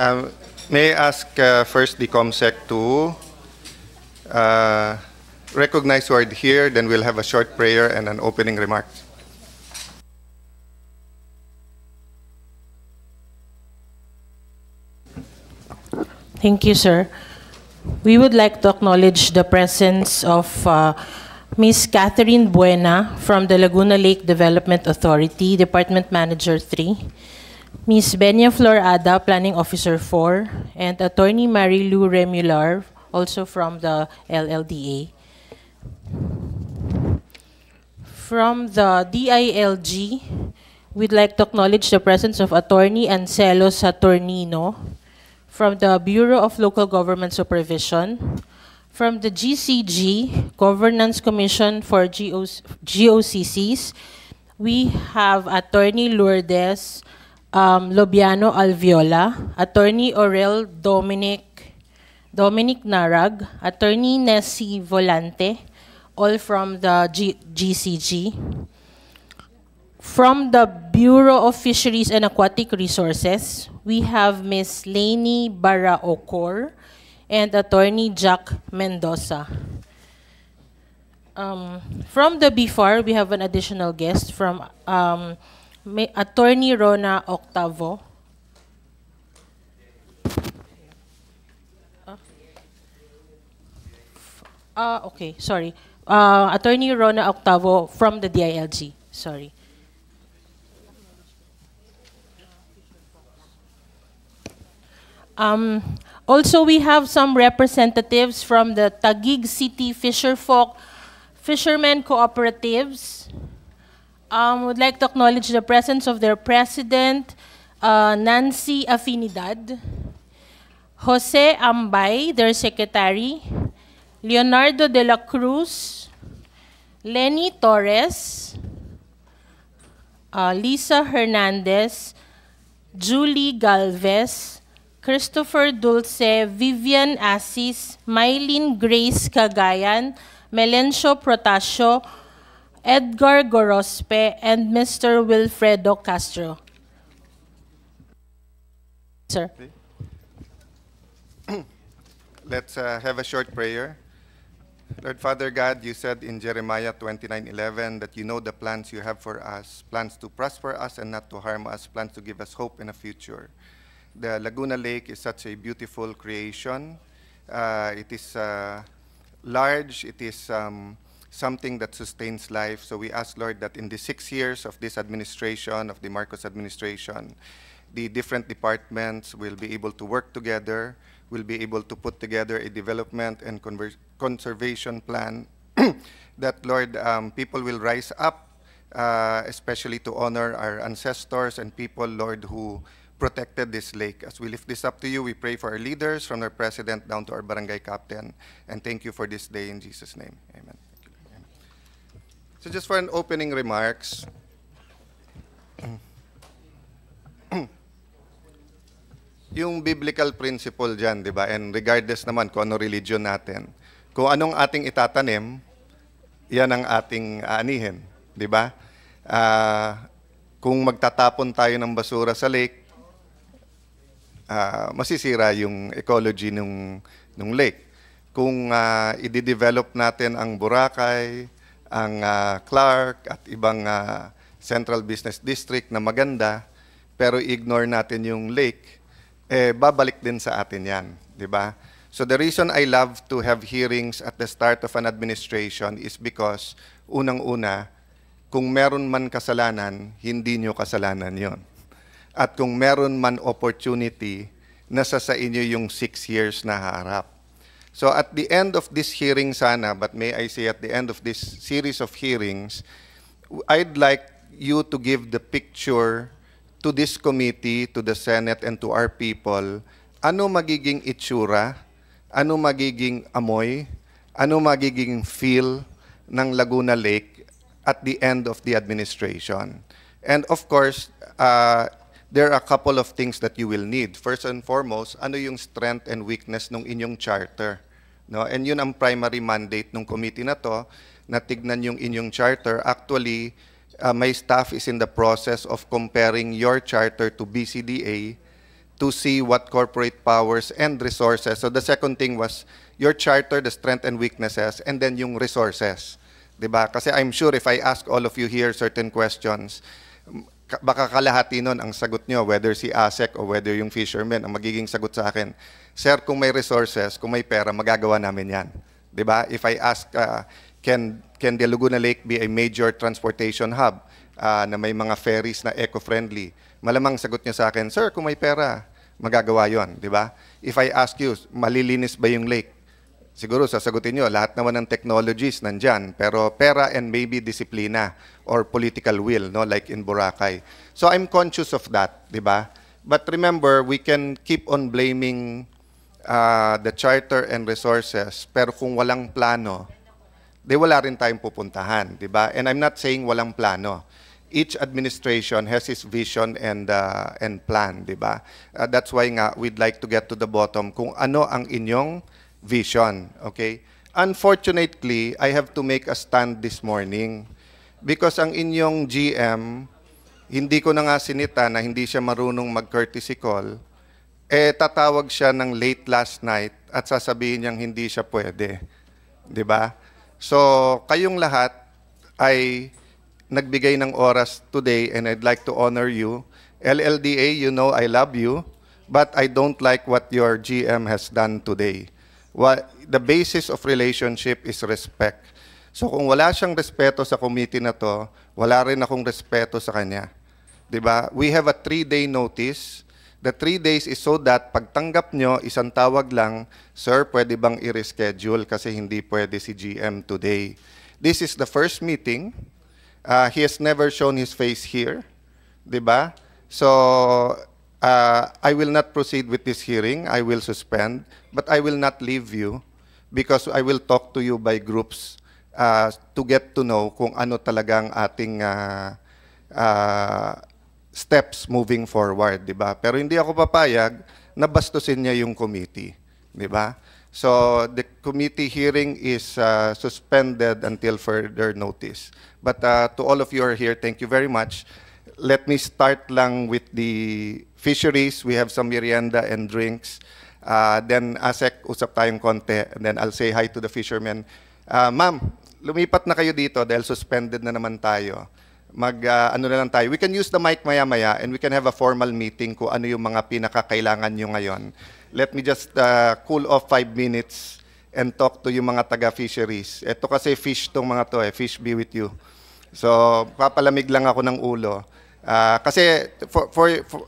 Um, may I ask uh, first the ComSec to uh, recognize who are here, then we'll have a short prayer and an opening remark. Thank you, sir. We would like to acknowledge the presence of uh, Ms. Catherine Buena from the Laguna Lake Development Authority, Department Manager 3. Ms. Benia Florada, Planning Officer 4, and Attorney Mary Lou Remular, also from the LLDA. From the DILG, we'd like to acknowledge the presence of Attorney Anselo Saturnino from the Bureau of Local Government Supervision, from the GCG, Governance Commission for GOCCs, we have Attorney Lourdes um, Lobiano Alviola, Attorney Orel Dominic, Dominic Narag, Attorney Nessie Volante, all from the G GCG. From the Bureau of Fisheries and Aquatic Resources, we have Ms. Lainey Baraokor and Attorney Jack Mendoza. Um, from the BFAR, we have an additional guest from um, May Attorney Rona Octavo. Uh, okay, sorry. Uh, Attorney Rona Octavo from the DILG. Sorry. Um, also, we have some representatives from the Taguig City Fisherfolk Fishermen Cooperatives, Um, would like to acknowledge the presence of their president, uh, Nancy Afinidad, Jose Ambay, their secretary, Leonardo de la Cruz, Lenny Torres, uh, Lisa Hernandez, Julie Galvez, Christopher Dulce, Vivian Assis, Mylene Grace Cagayan, Melencio Protasio, Edgar Gorospe, and Mr. Wilfredo Castro. Sir. Let's uh, have a short prayer. Lord Father God, you said in Jeremiah 29:11 that you know the plans you have for us, plans to prosper us and not to harm us, plans to give us hope and a future. The Laguna Lake is such a beautiful creation. Uh, it is uh, large, it is um, something that sustains life. So we ask, Lord, that in the six years of this administration, of the Marcos administration, the different departments will be able to work together, will be able to put together a development and conservation plan that, Lord, um, people will rise up, uh, especially to honor our ancestors and people, Lord, who protected this lake. As we lift this up to you, we pray for our leaders, from our president down to our barangay captain. And thank you for this day in Jesus' name. Amen. So just for an opening remarks, yung biblical principle dyan, di ba? And regardless naman kung ano religion natin, kung anong ating itatanim, yan ang ating aanihin, di ba? Uh, kung magtatapon tayo ng basura sa lake, uh, masisira yung ecology nung, nung lake. Kung uh, i-develop natin ang Boracay, ang uh, Clark at ibang uh, central business district na maganda pero ignore natin yung lake eh babalik din sa atin 'yan, 'di ba? So the reason I love to have hearings at the start of an administration is because unang-una kung meron man kasalanan, hindi nyo kasalanan 'yon. At kung meron man opportunity, nasa sa inyo yung six years na harap. So at the end of this hearing sana, but may I say at the end of this series of hearings, I'd like you to give the picture to this committee, to the Senate, and to our people, ano magiging itsura, ano magiging amoy, ano magiging feel ng Laguna Lake at the end of the administration. And of course, uh, there are a couple of things that you will need. First and foremost, ano yung strength and weakness ng inyong charter? No? And yun ang primary mandate ng committee na to, na tignan yung inyong charter. Actually, uh, my staff is in the process of comparing your charter to BCDA to see what corporate powers and resources. So the second thing was your charter, the strength and weaknesses, and then yung resources. Diba? Kasi I'm sure if I ask all of you here certain questions, baka kalahati nun ang sagot nyo, whether si ASEC o whether yung fisherman, ang magiging sagot sa akin, Sir, kung may resources, kung may pera, magagawa namin yan. ba? Diba? If I ask, uh, can, can the Laguna Lake be a major transportation hub uh, na may mga ferries na eco-friendly? Malamang sagot nyo sa akin, Sir, kung may pera, magagawa yon, di ba? If I ask you, malilinis ba yung lake? Siguro sasagutin nyo, lahat naman ng technologies nandyan, pero pera and maybe disiplina or political will, no? like in Boracay. So I'm conscious of that, di ba? But remember, we can keep on blaming uh, the charter and resources, pero kung walang plano, di wala rin tayong pupuntahan, di ba? And I'm not saying walang plano. Each administration has its vision and uh, and plan, di ba? Uh, that's why nga we'd like to get to the bottom kung ano ang inyong vision, okay? Unfortunately, I have to make a stand this morning Because ang inyong GM, hindi ko na nga sinita na hindi siya marunong mag-courtesy call, eh tatawag siya ng late last night at sasabihin niyang hindi siya pwede. 'Di ba? So, kayong lahat ay nagbigay ng oras today and I'd like to honor you. LLDA, you know I love you, but I don't like what your GM has done today. What, the basis of relationship is respect. So kung wala siyang respeto sa committee na to, wala rin akong respeto sa kanya. 'Di ba? We have a three-day notice. The three days is so that pagtanggap nyo, isang tawag lang, Sir, pwede bang i-reschedule kasi hindi pwede si GM today. This is the first meeting. Uh, he has never shown his face here. 'di ba? So, uh, I will not proceed with this hearing. I will suspend. But I will not leave you because I will talk to you by groups uh, to get to know kung ano talagang ating uh, uh, steps moving forward, 'di ba? Pero hindi ako papayag na bastusin niya yung committee, 'di ba? So the committee hearing is uh, suspended until further notice. But uh, to all of you are here, thank you very much. Let me start lang with the fisheries. We have some merienda and drinks. Uh, then ASEC, usap tayong konti. And then I'll say hi to the fishermen. Uh, Ma'am, lumipat na kayo dito dahil suspended na naman tayo. Mag, uh, ano na lang tayo. We can use the mic maya-maya and we can have a formal meeting kung ano yung mga pinakakailangan nyo ngayon. Let me just uh, cool off five minutes and talk to yung mga taga-fisheries. Ito kasi fish tong mga to eh. Fish be with you. So, papalamig lang ako ng ulo. Uh, kasi, for, for, for,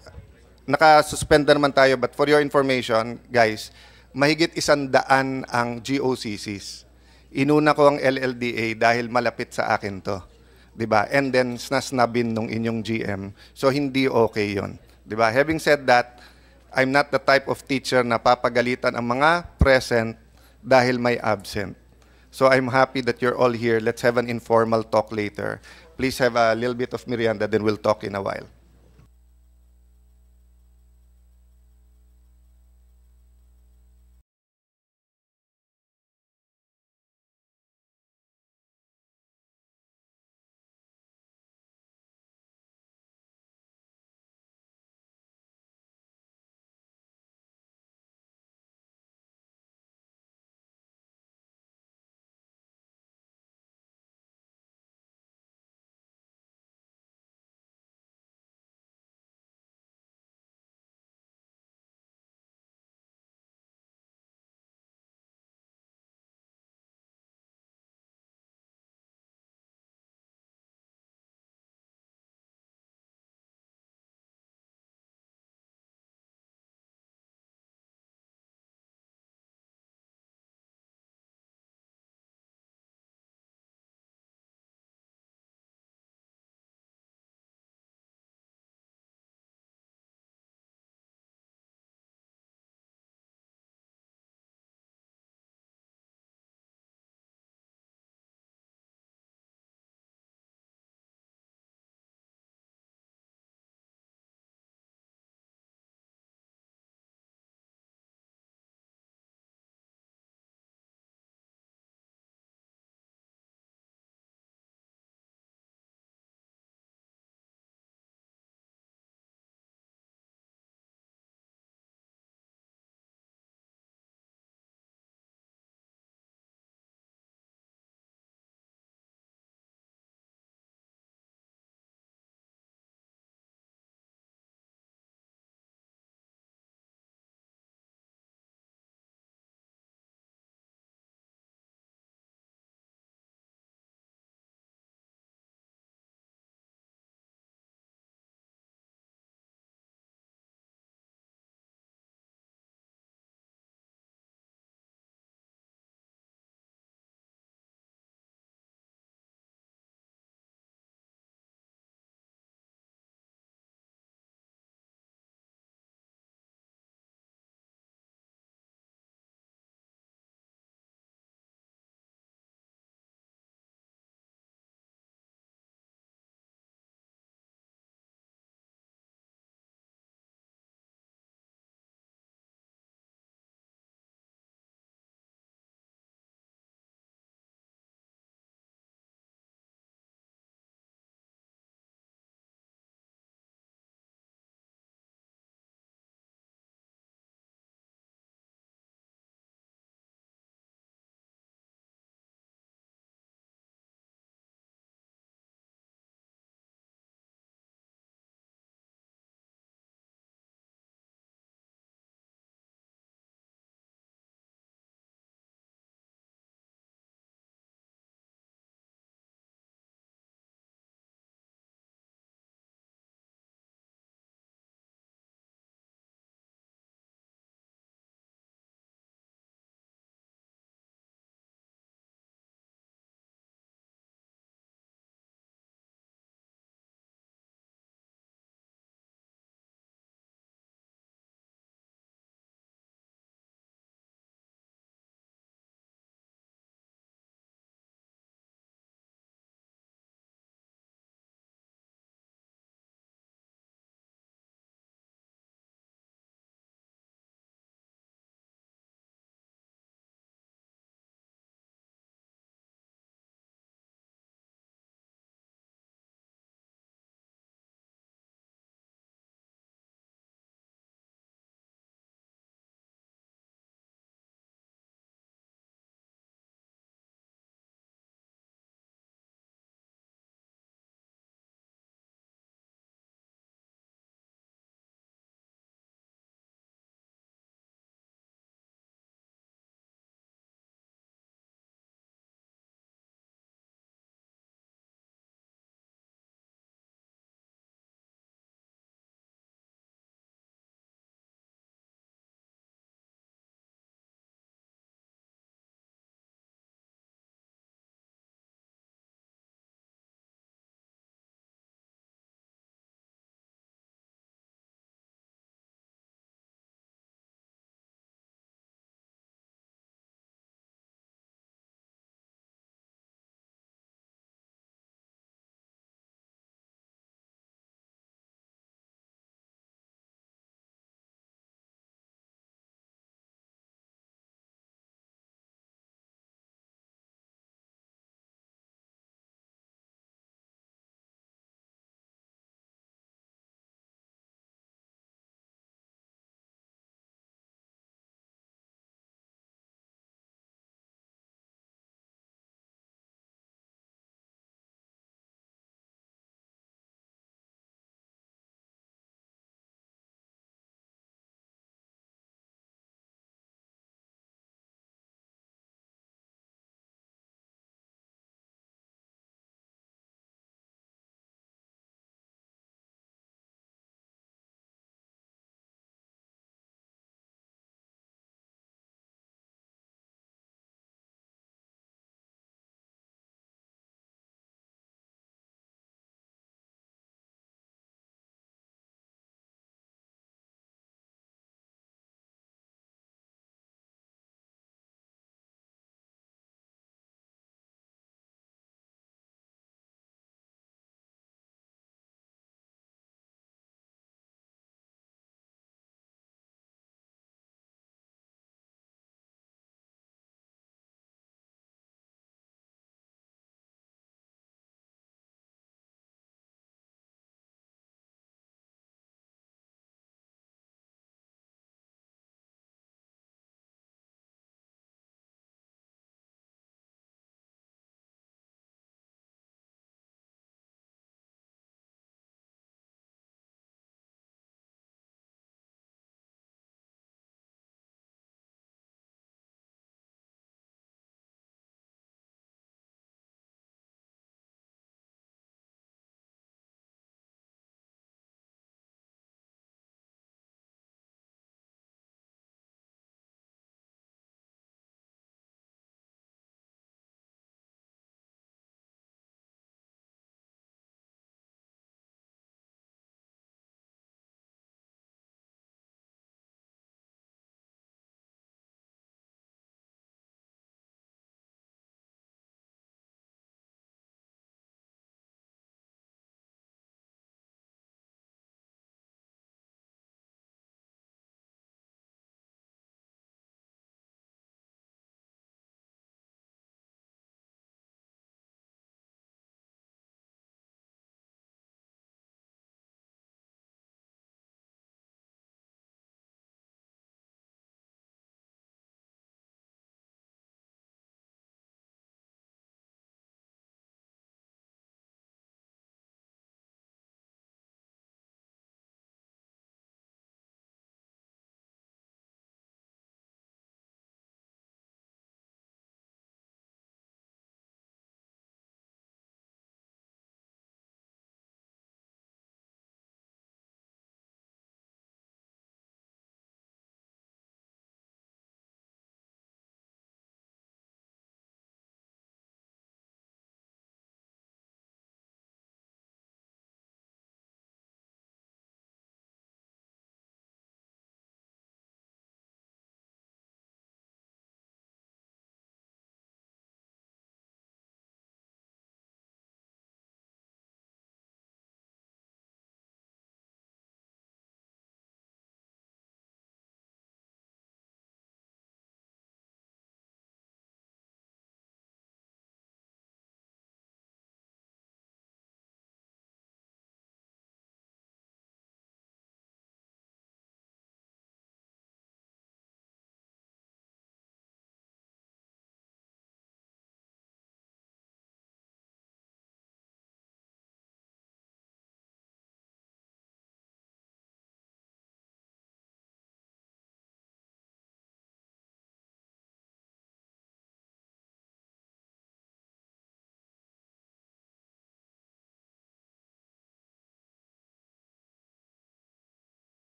naka-suspend na naman tayo, but for your information, guys, mahigit isang daan ang GOCCs inuna ko ang LLDA dahil malapit sa akin to. 'Di ba? And then snasnabin nung inyong GM. So hindi okay 'yon. 'Di ba? Having said that, I'm not the type of teacher na papagalitan ang mga present dahil may absent. So I'm happy that you're all here. Let's have an informal talk later. Please have a little bit of merienda, then we'll talk in a while.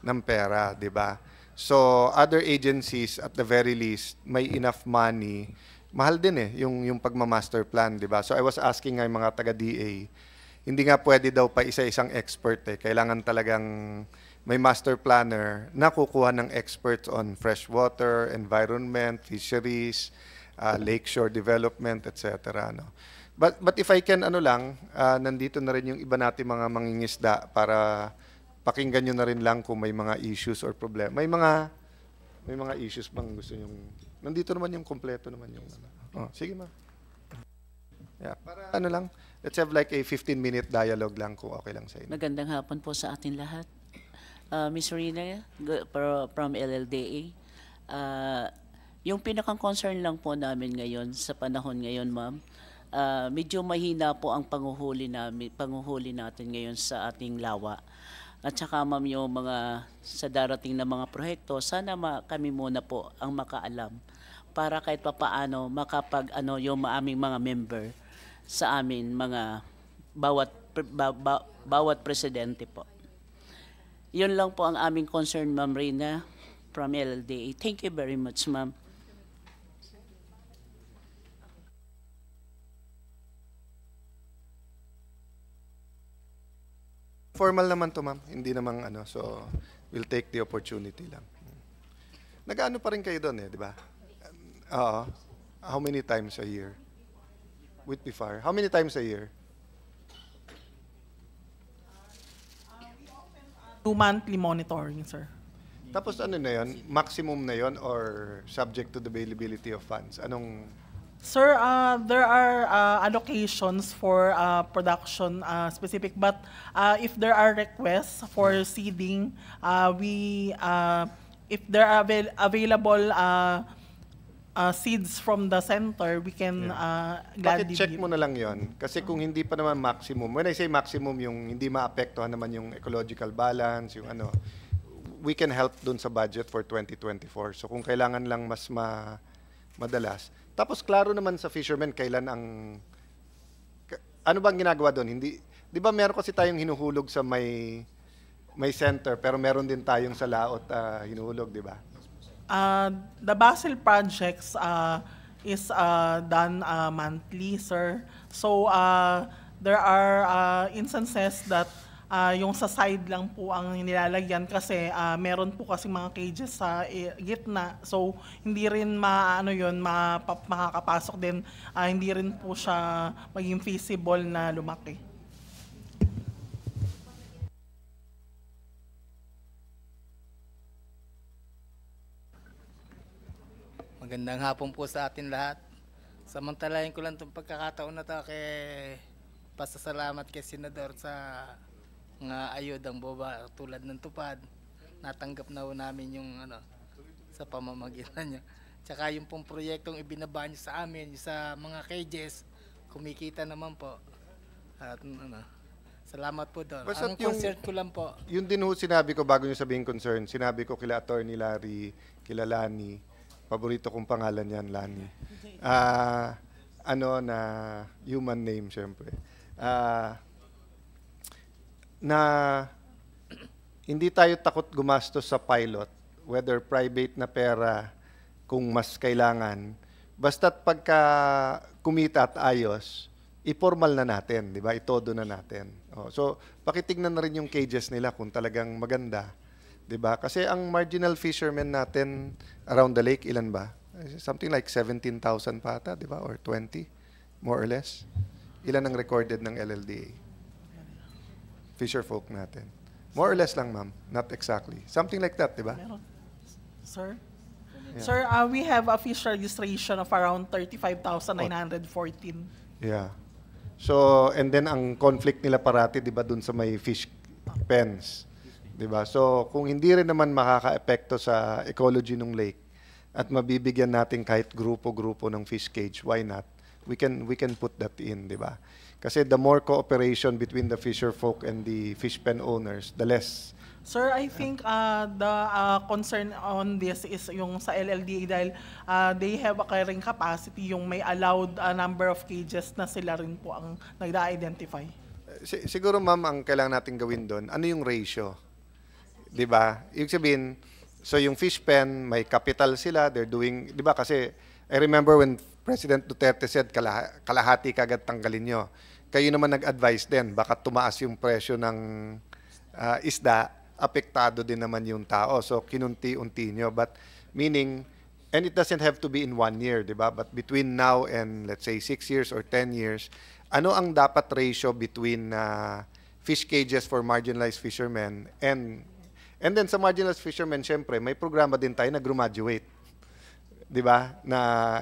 ng pera, 'di ba? So other agencies at the very least may enough money. Mahal din eh yung yung pagma-master plan, 'di ba? So I was asking ng mga taga DA, hindi nga pwede daw pa isa-isang expert eh. Kailangan talagang may master planner na kukuha ng experts on freshwater, environment, fisheries, uh, lakeshore development, etc. No? But but if I can ano lang, uh, nandito na rin yung iba nating mga mangingisda para pakinggan nyo na rin lang kung may mga issues or problema. May mga may mga issues bang gusto nyo? Nandito naman yung kompleto naman yung ano. Oh, sige ma. Yeah, para ano lang, let's have like a 15-minute dialogue lang kung okay lang sa inyo. Magandang hapon po sa atin lahat. Uh, Ms. Rina, from LLDA. Uh, yung pinakang concern lang po namin ngayon sa panahon ngayon, ma'am, uh, medyo mahina po ang panguhuli namin, panguhuli natin ngayon sa ating lawa at saka ma'am yung mga sa darating na mga proyekto, sana ma, kami muna po ang makaalam para kahit papaano makapag ano yung maaming mga member sa amin mga bawat ba, ba, bawat presidente po. Yun lang po ang aming concern, Ma'am Rina, from LLDA. Thank you very much, Ma'am. Formal naman to, ma'am. Hindi namang ano. So, we'll take the opportunity lang. Nagaano pa rin kayo doon eh, di ba? Oo. Uh, how many times a year? With Pifar. How many times a year? Two monthly monitoring, sir. Tapos ano na yon? Maximum na yon or subject to the availability of funds? Anong Sir, uh, there are uh, allocations for uh, production uh, specific, but uh, if there are requests for seeding, uh, we uh, if there are avail available uh, uh, seeds from the center, we can yeah. uh, gladly check mo na lang yon? Kasi kung hindi pa naman maximum, when I say maximum, yung hindi maapektuhan naman yung ecological balance, yung ano, we can help dun sa budget for 2024. So kung kailangan lang mas ma madalas, tapos klaro naman sa fisherman kailan ang ano bang ginagawa doon? Hindi 'di ba meron kasi tayong hinuhulog sa may may center pero meron din tayong sa laot uh, hinuhulog, 'di ba? Uh, the Basel projects uh, is uh, done uh, monthly, sir. So uh, there are uh, instances that uh, yung sa side lang po ang nilalagyan kasi uh, meron po kasi mga cages sa uh, gitna. So hindi rin maano yun mapap- makakapasok din uh, hindi rin po siya maging feasible na lumaki. Magandang hapon po sa atin lahat. Samantalahin ko lang itong pagkakataon na ito kay pasasalamat kay Senador sa nga ang boba tulad ng tupad natanggap na namin yung ano sa pamamagitan niya tsaka yung pong proyektong ibinaba niya sa amin sa mga cages kumikita naman po at ano Salamat po doon. Basta Ang yung, concern ko lang po. yung din ho sinabi ko bago nyo sabihin concern, sinabi ko kila Attorney Larry, kila Lani, paborito kong pangalan yan, Lani. Ah, uh, ano na human name syempre. Ah, uh, na hindi tayo takot gumastos sa pilot, whether private na pera, kung mas kailangan. Basta't pagka kumita at ayos, i-formal na natin, di ba? Itodo na natin. Oh, so, pakitignan na rin yung cages nila kung talagang maganda. Di ba? Kasi ang marginal fishermen natin around the lake, ilan ba? Something like 17,000 pata, di ba? Or 20, more or less. Ilan ang recorded ng LLDA? fisher folk natin. More or less lang, ma'am. Not exactly. Something like that, di ba? Sir? Yeah. Sir, uh, we have a fish registration of around 35,914. Yeah. So, and then ang conflict nila parati, di ba, dun sa may fish pens. Di ba? So, kung hindi rin naman makaka-epekto sa ecology ng lake at mabibigyan natin kahit grupo-grupo ng fish cage, why not? We can we can put that in, di ba? Kasi the more cooperation between the fisher folk and the fish pen owners, the less. Sir, I think uh, the uh, concern on this is yung sa LLDA dahil uh, they have a carrying capacity, yung may allowed uh, number of cages na sila rin po ang nag-identify. Si- siguro ma'am, ang kailangan natin gawin doon, ano yung ratio? 'Di ba? Ibig sabihin, so yung fish pen, may capital sila, they're doing, 'di ba? Kasi I remember when President Duterte said, Kalah- kalahati kagad tanggalin nyo kayo naman nag-advise din, baka tumaas yung presyo ng uh, isda, apektado din naman yung tao. So, kinunti-unti nyo. But, meaning, and it doesn't have to be in one year, di ba? But between now and, let's say, six years or 10 years, ano ang dapat ratio between uh, fish cages for marginalized fishermen and and then sa marginalized fishermen, syempre, may programa din tayo na graduate di ba? Na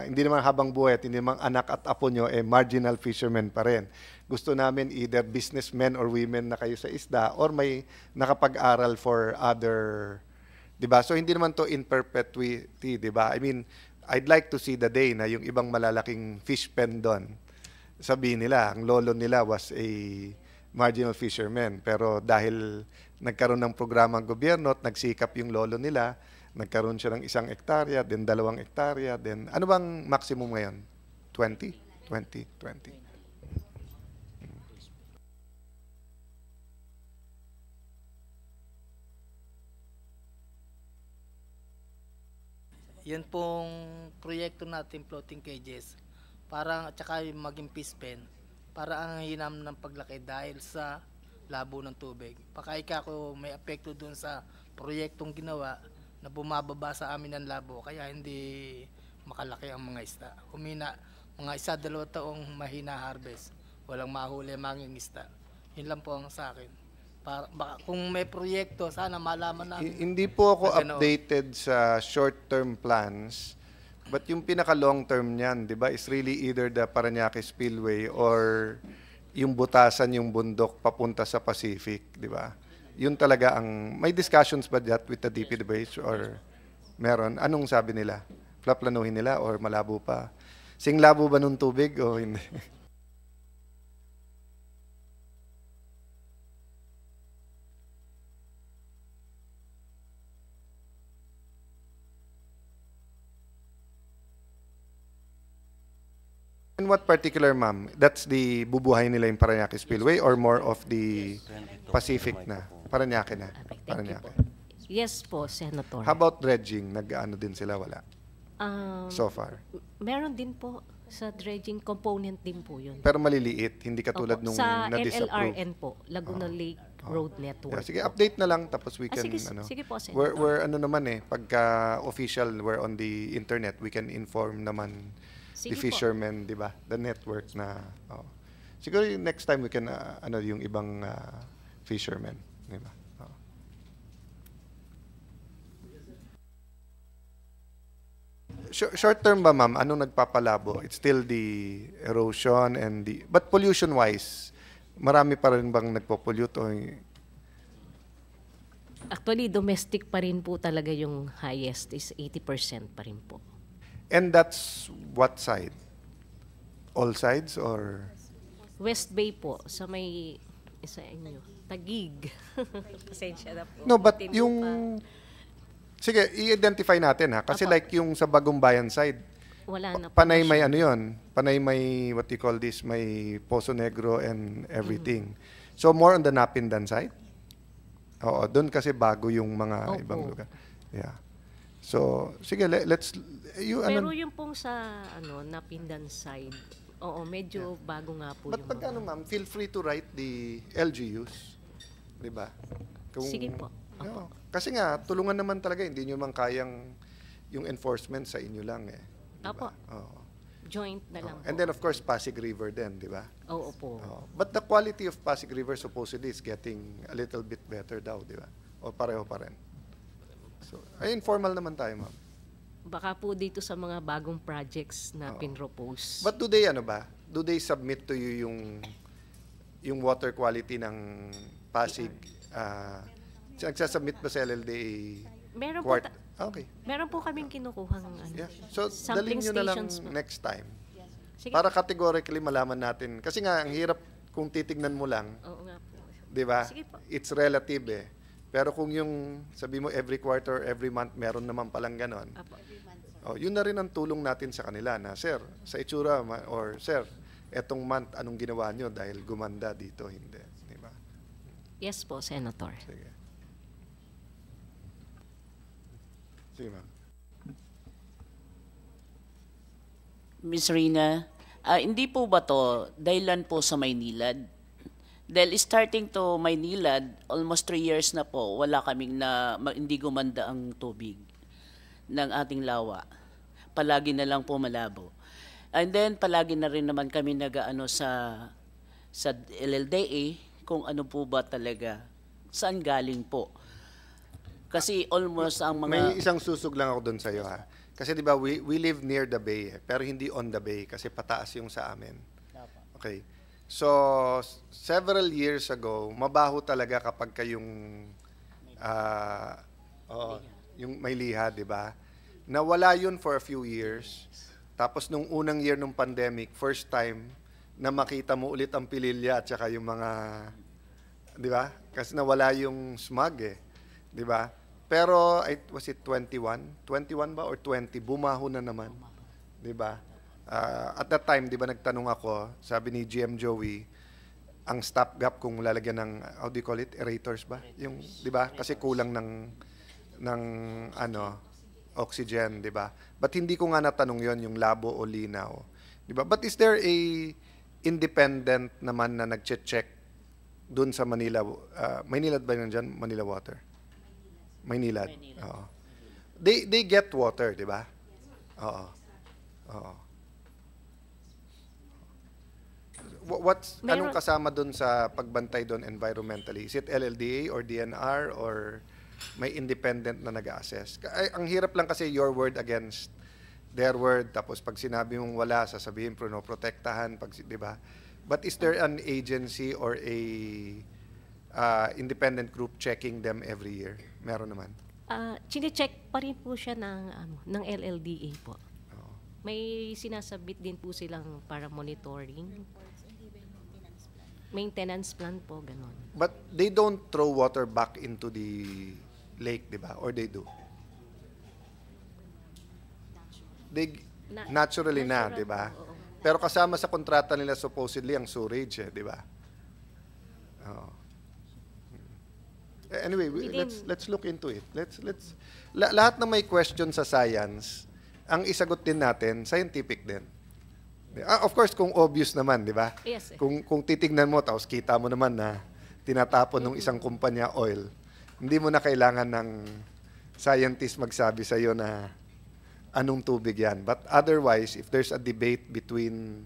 hindi naman habang buhay at hindi naman anak at apo nyo, eh, marginal fishermen pa rin gusto namin either businessmen or women na kayo sa isda or may nakapag-aral for other, di ba? So hindi naman to in perpetuity, di ba? I mean, I'd like to see the day na yung ibang malalaking fish pen doon, sabi nila, ang lolo nila was a marginal fisherman. Pero dahil nagkaroon ng programa ng gobyerno at nagsikap yung lolo nila, nagkaroon siya ng isang ektarya, then dalawang ektarya, then ano bang maximum ngayon? 20? 20, 20. yan pong proyekto natin floating cages para at saka maging fish pen para ang hinam ng paglaki dahil sa labo ng tubig. Pakaika ko may apekto doon sa proyektong ginawa na bumababa sa amin ang labo kaya hindi makalaki ang mga isda. Humina mga isa dalawa taong mahina harvest. Walang mahuli ang manging isda. Yun lang po ang sa akin. Para, baka, kung may proyekto, sana malaman namin. Hindi po ako At updated sa short-term plans. But yung pinaka-long term niyan, di ba, is really either the Paranaque Spillway or yung butasan yung bundok papunta sa Pacific, di ba? Yun talaga ang... May discussions ba that with the DPWH or meron? Anong sabi nila? Plaplanuhin nila or malabo pa? sing labo ba nung tubig o hindi? In what particular, ma'am? That's the bubuhay nila yung Paranaque Spillway or more of the Pacific na? Paranaque na? Okay, Paranaque. Yes po, Senator. How about dredging? Nag-ano din sila? Wala? Um, so far? Meron din po sa dredging component din po yun. Pero maliliit, hindi katulad Opo. nung sa na-disapprove. Sa po, Laguna oh. Lake oh. Road Network. Yeah, sige, update na lang tapos we ah, can, ah, sige, ano. Sige po, Senator. We're, we're ano naman eh, pagka official, we're on the internet, we can inform naman Sige the fishermen, di ba? The network na, oh. Siguro yung next time we can, uh, ano, yung ibang uh, fishermen, di ba? Oh. Short term ba, ma'am? Anong nagpapalabo? It's still the erosion and the... But pollution-wise, marami pa rin bang nagpo-pollute o Actually, domestic pa rin po talaga yung highest is 80% pa rin po. And that's what side? All sides or? West Bay po, sa may isa inyo. Tagig. Pasensya na po. No, but Tintin yung... Sige, i-identify natin ha. Kasi Apa. like yung sa Bagong Bayan side, wala na po panay may ano yon panay may what you call this may Poso Negro and everything mm -hmm. so more on the Napindan side oo doon kasi bago yung mga Opo. ibang lugar yeah So, sige, le- let's... You, ano? Pero ano, yung pong sa ano, napindan side, oo, medyo yeah. bago nga po But yung... But ano, ma'am, feel free to write the LGUs. Di ba? Kung, sige po. No, kasi nga, tulungan naman talaga, hindi nyo man kayang yung enforcement sa inyo lang eh. Diba? Opo. Oo. Joint na lang oh. And then of course, Pasig River din, di ba? Oo po. Oh. But the quality of Pasig River supposedly is getting a little bit better daw, di ba? O pareho pa rin. So, ay informal naman tayo, ma'am. Baka po dito sa mga bagong projects na Oo. pinropose. But do they, ano ba? Do they submit to you yung yung water quality ng Pasig? Ah, Uh, nagsasubmit ba sa LLDA meron po, quart- ta- okay. meron po kaming kinukuhang ano, Yeah. So, dalhin sampling nyo na lang stations. next time. Sige, Para categorically malaman natin. Kasi nga, ang hirap kung titignan mo lang, oo nga po. di ba? Sige po. It's relative eh. Pero kung yung, sabi mo, every quarter, every month, meron naman palang ganon. Apo. Oh, yun na rin ang tulong natin sa kanila na, Sir, sa itsura, or Sir, etong month, anong ginawa nyo dahil gumanda dito, hindi. Di ba? Yes po, Senator. Sige. Sige, ma'am. Ms. Rina, uh, hindi po ba to dahilan po sa Maynilad dahil starting to Maynila, almost 3 years na po, wala kaming na hindi gumanda ang tubig ng ating lawa. Palagi na lang po malabo. And then palagi na rin naman kami nagaano sa sa LLDA kung ano po ba talaga saan galing po. Kasi almost ang mga May isang susog lang ako doon sa iyo ha. Kasi 'di ba we, we live near the bay eh, pero hindi on the bay kasi pataas yung sa amin. Okay. So, several years ago, mabaho talaga kapag kayong uh, oh, yung may liha, di ba? Nawala yun for a few years. Tapos nung unang year ng pandemic, first time na makita mo ulit ang pililya at saka yung mga, di ba? Kasi nawala yung smog eh, di ba? Pero, it, was it 21? 21 ba or 20? Bumaho na naman. Di ba? Uh, at that time, di ba nagtanong ako, sabi ni GM Joey, ang stop gap kung lalagyan ng, how do you call it, aerators ba? Aerators. Yung, di ba? Kasi kulang ng, ng ano, oxygen, di ba? But hindi ko nga natanong yon yung labo o linaw. Di ba? But is there a independent naman na nagche-check doon sa Manila, uh, Maynilad ba yun dyan? Manila Water? Manila. Maynilad. Oo. They, they get water, di ba? Oo. Oo. what Mayroon, anong kasama doon sa pagbantay doon environmentally? Is it LLDA or DNR or may independent na nag-assess? Ang hirap lang kasi your word against their word. Tapos pag sinabi mong wala, sasabihin pro no protektahan, pag, di ba? But is there an agency or a uh, independent group checking them every year? Meron naman. Uh, chine-check pa rin po siya ng, ano, ng LLDA po. Oh. May sinasabit din po silang para monitoring. Report maintenance plan po, ganun. But they don't throw water back into the lake, di ba? Or they do? They, Na- naturally na, di ba? Pero kasama sa kontrata nila supposedly ang sewage, eh, di ba? Oh. Anyway, we- let's let's look into it. Let's let's lahat na may question sa science, ang isagot din natin scientific din. Ah, of course, kung obvious naman, di ba? Yes. Eh. Kung, kung titignan mo, tapos kita mo naman na tinatapon mm-hmm. ng isang kumpanya oil, hindi mo na kailangan ng scientist magsabi sa iyo na anong tubig yan. But otherwise, if there's a debate between,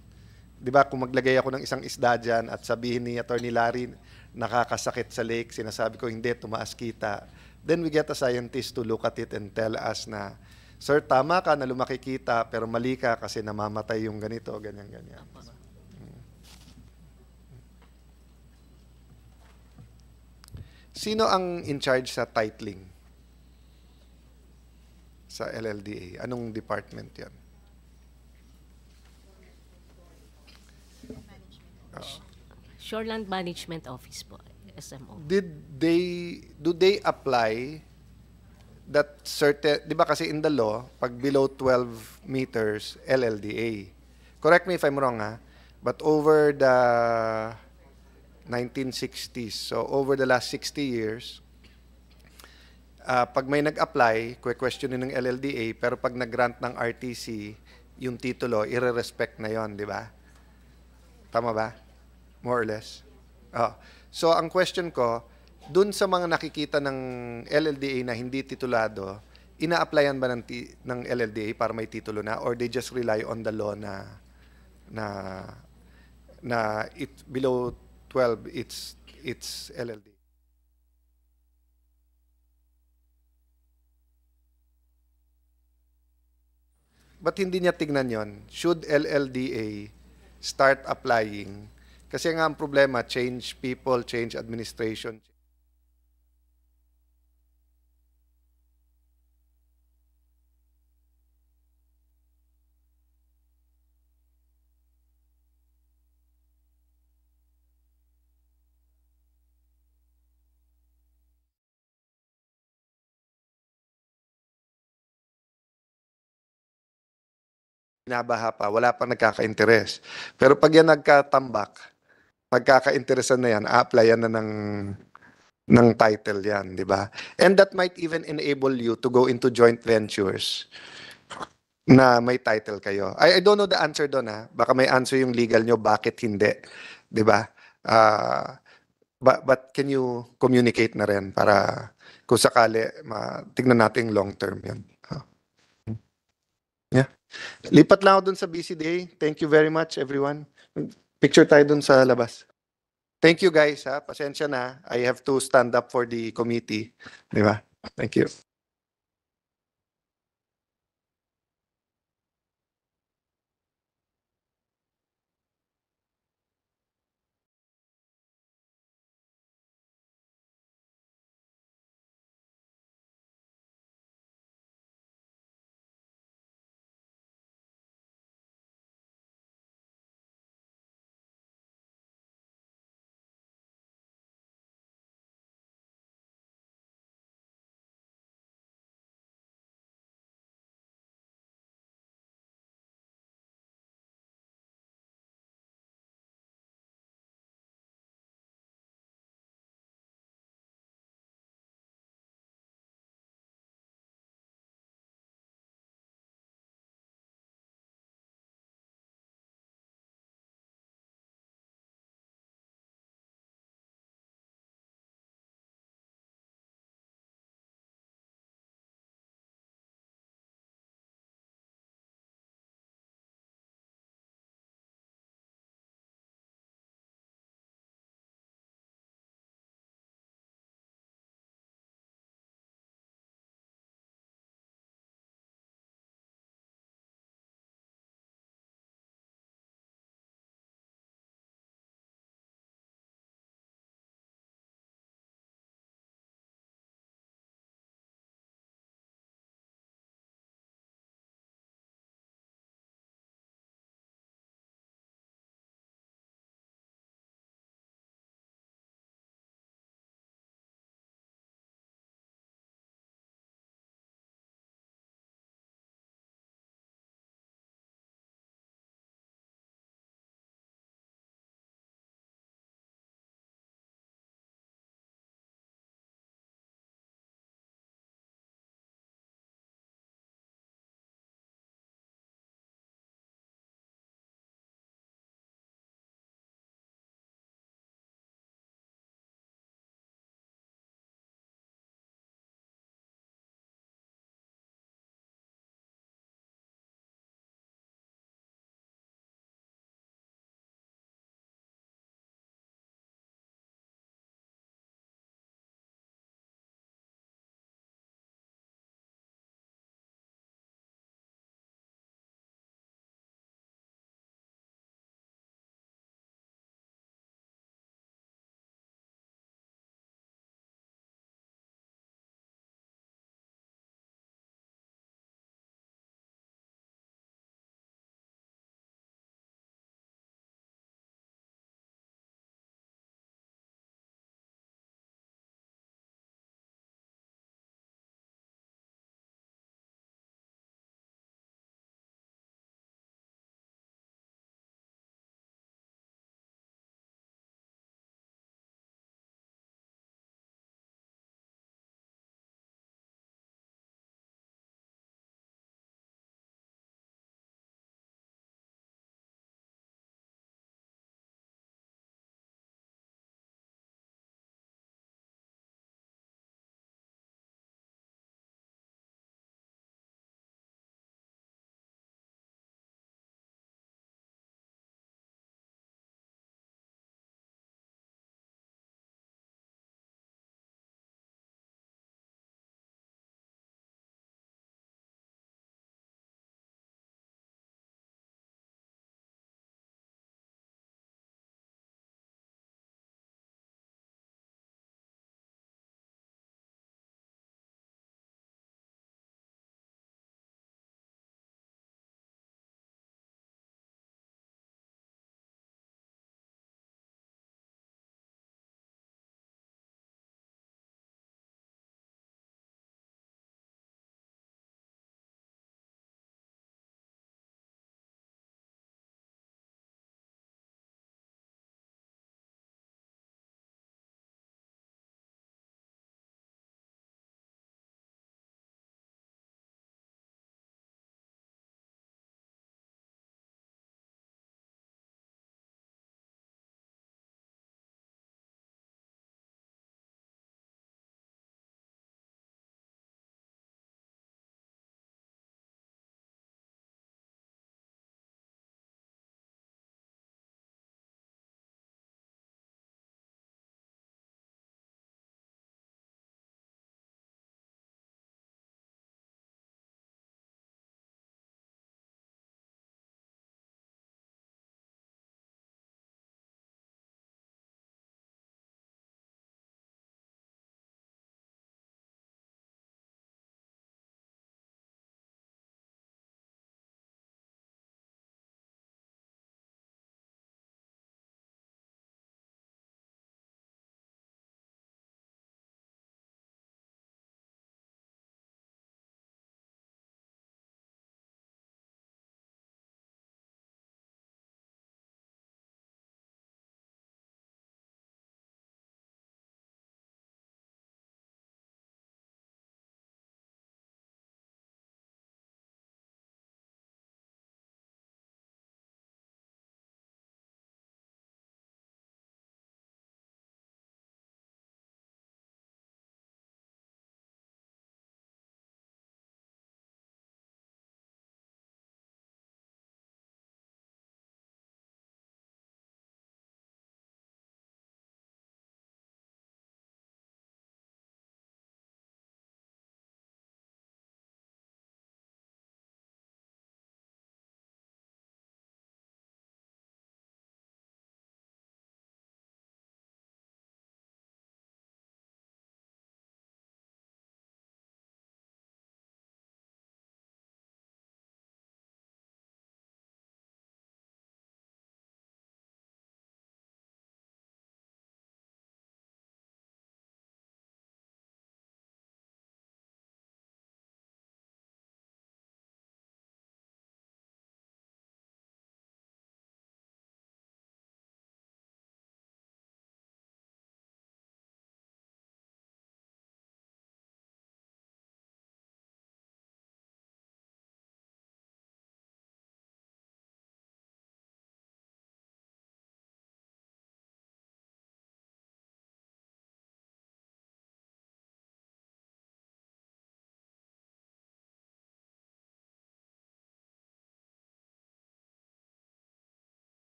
di ba, kung maglagay ako ng isang isda dyan at sabihin ni Attorney Larry, nakakasakit sa lake, sinasabi ko, hindi, tumaas kita. Then we get a scientist to look at it and tell us na sir, tama ka na lumaki kita, pero mali ka kasi namamatay yung ganito, ganyan-ganyan. Hmm. Sino ang in charge sa titling sa LLDA? Anong department yan? Oh. Shoreland Management Office po, SMO. Did they, do they apply that certain, di ba kasi in the law, pag below 12 meters, LLDA. Correct me if I'm wrong ha, but over the 1960s, so over the last 60 years, uh, pag may nag-apply, kwe-questionin ng LLDA, pero pag nag-grant ng RTC, yung titulo, ire na yon di ba? Tama ba? More or less? Oh. So, ang question ko, dun sa mga nakikita ng LLDA na hindi titulado, ina-applyan ba ng, ng LLDA para may titulo na or they just rely on the law na na na it below 12 it's it's LLD Ba't hindi niya tignan yon? Should LLDA start applying? Kasi nga ang problema, change people, change administration. binabaha pa, wala pang nagkaka interest Pero pag yan nagkatambak, magkaka-interesan na yan, a-applyan na ng ng title yan, di ba? And that might even enable you to go into joint ventures na may title kayo. I, I don't know the answer doon ha. Baka may answer yung legal nyo, bakit hindi? Di ba? Uh, ah, but, but can you communicate na rin para kung sakali, ma, tignan natin long term yan. Oh. Yeah. Lipat lang ako dun sa busy day. Thank you very much, everyone. Picture tayo dun sa labas. Thank you, guys. Ha? Pasensya na. I have to stand up for the committee. Di ba? Thank you.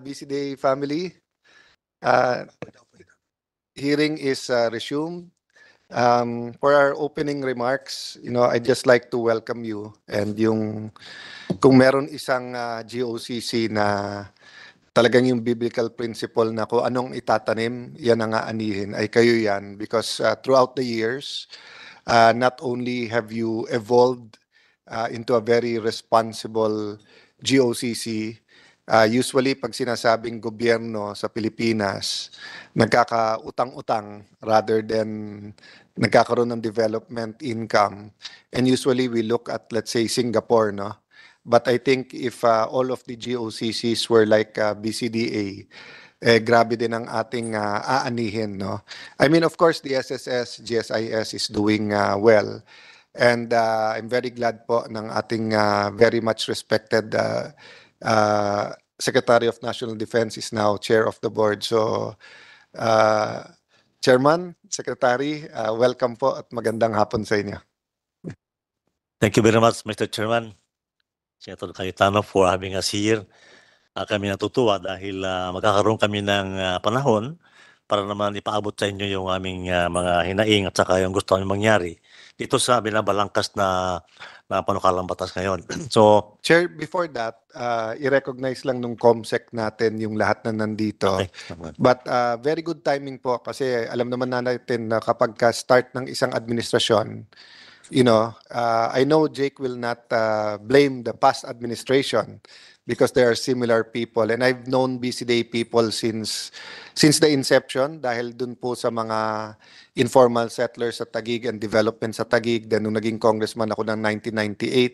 busy day family. Uh, hearing is uh, resumed. Um, for our opening remarks, you know, I just like to welcome you and yung kung meron isang uh, GOCC na talagang yung biblical principle na kung anong itatanim, yan ang aanihin, ay kayo yan. Because uh, throughout the years, uh, not only have you evolved uh, into a very responsible GOCC, uh, usually pag sinasabing gobyerno sa Pilipinas, nagkakautang-utang rather than nagkakaroon ng development income. And usually we look at let's say Singapore, no? But I think if uh, all of the GOCCs were like uh, ah, BCDA, eh, grabe din ang ating uh, aanihin, no? I mean, of course, the SSS, GSIS is doing uh, well. And uh, I'm very glad po ng ating uh, very much respected uh, uh, Secretary of National Defense is now chair of the board. So, uh, Chairman, Secretary, uh, welcome po at magandang hapon sa inyo. Thank you very much, Mr. Chairman. Senator Cayetano for having us here. Uh, kami natutuwa dahil uh, magkakaroon kami ng uh, panahon para naman ipaabot sa inyo yung aming uh, mga hinaing at saka yung gusto namin mangyari dito sa binabalangkas na na panukalang batas ngayon. so, Chair, before that, uh, i-recognize lang nung COMSEC natin yung lahat na nandito. Okay. But uh, very good timing po kasi alam naman na natin na kapag ka start ng isang administrasyon, you know, uh, I know Jake will not uh, blame the past administration because there are similar people and I've known Busy Day people since since the inception dahil dun po sa mga informal settlers sa Taguig and development sa Taguig then nung naging congressman ako ng 1998 uh,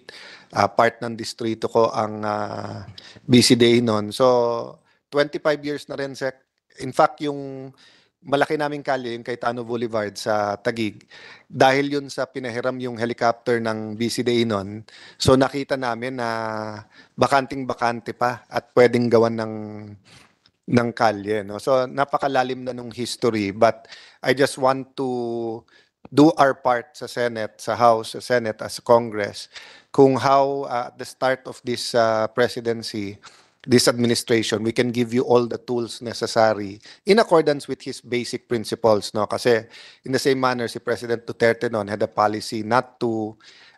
ah, part ng distrito ko ang uh, Busy Day noon so 25 years na rin sec in fact yung malaki naming kalye yung Caytano Boulevard sa Tagig dahil yun sa pinahiram yung helicopter ng BCDA noon. So nakita namin na bakanting-bakante pa at pwedeng gawan ng ng kalye no. So napakalalim na nung history but I just want to do our part sa Senate, sa House, sa Senate as Congress kung how uh, at the start of this uh, presidency this administration, we can give you all the tools necessary in accordance with his basic principles. No? Kasi in the same manner, si President Duterte noon had a policy not to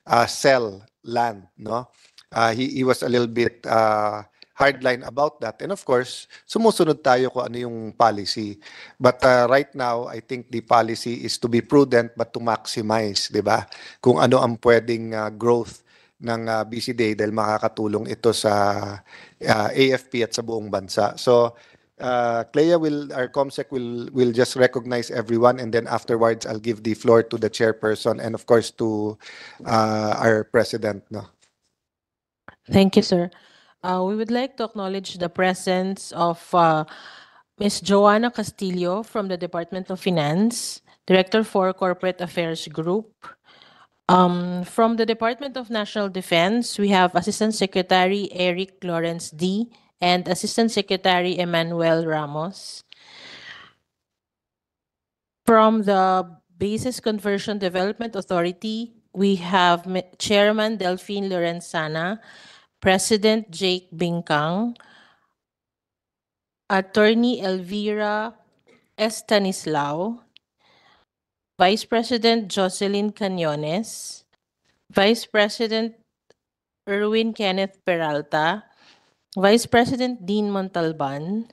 uh, sell land. No? Uh, he, he was a little bit uh, hardline about that. And of course, sumusunod tayo kung ano yung policy. But uh, right now, I think the policy is to be prudent but to maximize, di ba? Kung ano ang pwedeng uh, growth ng uh, busy day dahil makakatulong ito sa uh, ah, AFP at sa buong bansa. So, uh, Clea will, our ComSec will, will just recognize everyone and then afterwards I'll give the floor to the chairperson and of course to uh, our president. No? Thank you, sir. Uh, we would like to acknowledge the presence of uh, Ms. Joanna Castillo from the Department of Finance, Director for Corporate Affairs Group, Um, from the Department of National Defense, we have Assistant Secretary Eric Lawrence D. and Assistant Secretary Emmanuel Ramos. From the Basis Conversion Development Authority, we have Chairman Delphine Lorenzana, President Jake Binkang, Attorney Elvira Estanislao, Vice President Jocelyn Cañones, Vice President Erwin Kenneth Peralta, Vice President Dean Montalban.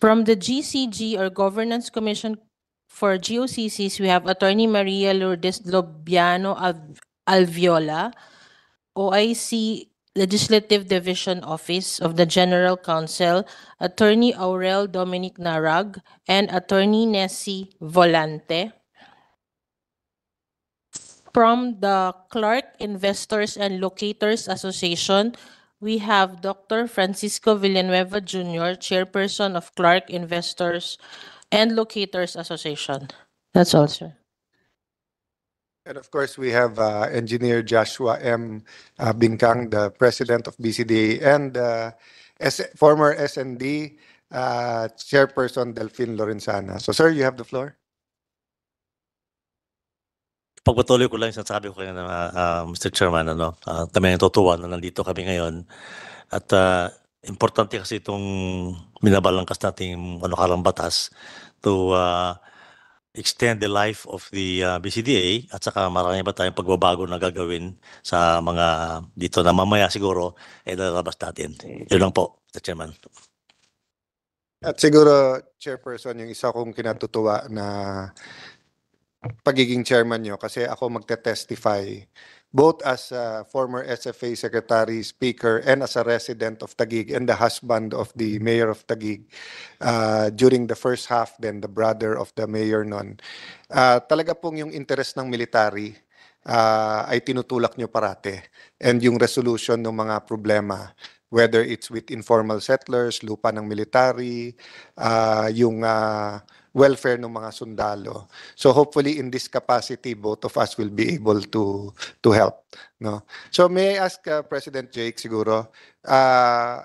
From the GCG or Governance Commission for GOCCs, we have Attorney Maria Lourdes Lobiano Alviola, OIC Legislative Division Office of the General Counsel, Attorney Aurel Dominic Narag, and Attorney Nessie Volante. From the Clark Investors and Locators Association, we have Dr. Francisco Villanueva Jr., Chairperson of Clark Investors and Locators Association. That's all, sir. And of course, we have uh, Engineer Joshua M. Uh, Bingkang, the President of BCD and uh, S former SND uh, Chairperson Delphine Lorenzana. So, sir, you have the floor. Pagpatuloy ko lang sinasabi ko kayo na uh, Mr. Chairman, ano, uh, kami ang totoo na nandito kami ngayon. At uh, importante kasi itong minabalangkas nating ano, karang batas to uh, extend the life of the uh, BCDA at saka marami pa tayong pagbabago na gagawin sa mga dito na mamaya siguro ay eh, lalabas natin. Yun lang po, Mr. Chairman. At siguro, Chairperson, yung isa kong kinatutuwa na pagiging chairman nyo kasi ako magte-testify both as a former SFA secretary, speaker, and as a resident of Taguig and the husband of the mayor of Taguig uh, during the first half, then the brother of the mayor nun. Uh, talaga pong yung interest ng military uh, ay tinutulak nyo parate and yung resolution ng mga problema whether it's with informal settlers, lupa ng military, uh, yung uh, welfare ng mga sundalo. So hopefully in this capacity, both of us will be able to to help. No? So may I ask uh, President Jake siguro, uh,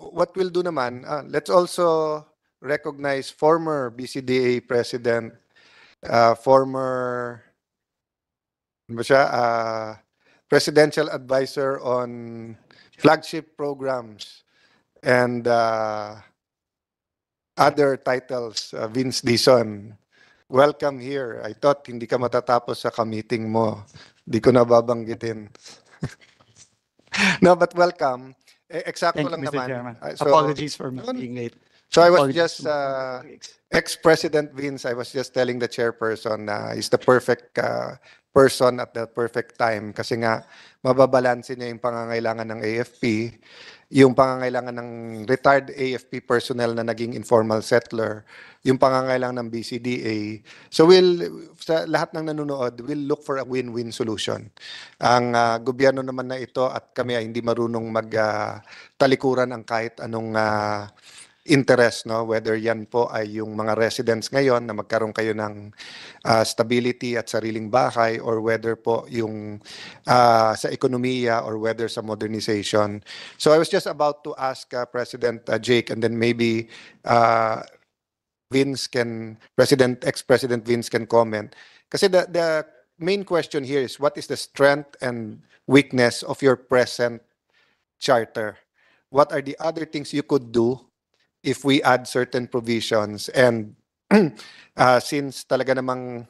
what we'll do naman, uh, let's also recognize former BCDA President, uh, former ano ba siya, uh, Presidential Advisor on Flagship Programs and uh, other titles, uh, Vince Dison. Welcome here. I thought hindi ka matatapos sa kamiting mo. Hindi ko nababanggitin. no, but welcome. E Exacto Thank you, Mr. naman. Uh, so, Apologies for me being late. So I was Apologies just uh, ex-president Vince. I was just telling the chairperson uh, he's the perfect uh, person at the perfect time kasi nga mababalansin niya yung pangangailangan ng AFP, yung pangangailangan ng retired AFP personnel na naging informal settler, yung pangangailangan ng BCDA. So we'll, sa lahat ng nanonood, we'll look for a win-win solution. Ang uh, gobyerno naman na ito at kami ay hindi marunong magtalikuran uh, talikuran ang kahit anong uh, interest no whether yan po ay yung mga residents ngayon na magkaroon kayo ng uh, stability at sariling bahay or whether po yung uh, sa ekonomiya or whether sa modernization so i was just about to ask uh, president uh, Jake and then maybe uh, Vince can president ex-president Vince can comment kasi the the main question here is what is the strength and weakness of your present charter what are the other things you could do if we add certain provisions and uh, since talaga namang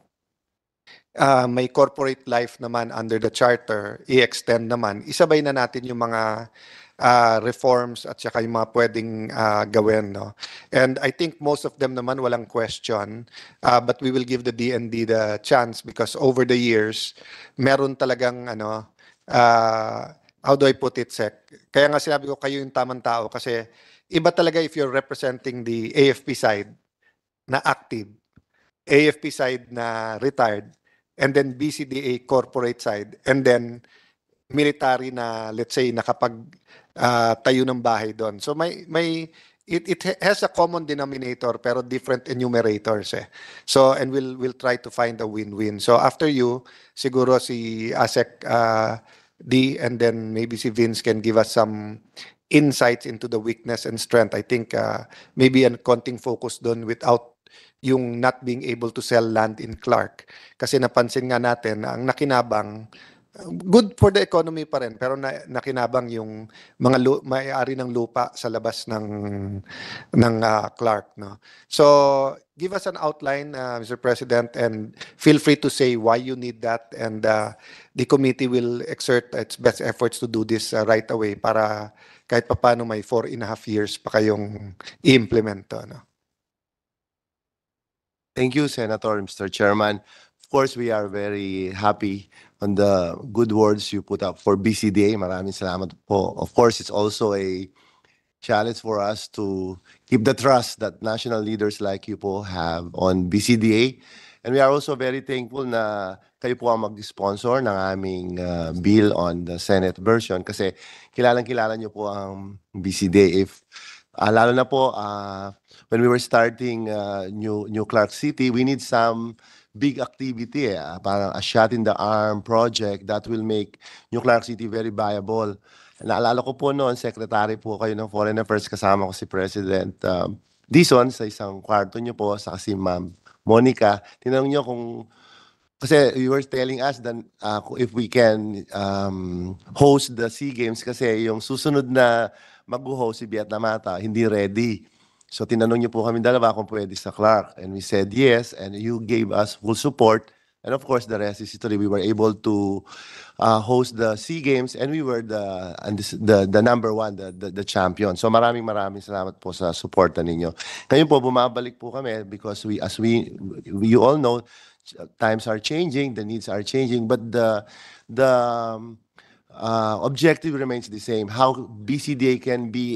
uh, may corporate life naman under the charter, i-extend naman, isabay na natin yung mga uh, reforms at saka yung mga pwedeng uh, gawin. No? And I think most of them naman walang question, uh, but we will give the DND the chance because over the years, meron talagang ano, uh, how do I put it, Sec? Kaya nga sinabi ko kayo yung tamang tao kasi Iba talaga if you're representing the AFP side na active, AFP side na retired, and then BCDA corporate side, and then military na let's say nakapag uh, tayo ng bahay doon. So may may it it has a common denominator pero different enumerators eh. So and we'll we'll try to find a win-win. So after you siguro si ASEC uh, ah, D and then maybe si Vince can give us some insights into the weakness and strength. I think uh, maybe an konting focus doon without yung not being able to sell land in Clark. Kasi napansin nga natin na ang nakinabang, good for the economy pa rin, pero na, nakinabang yung mga lu- may-ari ng lupa sa labas ng, ng uh, Clark. No? So, give us an outline, uh, Mr. President, and feel free to say why you need that. And uh, the committee will exert its best efforts to do this uh, right away para kahit papano may four and a half years pa kayong i-implement to. No? Thank you, Senator, Mr. Chairman. Of course, we are very happy on the good words you put up for BCDA. Maraming salamat po. Of course, it's also a challenge for us to keep the trust that national leaders like you po have on BCDA. And we are also very thankful na kayo po ang mag-sponsor ng aming uh, bill on the Senate version kasi kilalang-kilala nyo po ang BCDA if uh, lalo na po uh, when we were starting uh, New New Clark City, we need some big activity eh, parang a shot in the arm project that will make New Clark City very viable. Naalala ko po noon, secretary po kayo ng Foreign Affairs kasama ko si President um, Dison sa isang kwarto niyo po sa si Ma'am Monica, tinanong niyo kung kasi you were telling us that uh, if we can um, host the SEA Games kasi yung susunod na mag-host si Vietnam ata, hindi ready. So tinanong niyo po kami dalawa kung pwede sa Clark and we said yes and you gave us full support and of course the rest is history. We were able to uh, host the SEA Games and we were the and this, the the number one, the, the the champion. So maraming maraming salamat po sa suporta ninyo. Ngayon po bumabalik po kami because we as we, we you all know times are changing, the needs are changing, but the the um, uh, objective remains the same. How BCDA can be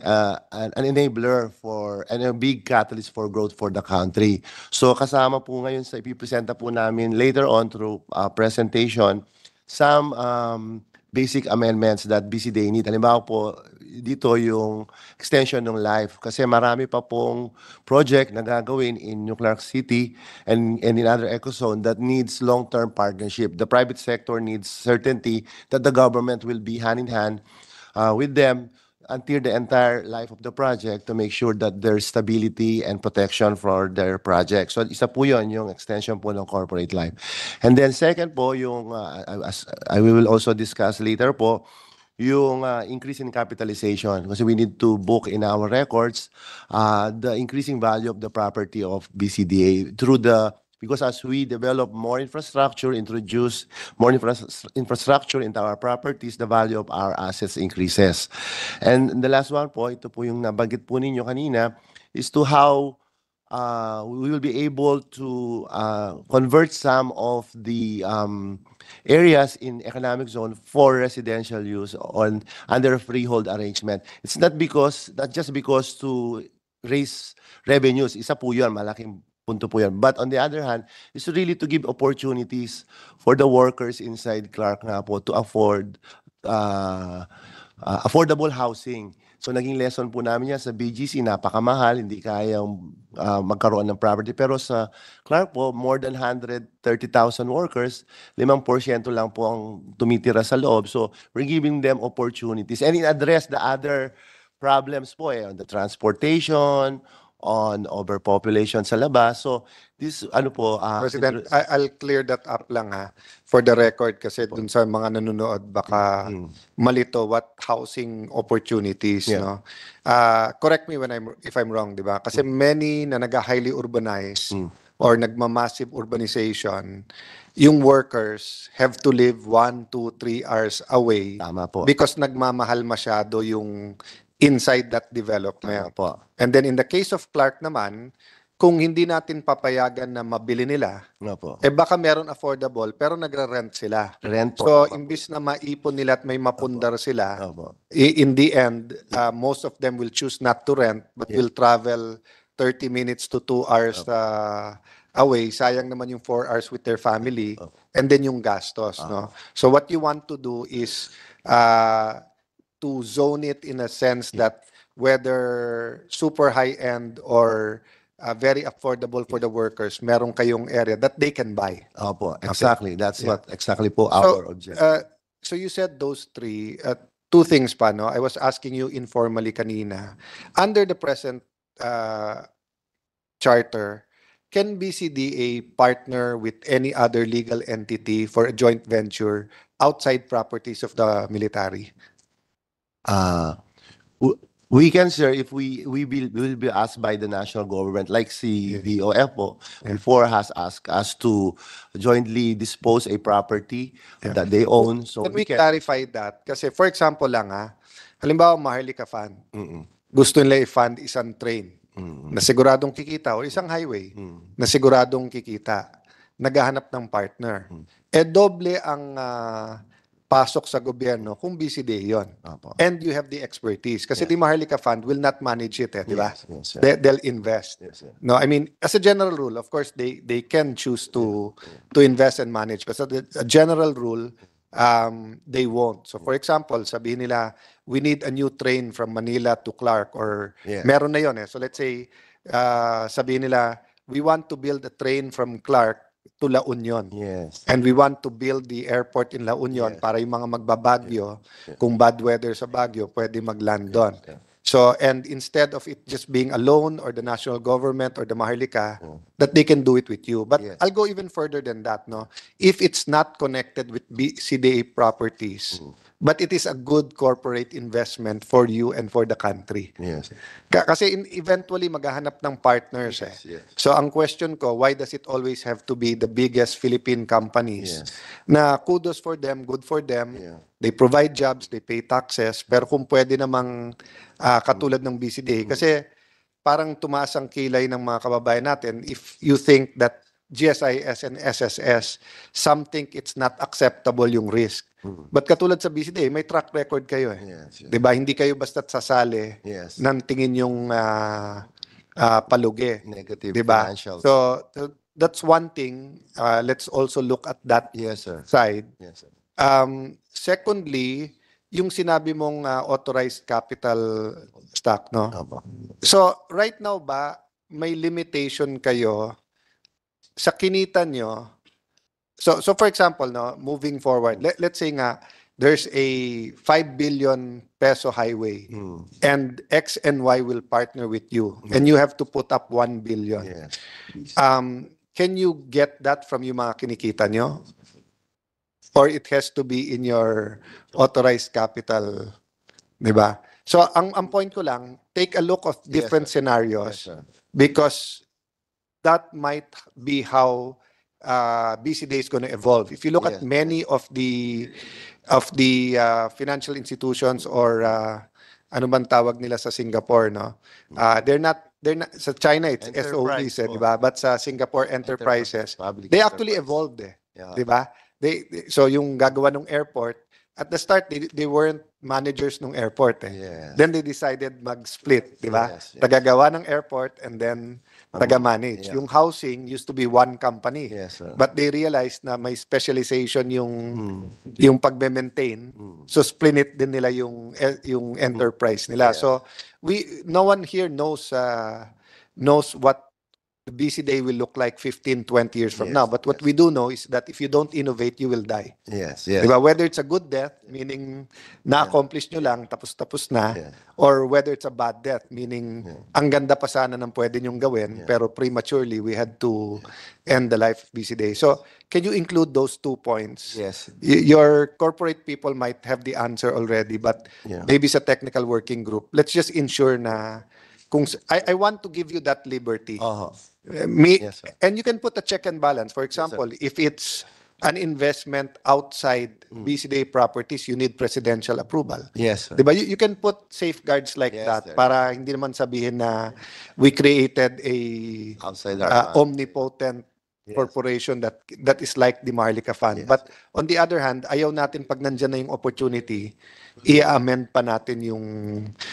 a uh, an, enabler for and a big catalyst for growth for the country. So kasama po ngayon sa ipipresenta po namin later on through uh, presentation some um, basic amendments that BCDA need. Halimbawa po, dito yung extension ng life kasi marami pa pong project na gagawin in New Clark City and, and in other ecozone that needs long-term partnership. The private sector needs certainty that the government will be hand in hand uh, with them until the entire life of the project to make sure that there's stability and protection for their project. So isa po yun, yung extension po ng corporate life. And then second po, yung, uh, as I will also discuss later po, yung uh, increase in capitalization kasi we need to book in our records uh, the increasing value of the property of BCDA through the because as we develop more infrastructure, introduce more infra infrastructure into our properties, the value of our assets increases. And the last one po, ito po yung nabanggit po ninyo kanina, is to how uh, we will be able to uh, convert some of the um, areas in economic zone for residential use on under a freehold arrangement. It's not because not just because to raise revenues. Isa po 'yon, malaking punto po 'yan. But on the other hand, it's really to give opportunities for the workers inside Clark nga po to afford uh, uh, affordable housing. So naging lesson po namin yan sa BGC, napakamahal, hindi kaya uh, ah, magkaroon ng property. Pero sa Clark po, more than 130,000 workers, 5% lang po ang tumitira sa loob. So we're giving them opportunities and in address the other problems po eh, on the transportation, on overpopulation sa labas. So this ano po uh, President, I'll clear that up lang ha for the record kasi dun sa mga nanonood baka mm-hmm. malito what housing opportunities Yeah. no. Uh, correct me when I'm if I'm wrong, 'di ba? Kasi mm. many na nag-highly urbanized mm. or nagma-massive urbanization, yung workers have to live one, two, three hours away tama po. because nagmamahal masyado yung inside that development. Po. And then in the case of Clark naman, kung hindi natin papayagan na mabili nila, po. eh baka meron affordable pero nagre-rent sila. Rent po. So imbis na maipon nila at may mapundar Opo. sila, Opo. in the end, uh, most of them will choose not to rent but Yeah. will travel 30 minutes to 2 hours uh, away. Sayang naman yung 4 hours with their family Opo. and then yung gastos, ah. no? So what you want to do is uh, to zone it in a sense that whether super high-end or uh, very affordable for the workers, meron kayong area that they can buy. Opo, exactly. That's Yeah. what exactly po our objective. Uh, so you said those three. Uh, two things pa, no? I was asking you informally kanina. Under the present uh, charter, can BCDA partner with any other legal entity for a joint venture outside properties of the military? uh We can share if we we will be asked by the national government, like si DOF po before has asked us to jointly dispose a property that they own. So Can we can, clarify that? Kasi for example lang ha, halimbawa Maharlika Fund, Mm-mm. gusto nila i-fund isang train Mm-mm. na siguradong kikita o isang highway mm. na siguradong kikita. Naghahanap ng partner. Mm. Eh doble ang ah, pasok sa gobyerno kung busy day yon. And you have the expertise. Kasi yeah. the Maharlika Fund will not manage it, eh, di ba? Yes, yes, they, they'll invest. Yes, No, I mean, as a general rule, of course, they they can choose to to invest and manage. But as a general rule, um, they won't. So for example, sabihin nila, we need a new train from Manila to Clark or yeah. meron na yon eh. So let's say, uh, sabihin nila, we want to build a train from Clark to La Union. Yes. And we want to build the airport in La Union yes. para yung mga magbabagyo, yes. kung bad weather sa Baguio, pwede mag-land doon. Yes. So, and instead of it just being alone or the national government or the Maharlika, oh. that they can do it with you. But yes. I'll go even further than that, no? If it's not connected with CDA properties, mm but it is a good corporate investment for you and for the country. Yes. Ka- kasi in, eventually maghahanap ng partners eh. Yes, yes. So ang question ko, why does it always have to be the biggest Philippine companies? Yes. Na kudos for them, good for them. Yeah. They provide jobs, they pay taxes, pero kung pwede namang uh, katulad ng BCDA mm-hmm. kasi parang tumaas ang kilay ng mga kababayan natin if you think that GSIS and SSS, some think it's not acceptable yung risk. Mm. But katulad sa BCD, may track record kayo eh. Yes, yes. 'Di ba? Hindi kayo basta sasali yes. nang tingin yung uh, uh, palugi. Negative diba? financial. So, that's one thing. Uh, let's also look at that yes, sir. side. Yes, sir. Um, secondly, yung sinabi mong uh, authorized capital stock, no? Aba. So, right now ba, may limitation kayo sa kinita nyo So so for example, no, moving forward, let, let's say nga there's a 5 billion peso highway mm. and X and Y will partner with you mm. and you have to put up 1 billion. Yes. Um, can you get that from yung mga kinikita nyo? Or it has to be in your authorized capital, di ba? So ang, ang point ko lang, take a look of different yes, scenarios yes, because that might be how uh, BCD is going to evolve. If you look yeah. at many of the of the uh, financial institutions or uh, ano bang tawag nila sa Singapore, no? Hmm. Uh, they're not they're not sa China it's SOEs, eh, di ba? But sa Singapore enterprises, enterprise, they actually evolved, eh. Yeah. Di ba? They, they so yung gagawa ng airport at the start they, they weren't managers ng airport eh. Yes. Then they decided mag-split, di ba? Yes, yes. Tagagawa ng airport and then taga-manage. Yeah. Yung housing used to be one company. Yes, sir. But they realized na may specialization yung mm. yung pagme-maintain. Mm. So split din nila yung eh, yung enterprise nila. Yeah. So we no one here knows uh, knows what the busy day will look like 15, 20 years from Yes, now. But what yes. we do know is that if you don't innovate, you will die. Yes, yes. Diba? Whether it's a good death, meaning na-accomplish nyo lang, tapos-tapos na, Yeah. or whether it's a bad death, meaning ang ganda pa sana ng pwede nyong gawin, pero prematurely, we had to end the life of busy day. So, can you include those two points? Yes. Y- your corporate people might have the answer already, but Yeah. maybe sa technical working group, let's just ensure na kung I, I want to give you that liberty. Uh-huh. Eh, me, yes, and you can put a check and balance. For example, yes, if it's an investment outside mm. BCDA properties, you need presidential approval. Yes. Sir. Diba? You, you can put safeguards like yes, that sir. para hindi naman sabihin na we created a outside uh, omnipotent Yes. corporation that that is like the Marlica Fund. Yes. But on the other hand, ayaw natin pag nandiyan na yung opportunity, i-amend pa natin yung...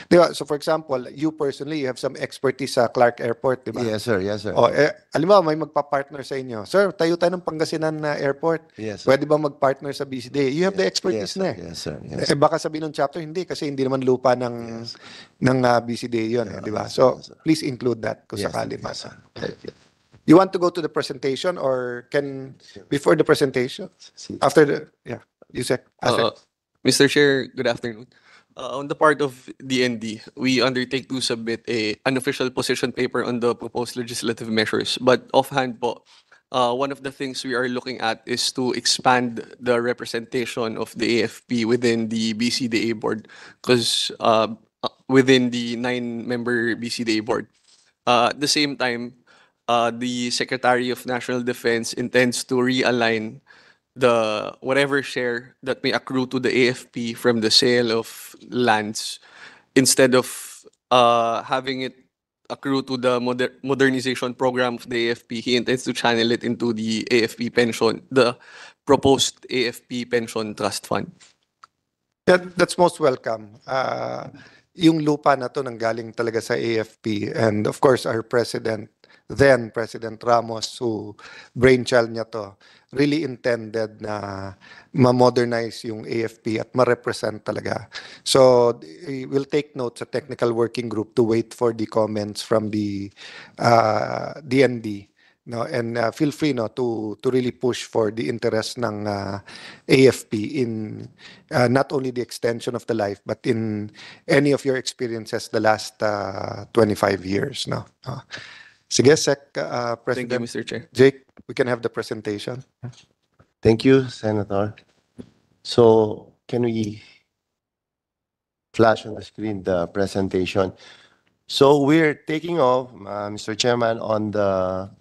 Di ba? So for example, you personally, you have some expertise sa Clark Airport, di ba? Yes, sir. Yes, sir. O, oh, eh, alam mo, may magpa-partner sa inyo. Sir, tayo tayo ng Pangasinan na airport. Yes, sir. Pwede ba mag-partner sa BCD? You have yes, the expertise yes, na eh. Yes, sir. Yes, eh, sir. Eh, baka sabihin ng chapter, hindi, kasi hindi naman lupa ng, yes. ng uh, ah, BCD yun, yes, eh, di ba? So yes, please include that kung yes, sakali. Yes, sir. Yes, sir. You want to go to the presentation or can, before the presentation? After the, yeah, you said. after. Uh, Mr. Chair, good afternoon. Uh, on the part of DND, we undertake to submit a unofficial position paper on the proposed legislative measures. But offhand po, uh, one of the things we are looking at is to expand the representation of the AFP within the BCDA board because uh, within the nine-member BCDA board. Uh, at the same time, uh, the Secretary of National Defense intends to realign the whatever share that may accrue to the AFP from the sale of lands instead of uh, having it accrue to the moder- modernization program of the AFP, he intends to channel it into the AFP pension, the proposed AFP pension trust fund. That, that's most welcome. Uh, yung lupa na to nanggaling talaga sa AFP and of course our president then President Ramos who brainchild niya to really intended na ma-modernize yung AFP at ma-represent talaga. So eh, we'll take note sa technical working group to wait for the comments from the uh, DND no and uh, feel free no to to really push for the interest ng uh, AFP in uh, not only the extension of the life but in any of your experiences the last uh, 25 years no uh, Sige, Sec, uh, Thank you, Mr. Chair. Jake, we can have the presentation. Thank you, Senator. So can we flash on the screen the presentation? So we're taking off, uh, Mr. Chairman, on the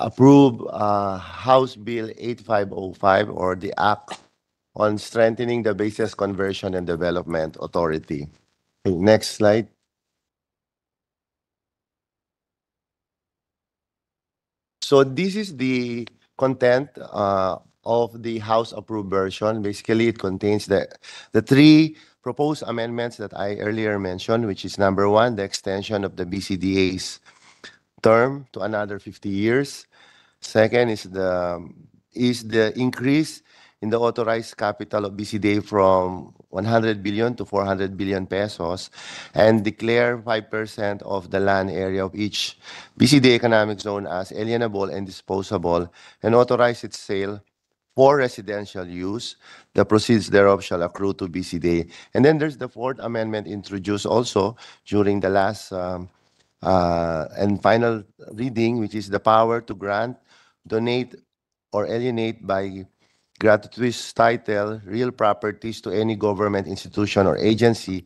approved uh, House Bill 8505 or the Act on Strengthening the Basis Conversion and Development Authority. Okay, Next slide. So this is the content uh, of the House-approved version. Basically, it contains the, the three proposed amendments that I earlier mentioned, which is number one, the extension of the BCDA's term to another 50 years. Second is the is the increase in the authorized capital of BCDA from 100 billion to 400 billion pesos and declare 5% of the land area of each BCDA economic zone as alienable and disposable and authorize its sale for residential use. The proceeds thereof shall accrue to BCDA. And then there's the fourth amendment introduced also during the last um, uh, and final reading, which is the power to grant, donate, or alienate by gratuitous title, real properties to any government institution or agency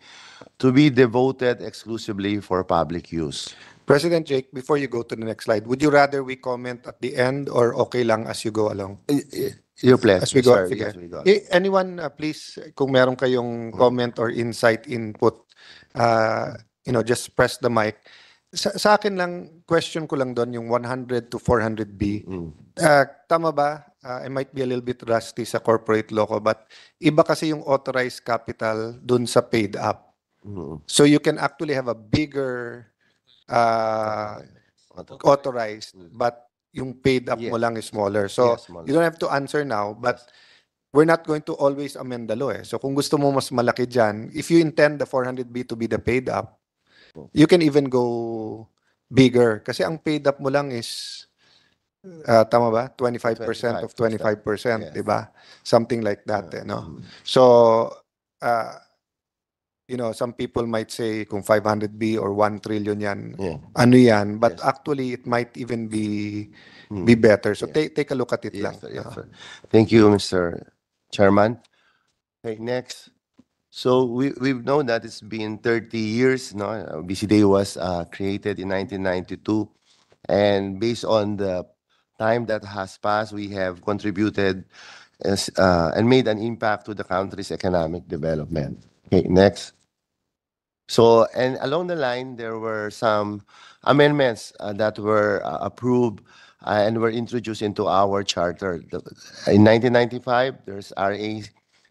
to be devoted exclusively for public use. President Jake, before you go to the next slide, would you rather we comment at the end or okay lang as you go along? You please. As we go, Sorry, yes, we go. Eh, anyone, uh, please, kung meron kayong comment or insight input, uh, you know, just press the mic sa, sa akin lang, question ko lang doon, yung 100 to 400B. Mm. Uh, tama ba? Uh, I might be a little bit rusty sa corporate law ko, but iba kasi yung authorized capital doon sa paid up. Mm. So you can actually have a bigger uh, authorized, mm. but yung paid up yeah. mo lang is smaller. So yeah, smaller. you don't have to answer now, but we're not going to always amend the law. Eh. So kung gusto mo mas malaki dyan, if you intend the 400B to be the paid up, You can even go bigger kasi ang paid up mo lang is uh, tama ba? 25%, 25% of 25%, yes. 'di ba? Something like that, yeah. eh, no? Mm-hmm. So, uh, you know, some people might say kung 500 B or 1 trillion 'yan, yeah. ano 'yan? But yes. actually it might even be mm-hmm. be better. So yeah. take take a look at it yes, lang. Sir, yes, ah. sir. Thank you, Mr. Chairman. Okay, next. So we, we've known that it's been 30 years. No? BCDA was uh, created in 1992. And based on the time that has passed, we have contributed as, uh, and made an impact to the country's economic development. Okay, next. So, and along the line, there were some amendments uh, that were uh, approved uh, and were introduced into our charter. in 1995, there's RA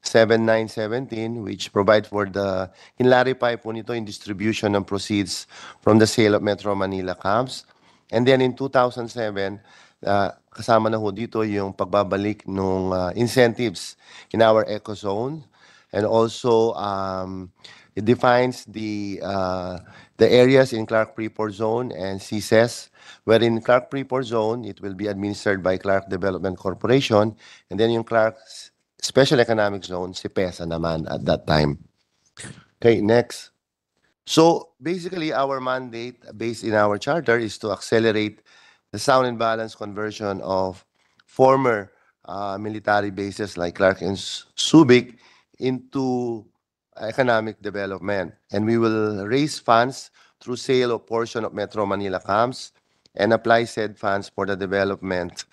7917 which provide for the kinlarify po nito in distribution ng proceeds from the sale of Metro Manila cabs. And then in 2007, uh, kasama na ho dito yung pagbabalik ng uh, incentives in our eco zone and also um, it defines the uh, the areas in Clark Freeport Zone and CSES, wherein Clark Freeport Zone, it will be administered by Clark Development Corporation, and then yung Clark's Special Economic Zone, si PESA naman at that time. Okay, next. So basically, our mandate based in our charter is to accelerate the sound and balance conversion of former uh, military bases like Clark and Subic into economic development. And we will raise funds through sale of portion of Metro Manila camps and apply said funds for the development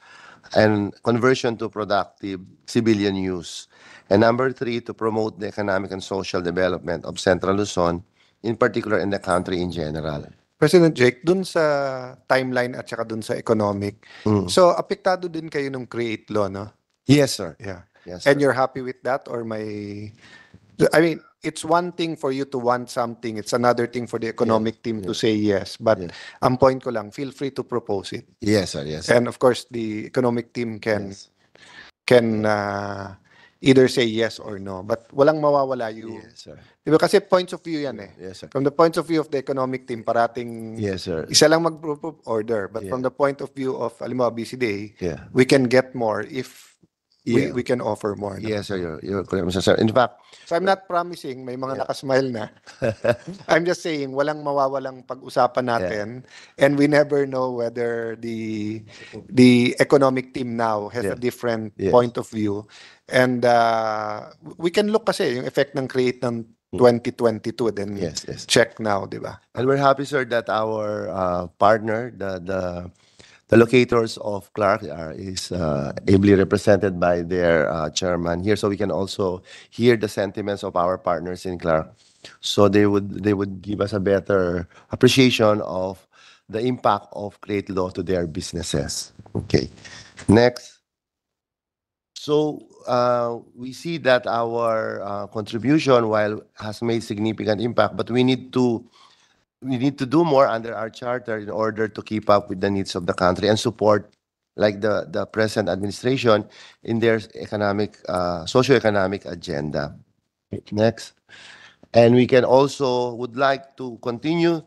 and conversion to productive civilian use. And number three, to promote the economic and social development of Central Luzon, in particular in the country in general. President Jake, dun sa timeline at saka dun sa economic, mm. so apektado din kayo nung create law, no? Yes, sir. Yeah. Yes, sir. And you're happy with that or may... I mean, it's one thing for you to want something. It's another thing for the economic team to say yes. But Yes. ang point ko lang, feel free to propose it. Yes, sir. Yes. And of course, the economic team can Yes. can uh, either say yes or no. But walang mawawala you. Yes, sir. Di diba? Kasi points of view yan eh. Yes, sir. From the points of view of the economic team, parating Yes, sir. isa lang mag-proof order. But from the point of view of, alam mo, BCDA, Yeah. we can get more if we, Yeah. we can offer more. na. Yes, sir. You're, you're Sir. In fact, So I'm not promising, may mga nakasmile na. I'm just saying, walang mawawalang pag-usapan natin and we never know whether the the economic team now has a different Yes. point of view. And uh, we can look kasi yung effect ng create ng 2022 hmm. then Yes, yes. check now, di ba? and we're happy, sir, that our uh, partner, the the The locators of Clark are, is uh, ably represented by their uh, chairman here, so we can also hear the sentiments of our partners in Clark. So they would they would give us a better appreciation of the impact of create law to their businesses. Okay, next. So uh, we see that our uh, contribution, while has made significant impact, but we need to we need to do more under our charter in order to keep up with the needs of the country and support like the, the present administration in their economic, uh, economic agenda. Next. And we can also would like to continue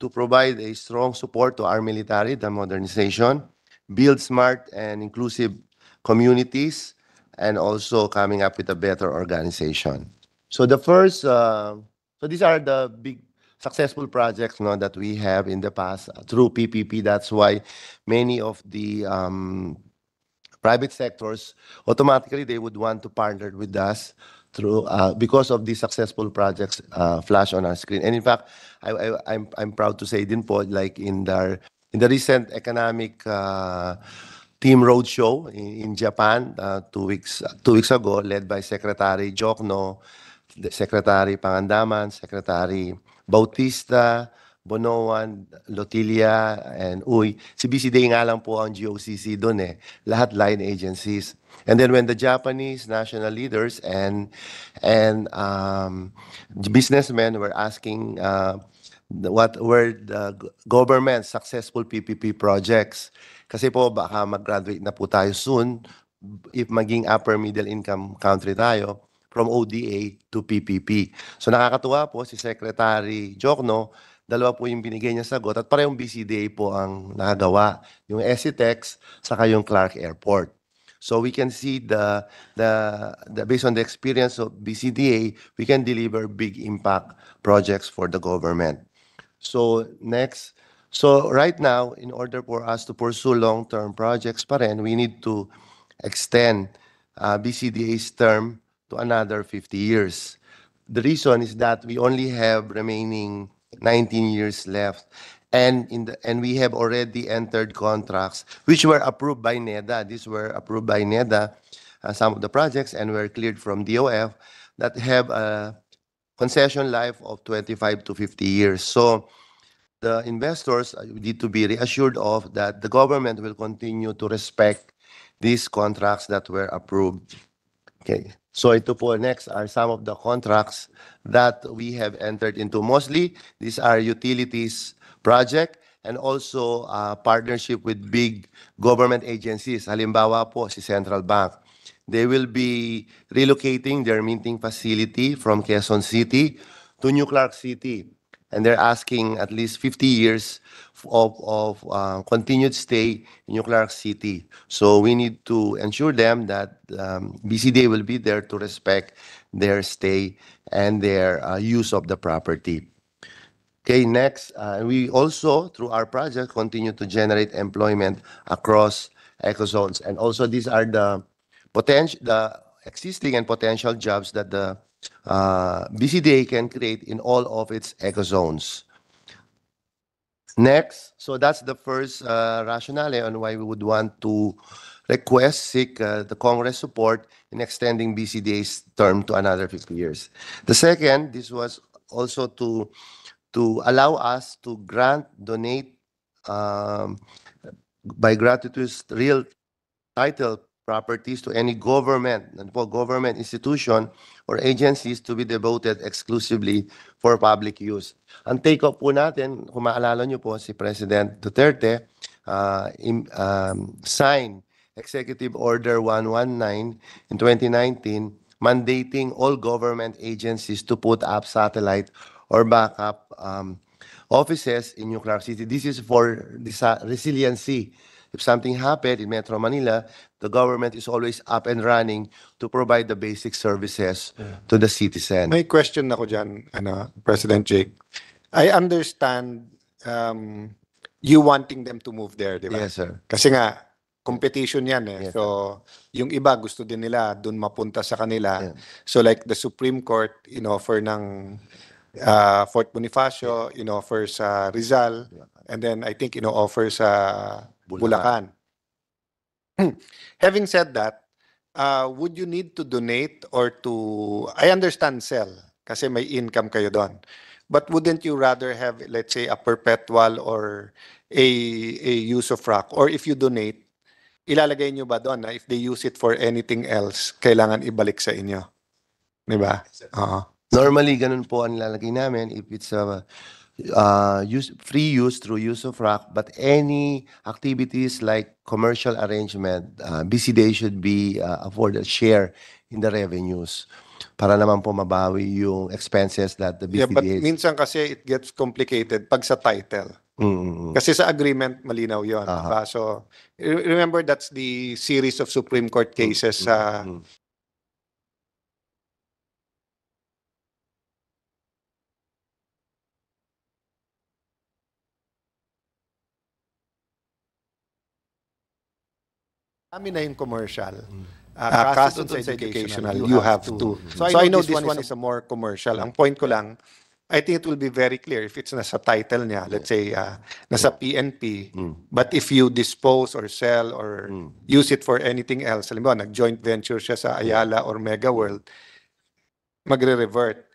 to provide a strong support to our military, the modernization, build smart and inclusive communities, and also coming up with a better organization. So the first, uh, so these are the big successful projects know that we have in the past through PPP. That's why many of the um, private sectors automatically they would want to partner with us through uh, because of the successful projects uh, flash on our screen. And in fact, I, I, am I'm, I'm proud to say din po like in the in the recent economic uh, team roadshow in, in Japan uh, two weeks two weeks ago, led by Secretary Jokno, the Secretary Pangandaman, Secretary Bautista, Bonoan, Lotilia, and Uy. Si BCDA nga lang po ang GOCC doon eh. Lahat line agencies. And then when the Japanese national leaders and and um, businessmen were asking uh, what were the government's successful PPP projects, kasi po baka mag-graduate na po tayo soon if maging upper middle income country tayo, from ODA to PPP. So nakakatuwa po si Secretary Jokno, dalawa po yung binigay niya sagot at parehong BCDA po ang nakagawa, yung e SCTEX saka yung Clark Airport. So we can see the, the, the based on the experience of BCDA, we can deliver big impact projects for the government. So next, so right now, in order for us to pursue long-term projects pa rin, we need to extend uh, BCDA's term to another 50 years. The reason is that we only have remaining 19 years left, and we have already entered contracts which were approved by NEDA. These were approved by NEDA, uh, some of the projects, and were cleared from DOF that have a concession life of 25-50 to years. So The investors uh, need to be reassured of that the government will continue to respect these contracts that were approved. Okay. So ito po next are some of the contracts that we have entered into. Mostly, these are utilities project and also uh, partnership with big government agencies. Halimbawa po si Central Bank. They will be relocating their minting facility from Quezon City to New Clark City. and they're asking at least 50 years of, of uh, continued stay in New Clark City. So we need to ensure them that um, BCDA will be there to respect their stay and their uh, use of the property. Okay, next, uh, we also, through our project, continue to generate employment across ecozones. And also, these are the potential, the existing and potential jobs that the uh, BCDA can create in all of its ecozones. Next, so that's the first uh, rationale on why we would want to request, seek uh, the Congress support in extending BCDA's term to another 50 years. The second, this was also to, to allow us to grant, donate, um, by gratuitous real title properties to any government, and for government institution or agencies to be devoted exclusively for public use. Ang take-up po natin, kung maalala nyo po, si President Duterte uh, um, signed Executive Order 119 in 2019 mandating all government agencies to put up satellite or backup um, offices in nuclear city. This is for resiliency If something happened in Metro Manila, the government is always up and running to provide the basic services to the citizen. May question ako dyan, ano, President Jake. I understand um, you wanting them to move there, di ba? Yes, sir. Kasi nga, competition yan eh. Yes. So, yung iba gusto din nila doon mapunta sa kanila. Yeah. So like the Supreme Court in offer ng uh, Fort Bonifacio, you know, offers uh, Rizal, and then I think, you know, offers uh, Bulacan. Having said that, uh, would you need to donate or to, I understand sell, kasi may income kayo doon. But wouldn't you rather have, let's say, a perpetual or a, a use of rock? Or if you donate, ilalagay nyo ba doon na if they use it for anything else, kailangan ibalik sa inyo? Di ba? Oo. Normally, ganun po ang lalagay namin if it's a uh, uh, use, free use through use of rock, but any activities like commercial arrangement, uh, BCDA should be uh, afforded share in the revenues para naman po mabawi yung expenses that the BCDA... Yeah, but minsan kasi it gets complicated pag sa title. Mm-hmm. Kasi sa agreement, malinaw yun. Uh-huh. So, remember that's the series of Supreme Court cases sa mm-hmm. uh, Kami na yung commercial. Uh, uh, kaso dun sa educational, you, have to. to. So, so I know this, this one is a more commercial. Ang point ko lang, I think it will be very clear if it's nasa title niya, let's say uh, nasa PNP, mm. mm. but if you dispose or sell or mm. use it for anything else, halimbawa nag-joint venture siya sa mm. Ayala or Mega World, magre-revert.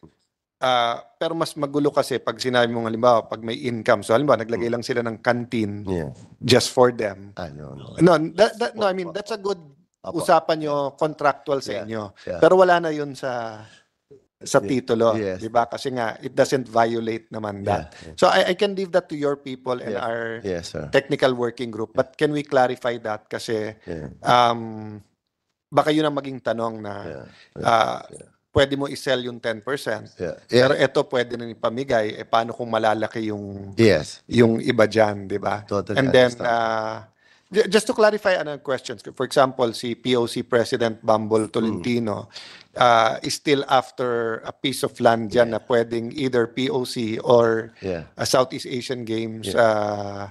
Uh, pero mas magulo kasi pag sinabi mong halimbawa pag may income. So halimbawa naglagay mm. lang sila ng canteen yeah. just for them. I No, that, that, no, I mean that's a good Apo. usapan nyo contractual sa yeah. inyo. Yeah. Pero wala na 'yun sa sa titulo, yes. 'di ba? Kasi nga it doesn't violate naman that. Yeah. So I, I can leave that to your people and yeah. our yes, technical working group. But can we clarify that kasi yeah. um baka 'yun ang maging tanong na yeah. Ah, yeah. Uh, yeah pwede mo i-sell yung 10%. Yeah. Pero ito pwede na ipamigay, eh paano kung malalaki yung yes. yung iba diyan, 'di ba? Totally And then uh, just to clarify another questions. For example, si POC President Bumble mm. Tolentino mm. uh, is still after a piece of land diyan yeah. na pwedeng either POC or yeah. uh, Southeast Asian Games yeah. uh,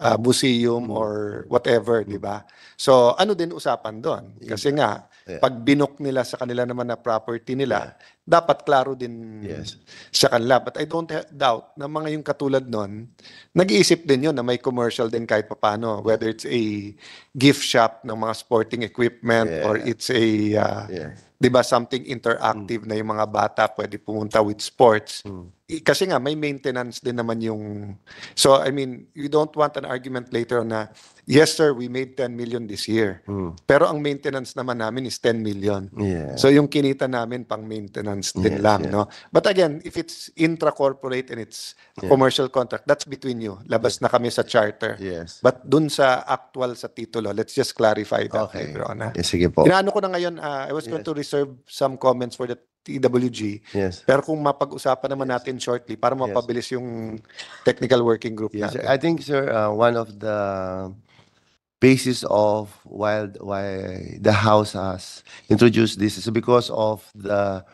uh, museum mm-hmm. or whatever, di ba? So, ano din usapan doon? Kasi nga, Yeah. pag binok nila sa kanila naman na property nila, dapat klaro din Yes. sa kanila. But I don't ha- doubt na mga yung katulad noon, nag-iisip din yun na may commercial din kahit papano. Whether it's a gift shop ng mga sporting equipment or it's a, uh, Yeah. di something interactive mm. na yung mga bata pwede pumunta with sports. Mm kasi nga may maintenance din naman yung so I mean you don't want an argument later na yes sir we made 10 million this year mm. pero ang maintenance naman namin is 10 million yeah. so yung kinita namin pang maintenance din yes, lang yeah. no but again if it's intra corporate and it's yeah. commercial contract that's between you labas yeah. na kami sa charter yes. but dun sa actual sa titulo let's just clarify that okay. later on ha? Yes, sige po inaano ko na ngayon uh, I was yes. going to reserve some comments for the TWG. Yes. Pero kung mapag-usapan naman natin shortly para mapabilis yung technical working group Yes, sir. I think, sir, uh, one of the basis of why, why the House has introduced this is because of the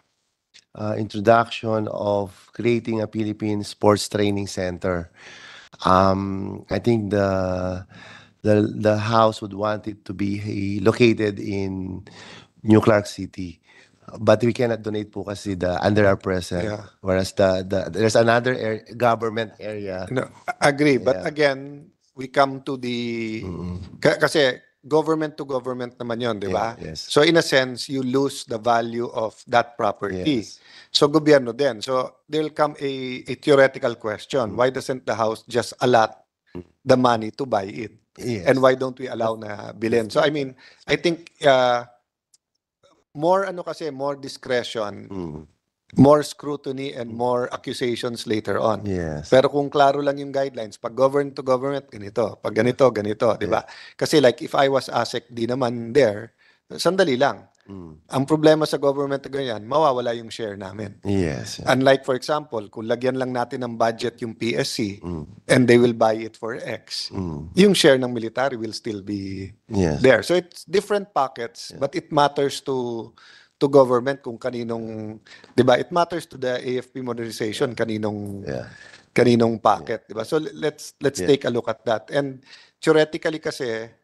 uh, introduction of creating a Philippine Sports Training Center. Um, I think the the the house would want it to be located in New Clark City but we cannot donate po kasi the under our present. Yeah. Whereas the, the there's another air, government area. No, I agree. Yeah. But again, we come to the mm-hmm. kasi government to government naman yon, di ba? Yeah, yes. So in a sense, you lose the value of that property. Yes. So gobyerno din. So there'll come a, a theoretical question. Mm-hmm. Why doesn't the house just allot the money to buy it? Yes. And why don't we allow na bilhin? So I mean, I think uh, more ano kasi, more discretion, mm. more scrutiny and more accusations later on. Yes. Pero kung klaro lang yung guidelines, pag government to government, ganito. Pag ganito, ganito, di ba? Yeah. Kasi like if I was ASEC, di naman there, sandali lang. Mm. Ang problema sa government na ganyan, mawawala yung share namin. Yes. Unlike for example, kung lagyan lang natin ng budget yung PSC mm. and they will buy it for X, mm. yung share ng military will still be yes. there. So it's different pockets yeah. but it matters to to government kung kaninong 'di ba? It matters to the AFP modernization kaninong yeah. kaninong packet, yeah. 'di ba? So let's let's yeah. take a look at that. And theoretically kasi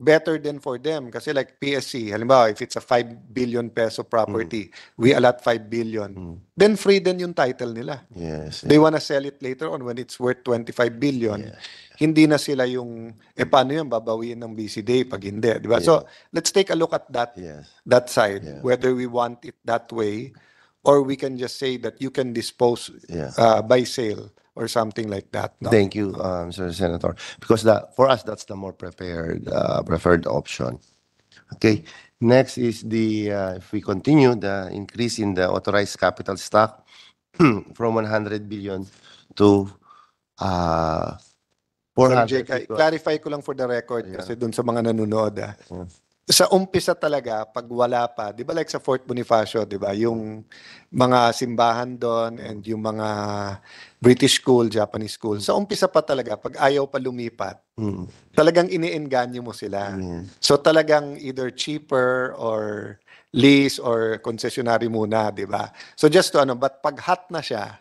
better than for them. Kasi like PSC, halimbawa, if it's a 5 billion peso property, hmm. we allot 5 billion. Hmm. Then free din yung title nila. Yes. They wanna sell it later on when it's worth 25 billion. Hindi na sila yung, eh paano yan babawiin ng BCDA pag hindi, di ba? So, let's take a look at that, Yes. that side, Yeah. whether we want it that way or we can just say that you can dispose Yeah. uh, by sale or something like that. No? Thank you, um, Sir Senator. Because that, for us, that's the more prepared, uh, preferred option. Okay, next is the, uh, if we continue, the increase in the authorized capital stock from 100 billion to uh, Sorry, Jake, I- clarify ko lang for the record Yeah. kasi dun sa mga nanonood. ah. Yeah sa umpisa talaga, pag wala pa, di ba like sa Fort Bonifacio, di ba, yung mga simbahan doon and yung mga British school, Japanese school, sa umpisa pa talaga, pag ayaw pa lumipat, mm. talagang iniinganyo mo sila. Mm. So talagang either cheaper or lease or concessionary muna, di ba? So just to ano, but pag hot na siya,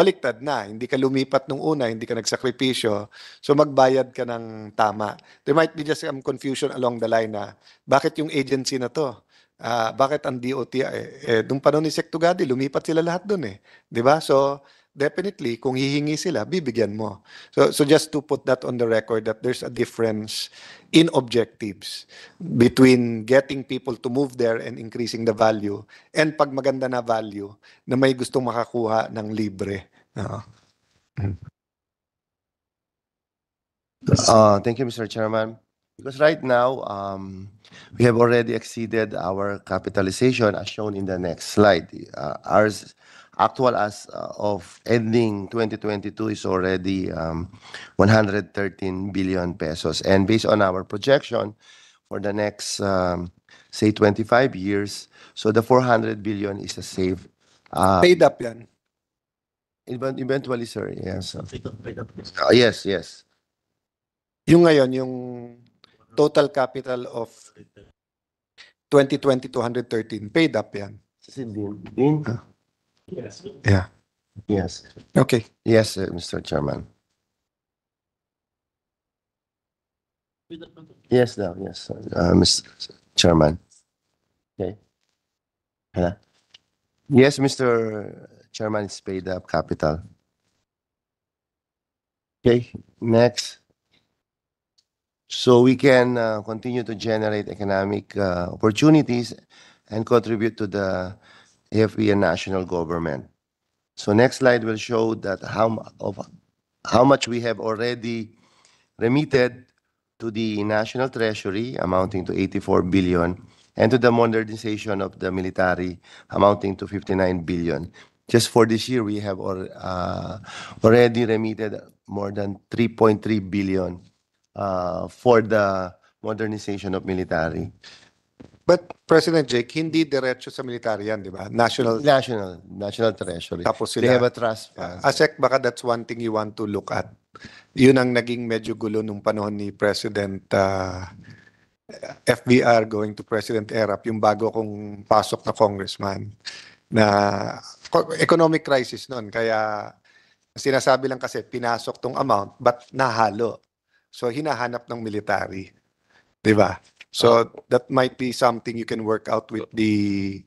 baliktad na. Hindi ka lumipat nung una, hindi ka nagsakripisyo. So magbayad ka ng tama. There might be just some confusion along the line na bakit yung agency na to? Uh, bakit ang DOT? Ah, eh, eh, nung panahon ni Secto Tugadi, lumipat sila lahat dun eh. ba diba? So definitely, kung hihingi sila, bibigyan mo. So, so just to put that on the record that there's a difference in objectives between getting people to move there and increasing the value and pag maganda na value na may gustong makakuha ng libre. Uh-huh. Uh, Thank you, Mr. Chairman. Because right now, um, we have already exceeded our capitalization as shown in the next slide. Uh, Ours actual as uh, of ending 2022 is already um, 113 billion pesos. And based on our projection for the next, um, say, 25 years, so the 400 billion is a safe. uh, Paid up yan. Even- Eventually, sir. Yes. sir. Ah, yes, yes. Yung ngayon, yung total capital of 2020 to paid up yan. Is it ah. Yes. Yeah. Yes. Okay. Yes, uh, Mr. Chairman. Yes, no, yes, uh, Mr. Chairman. Okay. Hello? Yes, Mr. Chairman is paid up capital. Okay, next. So we can uh, continue to generate economic uh, opportunities and contribute to the AFP and national government. So next slide will show that how of how much we have already remitted to the national treasury amounting to 84 billion and to the modernization of the military amounting to 59 billion. Just for this year, we have uh, already remitted more than 3.3 billion uh, for the modernization of military. But President Jake, hindi diretso sa military yan, di ba? National. National. National Treasury. Tapos sila. They have a trust fund. ASEC, baka that's one thing you want to look at. Yun ang naging medyo gulo nung panahon ni President uh, FBR going to President Erap, yung bago kong pasok na congressman na economic crisis noon. Kaya sinasabi lang kasi pinasok tong amount but nahalo. So hinahanap ng military. 'Di ba? So ah. that might be something you can work out with the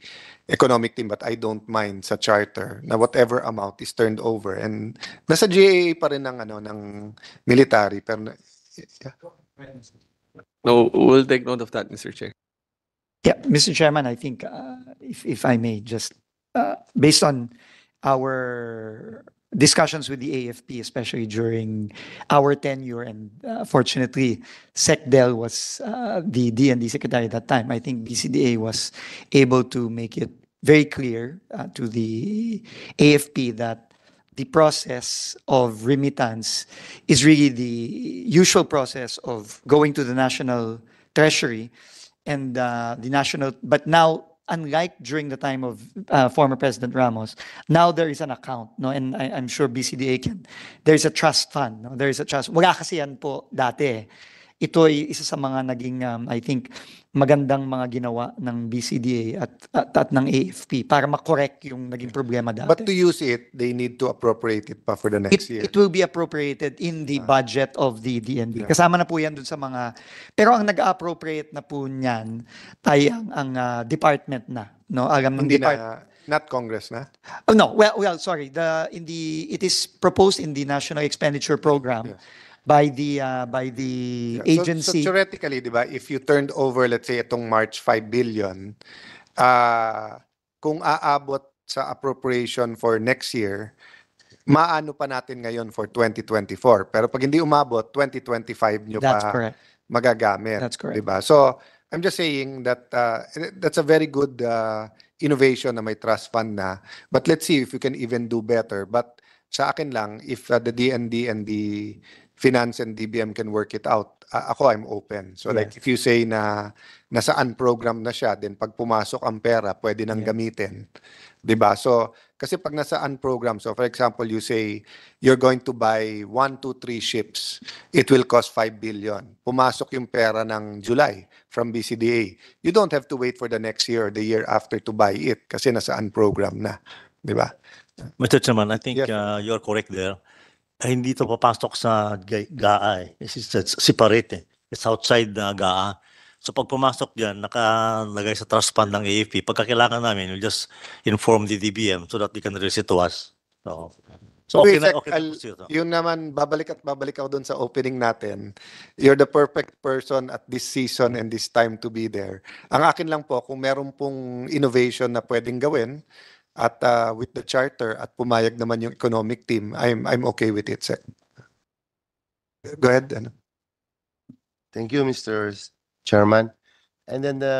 economic team but I don't mind sa charter na whatever amount is turned over and nasa GAA pa rin ng ano ng military pero yeah. No, we'll take note of that, Mr. Chair. Yeah, Mr. Chairman, I think uh, if if I may just based on our discussions with the AFP, especially during our tenure, and uh, fortunately, SecDel was uh, the D&D secretary at that time. I think BCDA was able to make it very clear uh, to the AFP that the process of remittance is really the usual process of going to the national treasury and uh, the national, but now unlike during the time of uh, former President Ramos, now there is an account, no? And I, am sure BCDA can. There's a trust fund, no? There's a trust. Wala kasi yan po dati. ito ay isa sa mga naging um, I think magandang mga ginawa ng BCDA at at, at ng AFP para ma yung naging problema dati. But to use it, they need to appropriate it pa for the next it, year. It will be appropriated in the ah. budget of the DND. Yeah. Kasama na po 'yan dun sa mga pero ang nag-appropriate na po niyan ay ang, ang uh, department na, no? Alam ng department. Not Congress na? Oh, no. Well, well, sorry. The in the it is proposed in the National Expenditure Program. Yeah by the uh, by the agency. So, so theoretically, di ba, if you turned over, let's say, itong March 5 billion, uh, kung aabot sa appropriation for next year, maano pa natin ngayon for 2024. Pero pag hindi umabot, 2025 nyo That's pa correct. magagamit. That's correct. Diba? So, I'm just saying that uh, eh, that's a very good uh, innovation na may trust fund na. But let's see if we can even do better. But sa akin lang, if uh, the DND and the finance and DBM can work it out. A- ako, I'm open. So like, if you say na nasaan program na siya, then pag pumasok ang pera, pwede nang gamitin. 'Di ba So, kasi pag nasaan program, so for example, you say, you're going to buy 1, 2, 3 ships. It will cost 5 billion. Pumasok yung pera ng July from BCDA. You don't have to wait for the next year or the year after to buy it kasi nasaan program na. 'Di ba Mr. Chairman, I think Yes. uh, you are correct there ay ah, hindi ito papasok sa GAA eh. It's, separate eh. It's outside the GAA. So pag pumasok dyan, nakalagay sa trust fund ng AFP. Pagka kailangan namin, we'll just inform the DBM so that they can release it to us. So, so okay Wait, na, okay I'll, na Yun naman, babalik at babalik ako dun sa opening natin. You're the perfect person at this season and this time to be there. Ang akin lang po, kung meron pong innovation na pwedeng gawin, at uh, with the charter at pumayag naman yung economic team, I'm I'm okay with it, Sec. Go ahead. Ano? Thank you, Mr. Chairman. And then the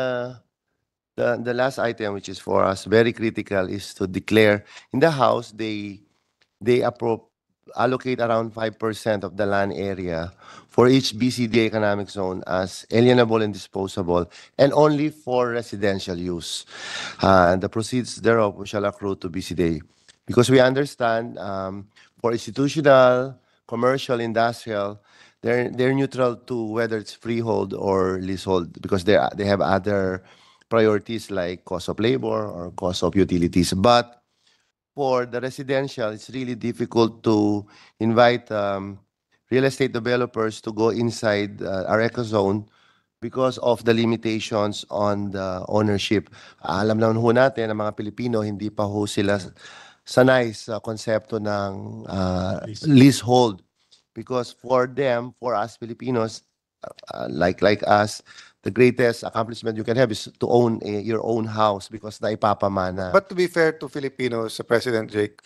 the the last item, which is for us very critical, is to declare in the House they they approve allocate around 5% of the land area for each BCD economic zone as alienable and disposable and only for residential use. Uh, and the proceeds thereof shall accrue to BCD. Because we understand um, for institutional, commercial, industrial, they're, they're neutral to whether it's freehold or leasehold because they, they have other priorities like cost of labor or cost of utilities. But for the residential, it's really difficult to invite um, real estate developers to go inside uh, our eco zone because of the limitations on the ownership. Alam naman ho natin ang mga Pilipino hindi pa ho sila sanay sa konsepto ng uh, leasehold because for them, for us Filipinos uh, like like us, the greatest accomplishment you can have is to own a, your own house because naipapamana. But to be fair to Filipinos, President Jake,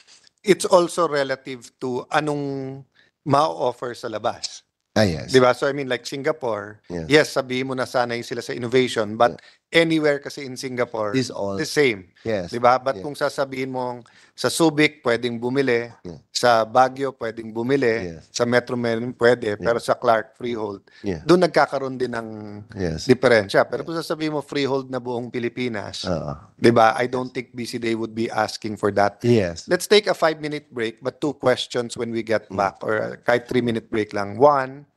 it's also relative to anong ma-offer sa labas. Ah, yes. Diba? So I mean like Singapore, Yeah. yes, sabi mo na sanay sila sa innovation, but anywhere kasi in Singapore, is all the same. Yes. 'Di ba? But yes. kung sasabihin mong sa Subic pwedeng bumili, yeah. sa Baguio pwedeng bumili, yes. sa Metro Manila pwede, yeah. pero sa Clark freehold. Yeah. Doon nagkakaroon din ng yes. diferensya. Pero yeah. kung sasabihin mo freehold na buong Pilipinas, uh-huh. 'di ba? I don't think busy day would be asking for that. Yes. Let's take a five minute break but two questions when we get mm. back or kahit three minute break lang. One,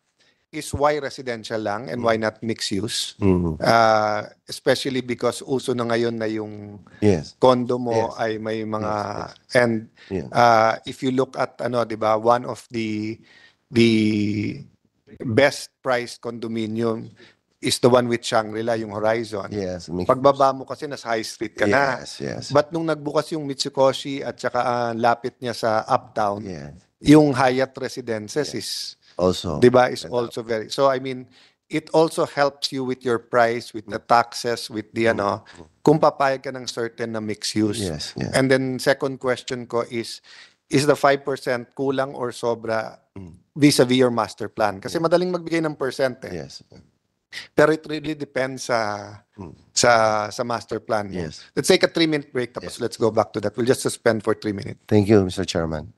is why residential lang and mm. why not mixed use. Mhm. Uh, especially because uso na ngayon na yung Yes. condo mo Yes. ay may mga and Yeah. uh, if you look at ano 'di ba one of the the best priced condominium is the one with Shangri-La yung Horizon. Yes. Make- Pagbaba mo kasi nasa high street ka na. Yes. Yes. But nung nagbukas yung Mitsukoshi at saka ah, lapit niya sa Uptown, yes. yung Hyatt Residences is also. Diba? Is uh, also very. So I mean, it also helps you with your price, with the taxes, with the ano, mm-hmm. kung papayag ka ng certain na mixed use. Yes, yes. And then second question ko is, is the 5% kulang or sobra mm. vis-a-vis your master plan? Kasi mm. madaling magbigay ng percent eh. Yes. Pero it really depends sa mm. sa sa master plan. mo. Yes. Let's take a three-minute break tapos let's go back to that. We'll just suspend for three minutes. Thank you, Mr. Chairman.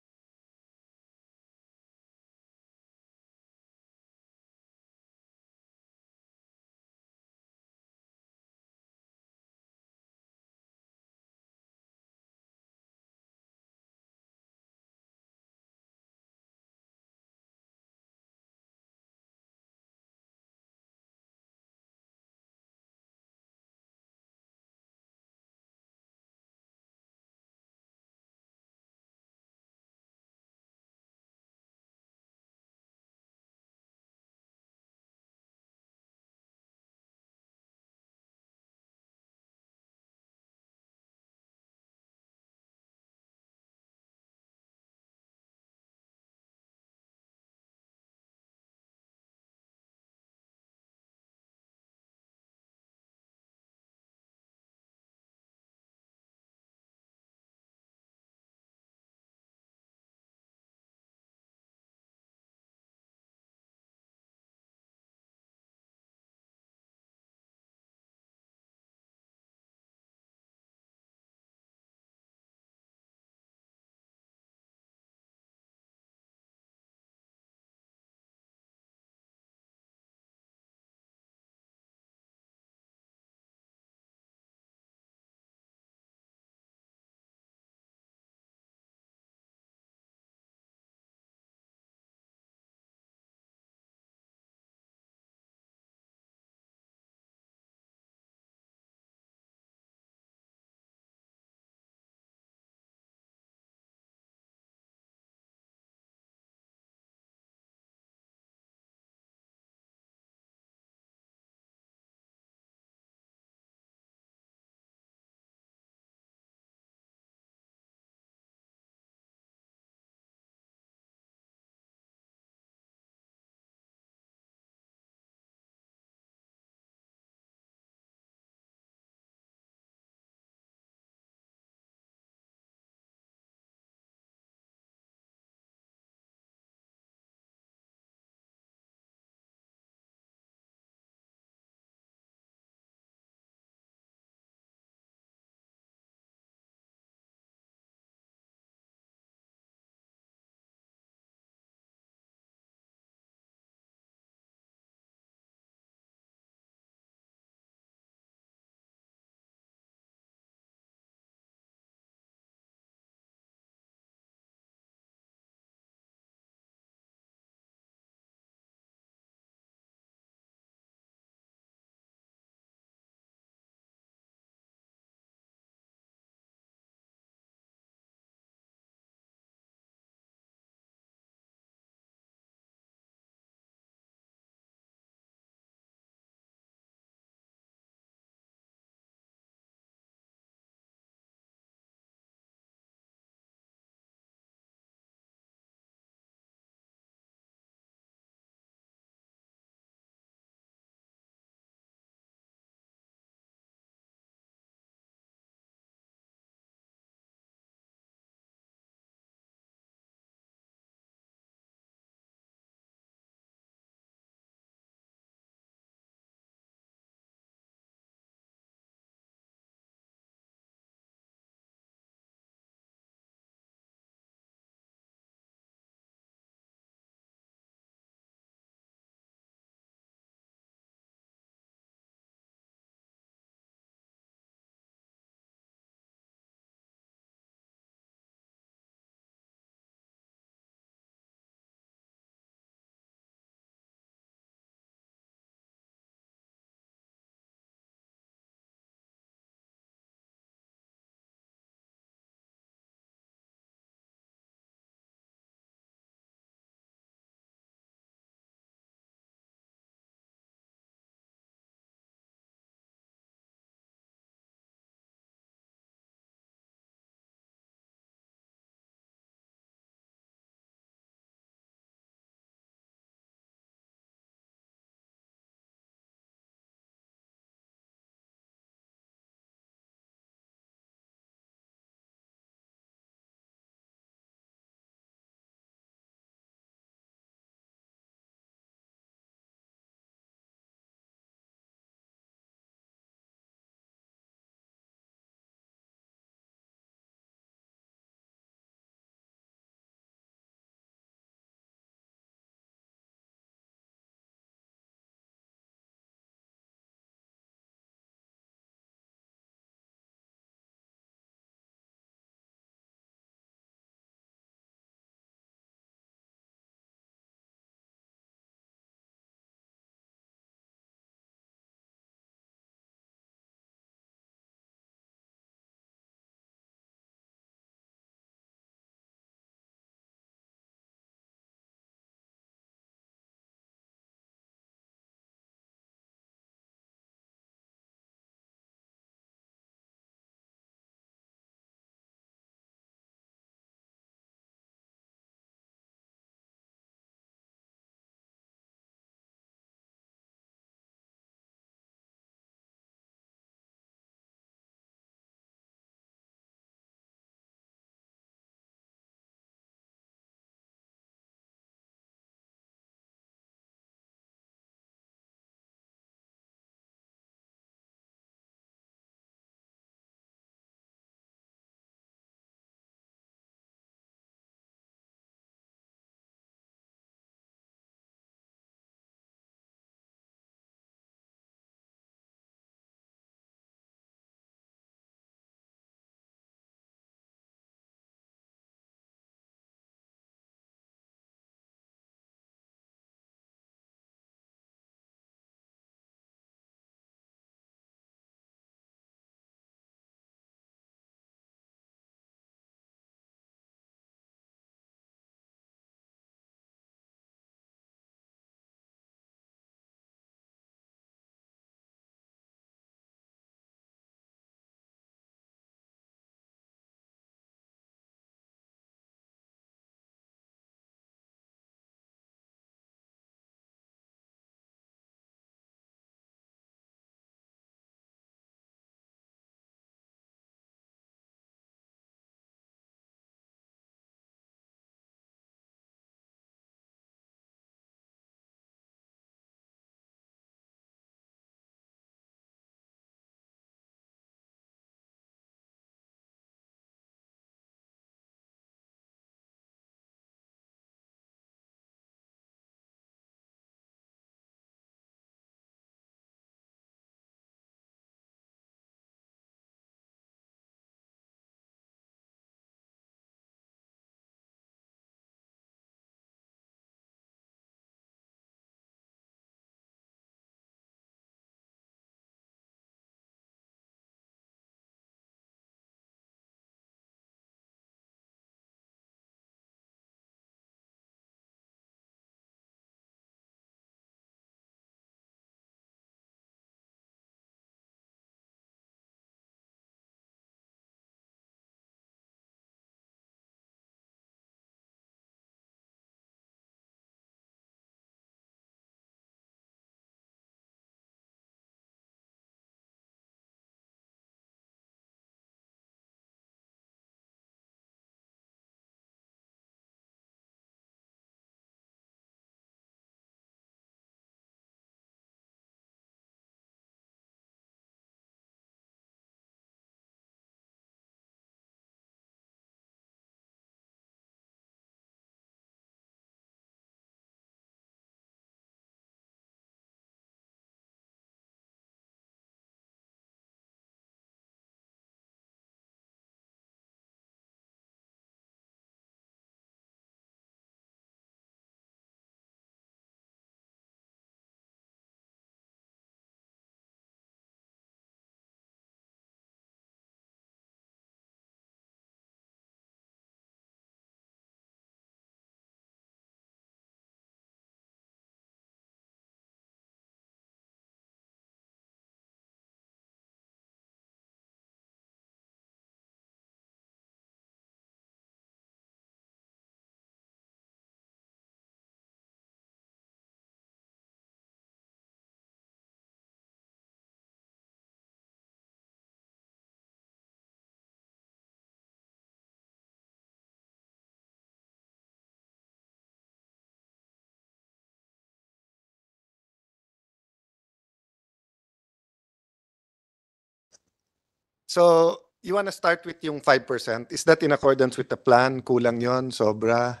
So, you to start with yung 5%. Is that in accordance with the plan? Kulang yon? Sobra?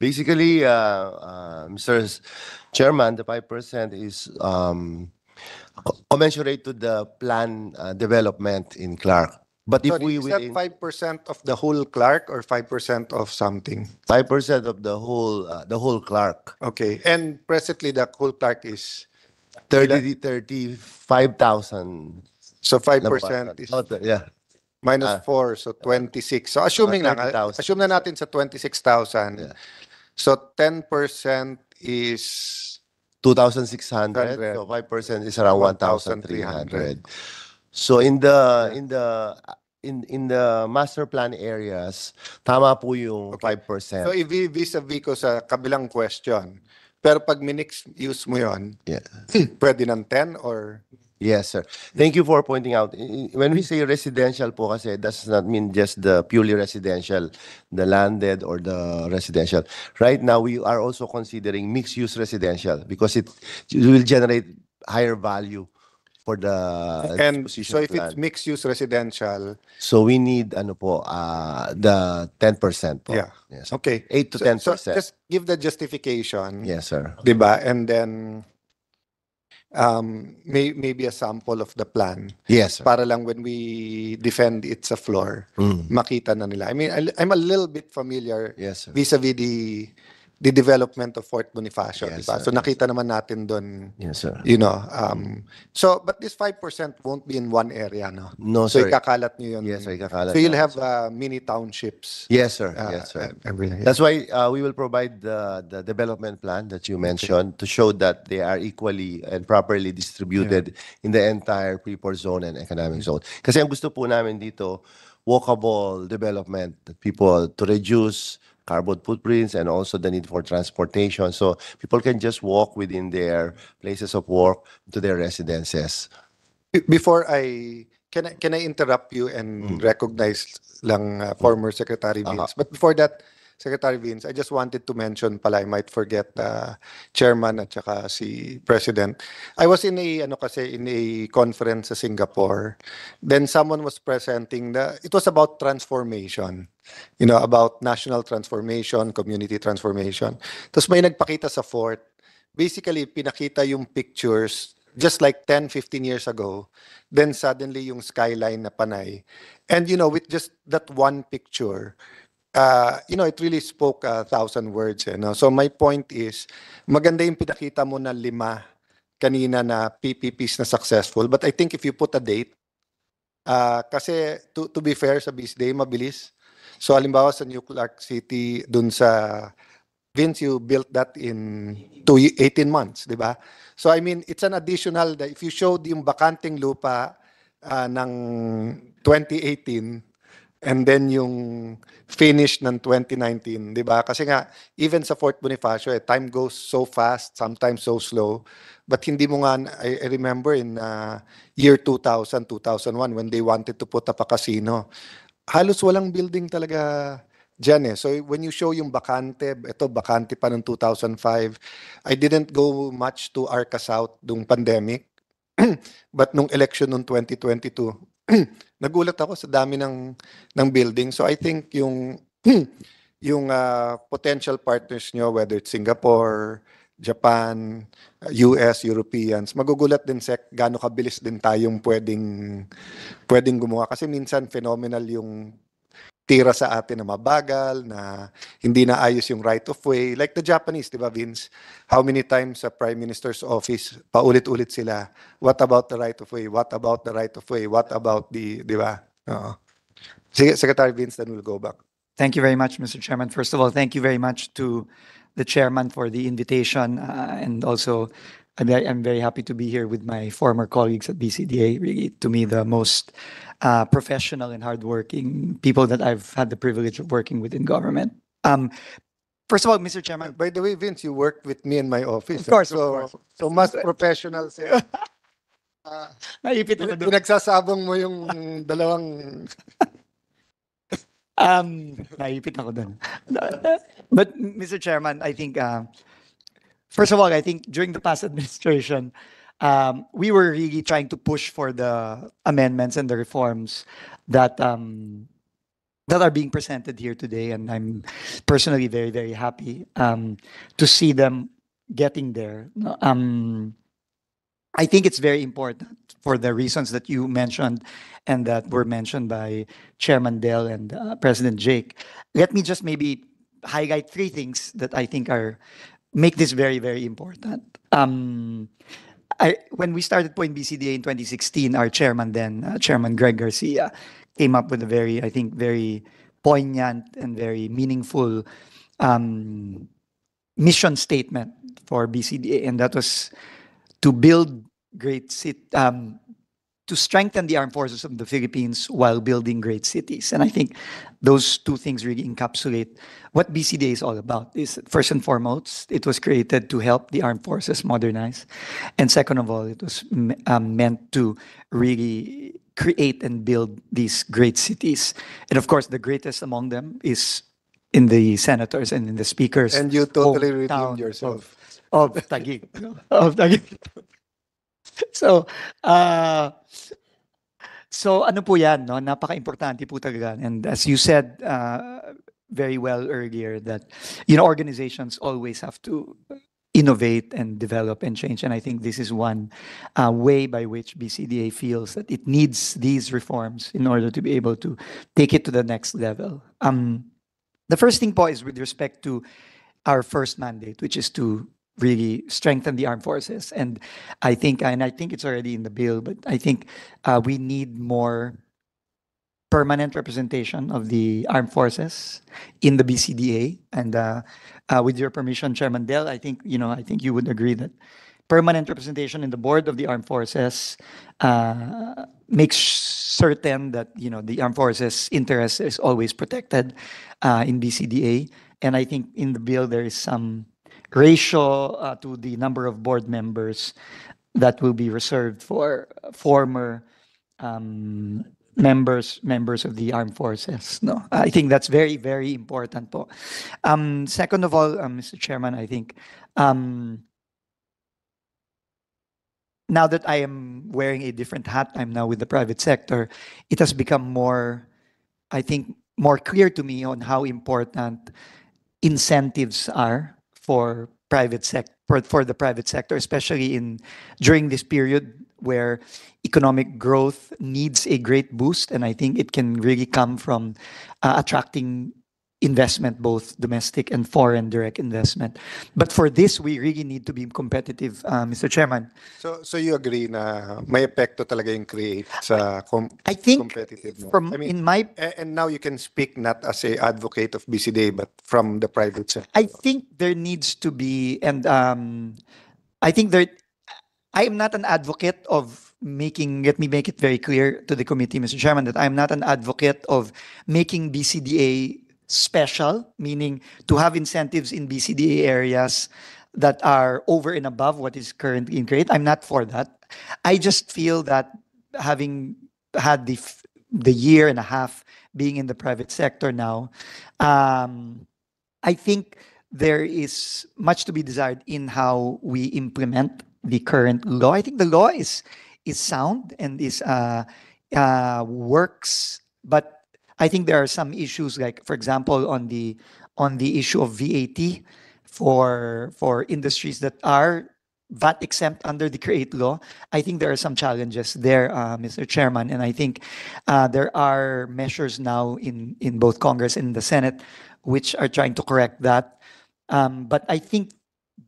Basically, uh, uh, Mr. Chairman, the 5% is um, commensurate to the plan uh, development in Clark. But if Sorry, we is will that 5% of the whole Clark or 5% of something? 5% of the whole uh, the whole Clark, Okay, and presently the whole Clark is 30 35,000 So 5%. is Not Yeah. minus Ah. four, so 26. So assuming lang, ah, assume na natin sa 26,000. So 10% is 2,600. So 5% is around 1,300. So in the in the in in the master plan areas, tama po yung Okay. 5%. So i vis a ko sa kabilang question. Pero pag minix use mo yon, Yeah. pwede ng 10 or Yes, sir. Thank you for pointing out. Eh, eh, when we say residential po kasi, it does not mean just the purely residential, the landed or the residential. Right now, we are also considering mixed-use residential because it will generate higher value for the And so of if it's mixed-use residential, So we need ano po, uh, the 10% po. Yeah. Yes. okay. 8 to so- 10%. So just give the justification, Yes, sir. 'di ba? And then um, may, maybe a sample of the plan. Yes. Sir. Para lang when we defend it sa floor, mm. makita na nila. I mean, I'm a little bit familiar yes, sir. vis a -vis the the development of Fort Bonifacio, yes, diba? So nakita naman natin doon. Yes, sir. You know, um so but this 5% won't be in one area, no. No, so, sir. So ikakalat niyo 'yon. Yes, sir, ikakalat. So you'll have uh, mini townships. Yes, sir. Uh, yes, sir. Uh, Everything. That's why uh, we will provide the the development plan that you mentioned okay. to show that they are equally and properly distributed yeah. in the entire pre zone and economic zone. Kasi ang gusto po namin dito walkable development that people to reduce carbon footprints and also the need for transportation. So people can just walk within their places of work to their residences. Before I can I, can I interrupt you and mm. recognize lang uh, former Secretary uh-huh. Vince. Uh -huh. But before that, Secretary Vince, I just wanted to mention pala, I might forget uh, chairman at saka si president. I was in a ano kasi in a conference sa Singapore. Then someone was presenting the it was about transformation you know, about national transformation, community transformation. Tapos may nagpakita sa fourth. Basically, pinakita yung pictures just like 10, 15 years ago. Then suddenly yung skyline na panay. And you know, with just that one picture, uh, you know, it really spoke a thousand words. You eh, know? So my point is, maganda yung pinakita mo na lima kanina na PPPs na successful. But I think if you put a date, uh, kasi to, to be fair, sa Beast Day, mabilis. So halimbawa sa New Clark City, dun sa Vince, you built that in two, 18 months, di ba? So I mean, it's an additional, that if you showed yung bakanting lupa uh, ng 2018, and then yung finish ng 2019, di ba? Kasi nga, even sa Fort Bonifacio, eh, time goes so fast, sometimes so slow. But hindi mo nga, I, I remember in uh, year 2000, 2001, when they wanted to put up a casino, halos walang building talaga dyan eh. So when you show yung bakante, ito bakante pa ng 2005, I didn't go much to Arca South dung pandemic. But nung election nung 2022, nagulat ako sa dami ng ng building. So I think yung yung uh, potential partners nyo, whether it's Singapore, Japan, US, Europeans, magugulat din sec gaano kabilis din tayong pwedeng pwedeng gumawa kasi minsan phenomenal yung tira sa atin na mabagal, na hindi na ayos yung right of way. Like the Japanese, di ba Vince? How many times sa Prime Minister's office, paulit-ulit sila, what about the right of way? What about the right of way? What about the, di ba? Oo. Sige, Secretary Vince, then we'll go back. Thank you very much, Mr. Chairman. First of all, thank you very much to the chairman for the invitation. Uh, and also, I'm very, I'm very happy to be here with my former colleagues at BCDA. Really, to me, the most uh, professional and hardworking people that I've had the privilege of working with in government. Um, first of all, Mr. Chairman. By the way, Vince, you worked with me in my office. Of course, so, of course. So mas professional siya. Ah. Naipit doon. Pinagsasabong mo yung dalawang Um, naipit ako dun. But, Mr. Chairman, I think, uh, first of all, I think during the past administration, um, we were really trying to push for the amendments and the reforms that um, that are being presented here today, and I'm personally very, very happy um, to see them getting there. Um, I think it's very important for the reasons that you mentioned and that were mentioned by Chairman Dell and uh, President Jake. Let me just maybe highlight three things that I think are make this very very important. Um, I, when we started Point BCDA in 2016, our chairman then, uh, Chairman Greg Garcia, came up with a very, I think, very poignant and very meaningful um, mission statement for BCDA, and that was to build great cities, um, to strengthen the armed forces of the Philippines while building great cities. And I think those two things really encapsulate what BCDA is all about. Is first and foremost, it was created to help the armed forces modernize, and second of all, it was um, meant to really create and build these great cities. And of course, the greatest among them is in the senators and in the speakers. And you totally redeemed yourself of tagig, Of tagig. so, uh, so ano po yan, no? napaka-importante po talaga. And as you said uh, very well earlier, that you know organizations always have to innovate and develop and change. And I think this is one uh, way by which BCDA feels that it needs these reforms in order to be able to take it to the next level. Um, the first thing, po, is with respect to our first mandate, which is to really strengthen the armed forces. And I think, and I think it's already in the bill, but I think uh, we need more permanent representation of the armed forces in the BCDA. And uh, uh, with your permission, Chairman Dell, I think you know, I think you would agree that permanent representation in the board of the armed forces uh, makes certain that you know the armed forces' interest is always protected uh, in BCDA. And I think in the bill there is some ratio uh, to the number of board members that will be reserved for former um, members members of the armed forces. No, I think that's very very important. Po. Um, second of all, um, Mr. Chairman, I think um, now that I am wearing a different hat, I'm now with the private sector. It has become more, I think, more clear to me on how important incentives are for private sec for, for the private sector, especially in during this period where economic growth needs a great boost, and I think it can really come from uh, attracting investment, both domestic and foreign direct investment. But for this, we really need to be competitive, uh, Mr. Chairman. So, so you agree na may epekto talaga yung create sa I think competitive From, I mean, in my and now you can speak not as a advocate of BCD but from the private sector. I think there needs to be and um, I think there. I am not an advocate of making, let me make it very clear to the committee, Mr. Chairman, that I'm not an advocate of making BCDA special, meaning to have incentives in BCDA areas that are over and above what is currently in CREATE. I'm not for that. I just feel that having had the the year and a half being in the private sector now, um, I think there is much to be desired in how we implement the current law. I think the law is is sound and is uh, uh, works, but I think there are some issues, like for example, on the on the issue of VAT for for industries that are VAT exempt under the Create Law. I think there are some challenges there, uh, Mr. Chairman, and I think uh, there are measures now in in both Congress and the Senate which are trying to correct that. Um, but I think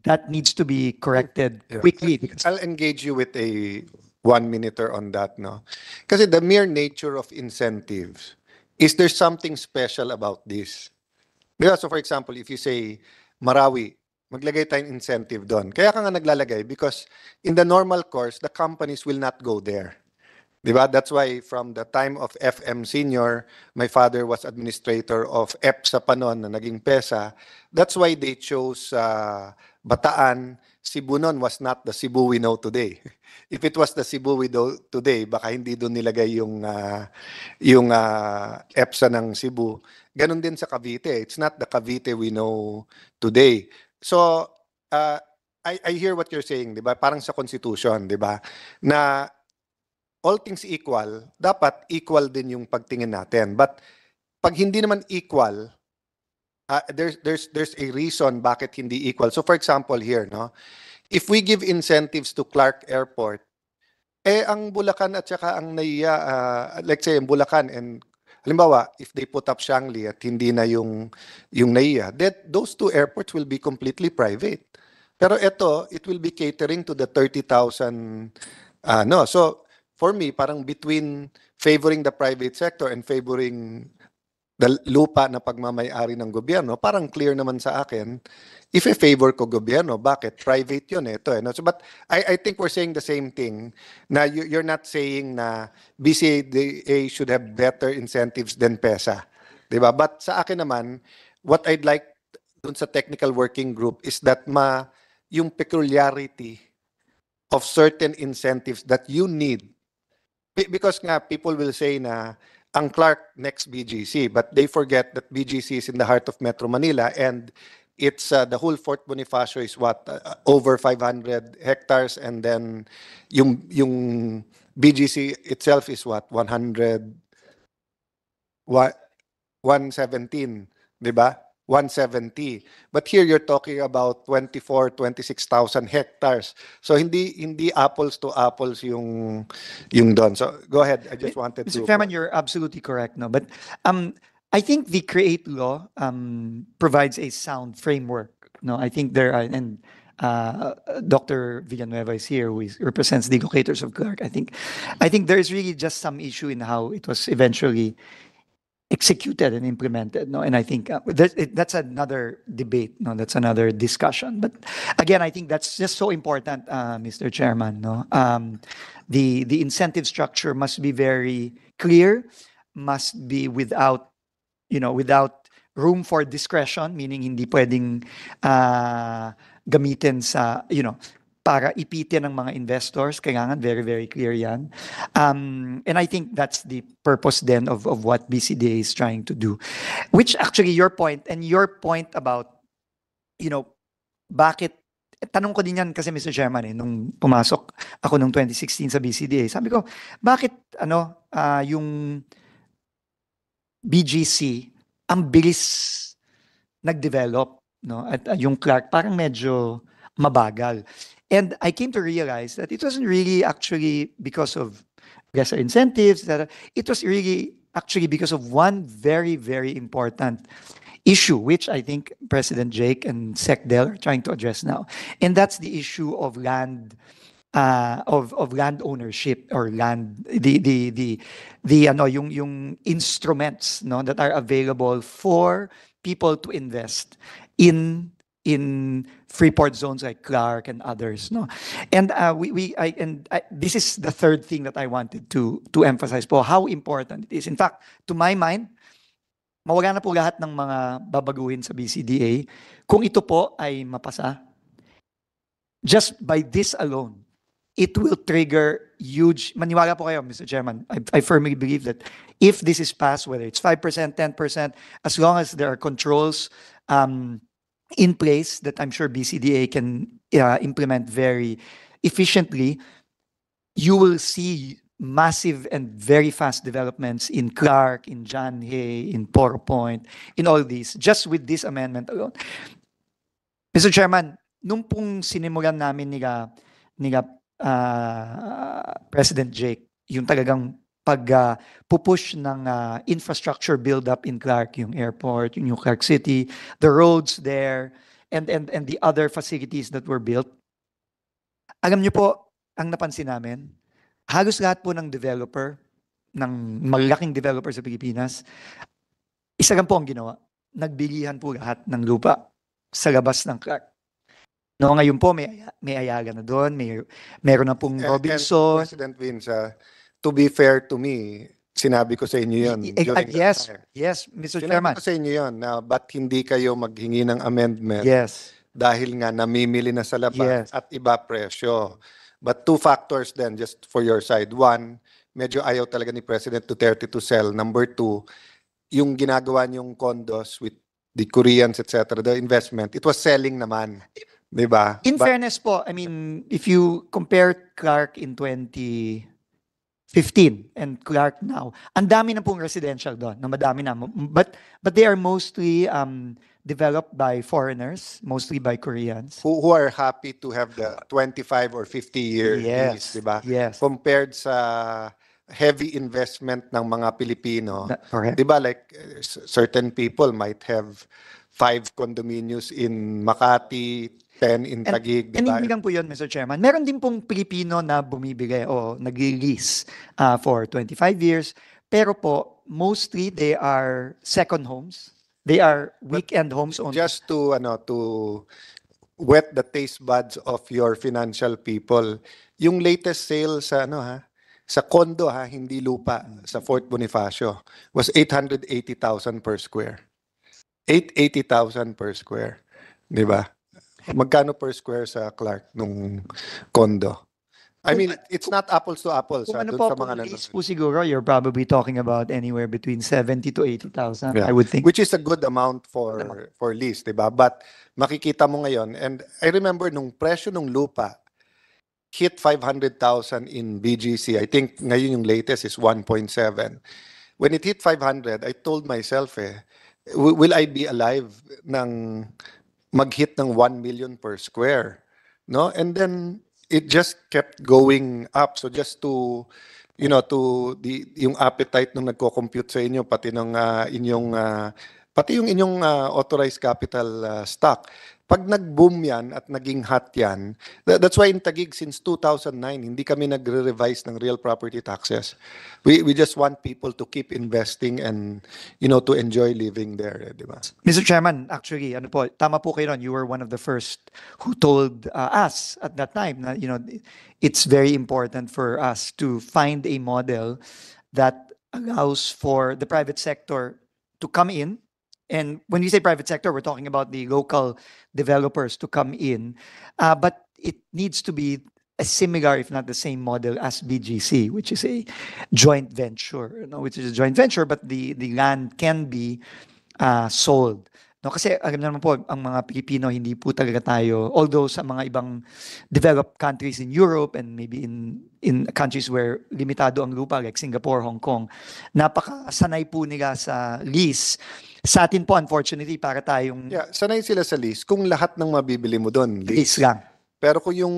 that needs to be corrected yeah. quickly. I'll engage you with a one or on that now, because the mere nature of incentives Is there something special about this? Because, So for example, if you say Marawi, maglagay tayong incentive doon. Kaya ka nga naglalagay because in the normal course, the companies will not go there. Diba? That's why from the time of FM Senior, my father was administrator of EPSA pa noon na naging PESA. That's why they chose uh, Bataan, Sibunon was not the Cebu we know today. If it was the Cebu we know today, baka hindi doon nilagay yung uh, yung uh, EPSA ng Cebu. Ganon din sa Cavite. It's not the Cavite we know today. So, uh, I, I hear what you're saying, di ba? Parang sa Constitution, di ba? Na all things equal, dapat equal din yung pagtingin natin. But pag hindi naman equal, uh, there's there's there's a reason bakit hindi equal. So for example here, no, if we give incentives to Clark Airport, eh ang Bulacan at saka ang NAIA, uh, ah, let's say ang Bulacan and halimbawa, if they put up Shangli at hindi na yung yung Naiya, that those two airports will be completely private. Pero ito, it will be catering to the 30,000 uh, ah, no. So for me, parang between favoring the private sector and favoring lupa na pagmamayari ng gobyerno, parang clear naman sa akin, if a favor ko gobyerno, bakit? Private yun eh. Ito eh. No? So, but I, I think we're saying the same thing na you, you're not saying na BCA should have better incentives than PESA. Diba? But sa akin naman, what I'd like dun sa technical working group is that ma yung peculiarity of certain incentives that you need. Because nga, people will say na ang Clark next BGC, but they forget that BGC is in the heart of Metro Manila and it's uh, the whole Fort Bonifacio is what uh, over 500 hectares and then yung yung BGC itself is what 100 what 117, 'di 170. But here you're talking about 24, 26,000 hectares. So hindi hindi apples to apples yung yung doon. So go ahead. I just wanted Mr. to Fairman, you're absolutely correct, no. But um I think the create law um provides a sound framework. No, I think there are and uh, Dr. Villanueva is here, who is, represents the locators of Clark. I think, I think there is really just some issue in how it was eventually executed and implemented. No, and I think uh, that's another debate. No, that's another discussion. But again, I think that's just so important, uh, Mr. Chairman. No, um, the the incentive structure must be very clear, must be without, you know, without room for discretion, meaning hindi pwedeng uh, gamitin sa, you know, para ipitin ng mga investors. Kailangan very, very clear yan. Um, and I think that's the purpose then of, of what BCDA is trying to do. Which actually your point and your point about, you know, bakit tanong ko din yan kasi Mr. Chairman eh, nung pumasok ako nung 2016 sa BCDA. Sabi ko, bakit ano, uh, yung BGC ang bilis nag-develop no? At, at ah, yung Clark parang medyo mabagal. And I came to realize that it wasn't really actually because of lesser incentives, that it was really actually because of one very, very important issue, which I think President Jake and SecDel are trying to address now. And that's the issue of land. Uh, of of land ownership or land the the the the ano yung yung instruments no that are available for people to invest in in freeport zones like Clark and others. No, and uh, we, we I, and I, this is the third thing that I wanted to to emphasize po how important it is. In fact, to my mind, mawala na po lahat ng mga babaguhin sa BCDA kung ito po ay mapasa. Just by this alone, it will trigger huge, maniwala po kayo, Mr. Chairman, I, I firmly believe that if this is passed, whether it's 5%, 10%, as long as there are controls, um, in place that I'm sure BCDA can uh, implement very efficiently, you will see massive and very fast developments in Clark, in John Hay, in PowerPoint, in all these, just with this amendment alone. Mr. Chairman, nung pong sinimulan namin nila, nila uh, President Jake, yung talagang pag uh, pupush ng uh, infrastructure build up in Clark, yung airport, yung New Clark City, the roads there, and and and the other facilities that were built. Alam niyo po, ang napansin namin, halos lahat po ng developer, ng malaking developer sa Pilipinas, isa lang po ang ginawa. Nagbilihan po lahat ng lupa sa labas ng Clark. No, ngayon po may may ayaga na doon, may meron na pong Robinson. And, and President Vince, uh, to be fair to me, sinabi ko sa inyo yun. Uh, yes, yes, Mr. Sinabi Chairman. Sinabi ko sa inyo yun na ba't hindi kayo maghingi ng amendment? Yes. Dahil nga namimili na sa labas yes. at iba presyo. But two factors then, just for your side. One, medyo ayaw talaga ni President Duterte to sell. Number two, yung ginagawa niyong condos with the Koreans, etc., the investment, it was selling naman. Di ba? In But, fairness po, I mean, if you compare Clark in 20, 15 and Clark now. Ang dami na pong residential doon, na madami na. But, but they are mostly um, developed by foreigners, mostly by Koreans. Who, who are happy to have the 25 or 50 year yes, lease, di ba? Yes. Compared sa heavy investment ng mga Pilipino. Correct. Di ba, like certain people might have five condominiums in Makati, 10 in Taguig, di ba? Hindi po yun, Mr. Chairman. Meron din pong Pilipino na bumibili o nag-release uh, for 25 years. Pero po, mostly they are second homes. They are weekend But homes only. Just to, ano, to wet the taste buds of your financial people. Yung latest sale sa ano ha, sa condo ha, hindi lupa sa Fort Bonifacio was 880,000 per square. 880,000 per square, 'di ba? Magkano per square sa Clark nung condo? I mean, it's not apples to apples. Kung ah, ano po, sa mga age po siguro, you're probably talking about anywhere between 70 to 80,000, yeah. I would think. Which is a good amount for for lease, di ba? But makikita mo ngayon, and I remember nung presyo nung lupa, hit 500,000 in BGC. I think ngayon yung latest is 1.7. When it hit 500, I told myself, eh, will I be alive ng mag-hit ng 1 million per square. No? And then it just kept going up. So just to you know to the yung appetite nung nagko-compute sa inyo pati ng uh, ah, inyong uh, pati yung inyong uh, authorized capital uh, stock pag nag-boom yan at naging hot yan, that's why in Tagig since 2009, hindi kami nagre-revise ng real property taxes. We, we just want people to keep investing and, you know, to enjoy living there, eh, di ba? Mr. Chairman, actually, ano po, tama po kayo nun. You were one of the first who told uh, us at that time na, you know, it's very important for us to find a model that allows for the private sector to come in And when you say private sector, we're talking about the local developers to come in. Uh, but it needs to be a similar, if not the same model as BGC, which is a joint venture, you know, which is a joint venture, but the, the land can be uh, sold. No, kasi alam naman po, ang mga Pilipino, hindi po talaga tayo, although sa mga ibang developed countries in Europe and maybe in in countries where limitado ang lupa like Singapore, Hong Kong, napakasanay po nila sa lease Sa atin po, unfortunately, para tayong... Yeah, sanay sila sa lease kung lahat ng mabibili mo doon. Lease. lease lang. Pero kung yung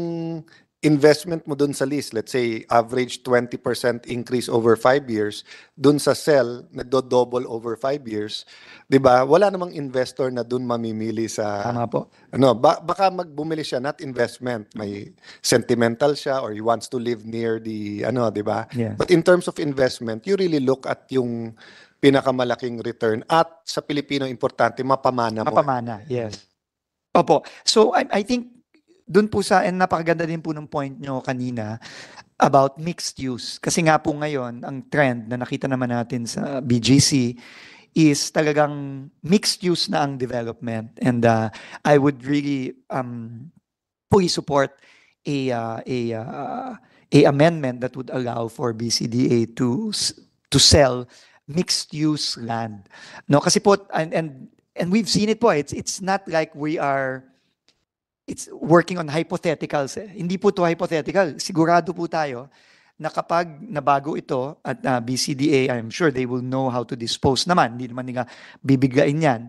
investment mo doon sa lease, let's say average 20% increase over 5 years, doon sa sell, nagdo-double over 5 years, 'di ba? Wala namang investor na doon mamimili sa Tama po. Ano, ba, baka magbumili siya not investment, may sentimental siya or he wants to live near the ano, 'di ba? Yeah. But in terms of investment, you really look at yung pinakamalaking return. At sa Pilipino, importante, mapamana mo. Mapamana, yes. Opo. So I, I think doon po sa, and napakaganda din po ng point nyo kanina, about mixed use. Kasi nga po ngayon, ang trend na nakita naman natin sa BGC is talagang mixed use na ang development. And uh, I would really um, fully support a, uh, a, uh, a amendment that would allow for BCDA to, to sell mixed-use land. No, kasi po, and, and, and we've seen it po, it's, it's not like we are it's working on hypotheticals. Eh. Hindi po to hypothetical. Sigurado po tayo na kapag nabago ito at uh, ah, BCDA, I'm sure they will know how to dispose naman. Hindi naman nila bibiglain yan.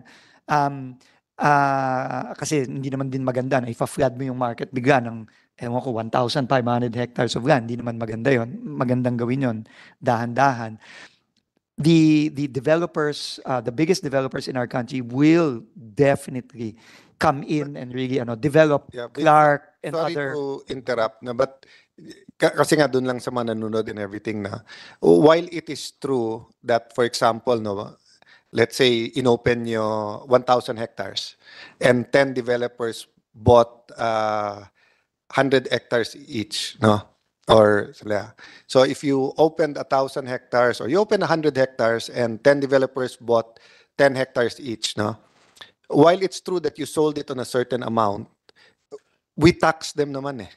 Um, uh, kasi hindi naman din maganda na ipa-flood mo yung market bigla ng ewan ko, 1,500 hectares of land. Hindi naman maganda yon Magandang gawin yon dahan-dahan. the the developers, uh, the biggest developers in our country, will definitely come in and really know, develop yeah, Clark and sorry other. to interrupt, na, but kasi nga doon lang sa mga nanonood and everything na while it is true that for example no let's say open nyo 1,000 hectares and 10 developers bought uh, 100 hectares each no or yeah. So if you opened a thousand hectares or you open a hundred hectares and 10 developers bought 10 hectares each, no? While it's true that you sold it on a certain amount, we tax them naman eh.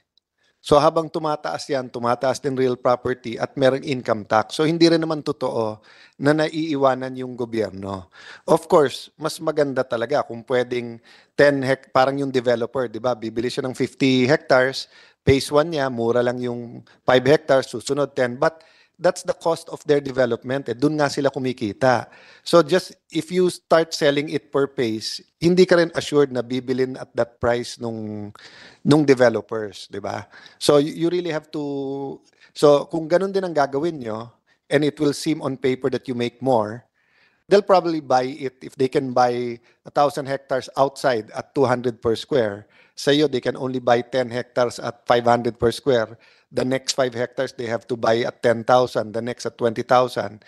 So habang tumataas yan, tumataas din real property at merong income tax. So hindi rin naman totoo na naiiwanan yung gobyerno. Of course, mas maganda talaga kung pwedeng 10 hect parang yung developer, 'di ba? Bibili siya ng 50 hectares, phase 1 niya, mura lang yung 5 hectares, susunod 10, but that's the cost of their development. Eh. Doon nga sila kumikita. So just if you start selling it per pace, hindi ka rin assured na bibilin at that price nung nung developers, 'di ba? So you really have to So kung ganun din ang gagawin nyo and it will seem on paper that you make more, they'll probably buy it if they can buy 1,000 hectares outside at 200 per square. Sa'yo, they can only buy 10 hectares at 500 per square the next five hectares they have to buy at 10,000, the next at 20,000.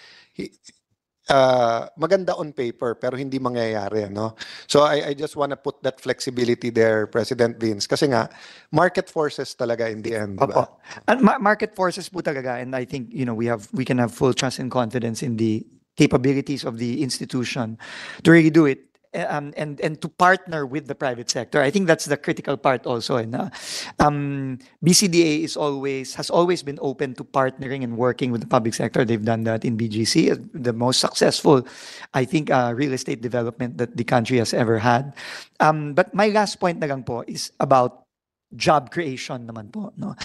Uh, maganda on paper pero hindi mangyayari no so i i just want to put that flexibility there president Vince kasi nga market forces talaga in the end Opo. and ma market forces po talaga and i think you know we have we can have full trust and confidence in the capabilities of the institution to really do it Eh, um, and and to partner with the private sector. I think that's the critical part also. And uh, eh, um, BCDA is always has always been open to partnering and working with the public sector. They've done that in BGC, uh, the most successful, I think, uh, real estate development that the country has ever had. Um, but my last point nagangpo, po is about job creation naman po. No?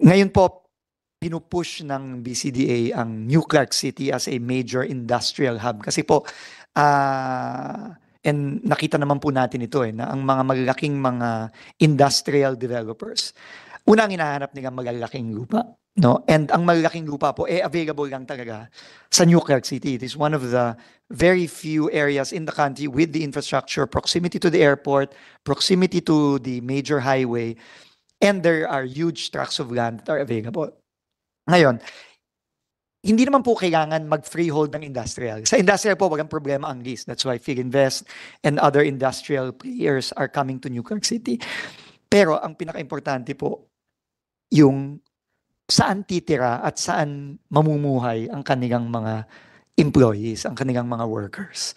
Ngayon po, pinupush ng BCDA ang New Clark City as a major industrial hub. Kasi po, Ah, and nakita naman po natin ito eh, na ang mga malalaking mga industrial developers, una ang hinahanap nila malalaking lupa. No? And ang malalaking lupa po, eh, available lang talaga sa New Newcastle City. It is one of the very few areas in the country with the infrastructure, proximity to the airport, proximity to the major highway, and there are huge tracts of land that are available. Ngayon, hindi naman po kailangan mag-freehold ng industrial. Sa industrial po, walang problema ang lease. That's why Fig Invest and other industrial players are coming to New York City. Pero ang pinaka-importante po, yung saan titira at saan mamumuhay ang kanilang mga employees, ang kanilang mga workers.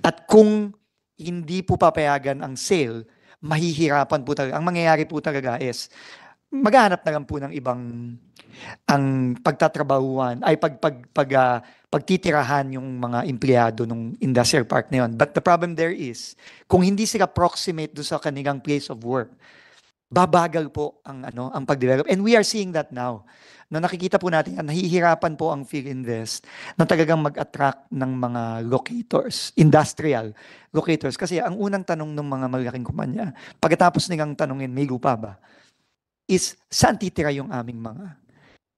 At kung hindi po papayagan ang sale, mahihirapan po talaga. Ang mangyayari po talaga is, maghahanap na lang po ng ibang ang pagtatrabahuan ay pag pag pag uh, pagtitirahan yung mga empleyado ng industrial park na yon. But the problem there is kung hindi sila proximate do sa kanilang place of work, babagal po ang ano ang pagdevelop and we are seeing that now na nakikita po natin na nahihirapan po ang PhilInvest na talagang mag-attract ng mga locators, industrial locators. Kasi ang unang tanong ng mga malaking kumpanya, pagkatapos nilang tanungin, may lupa ba? Is, saan titira yung aming mga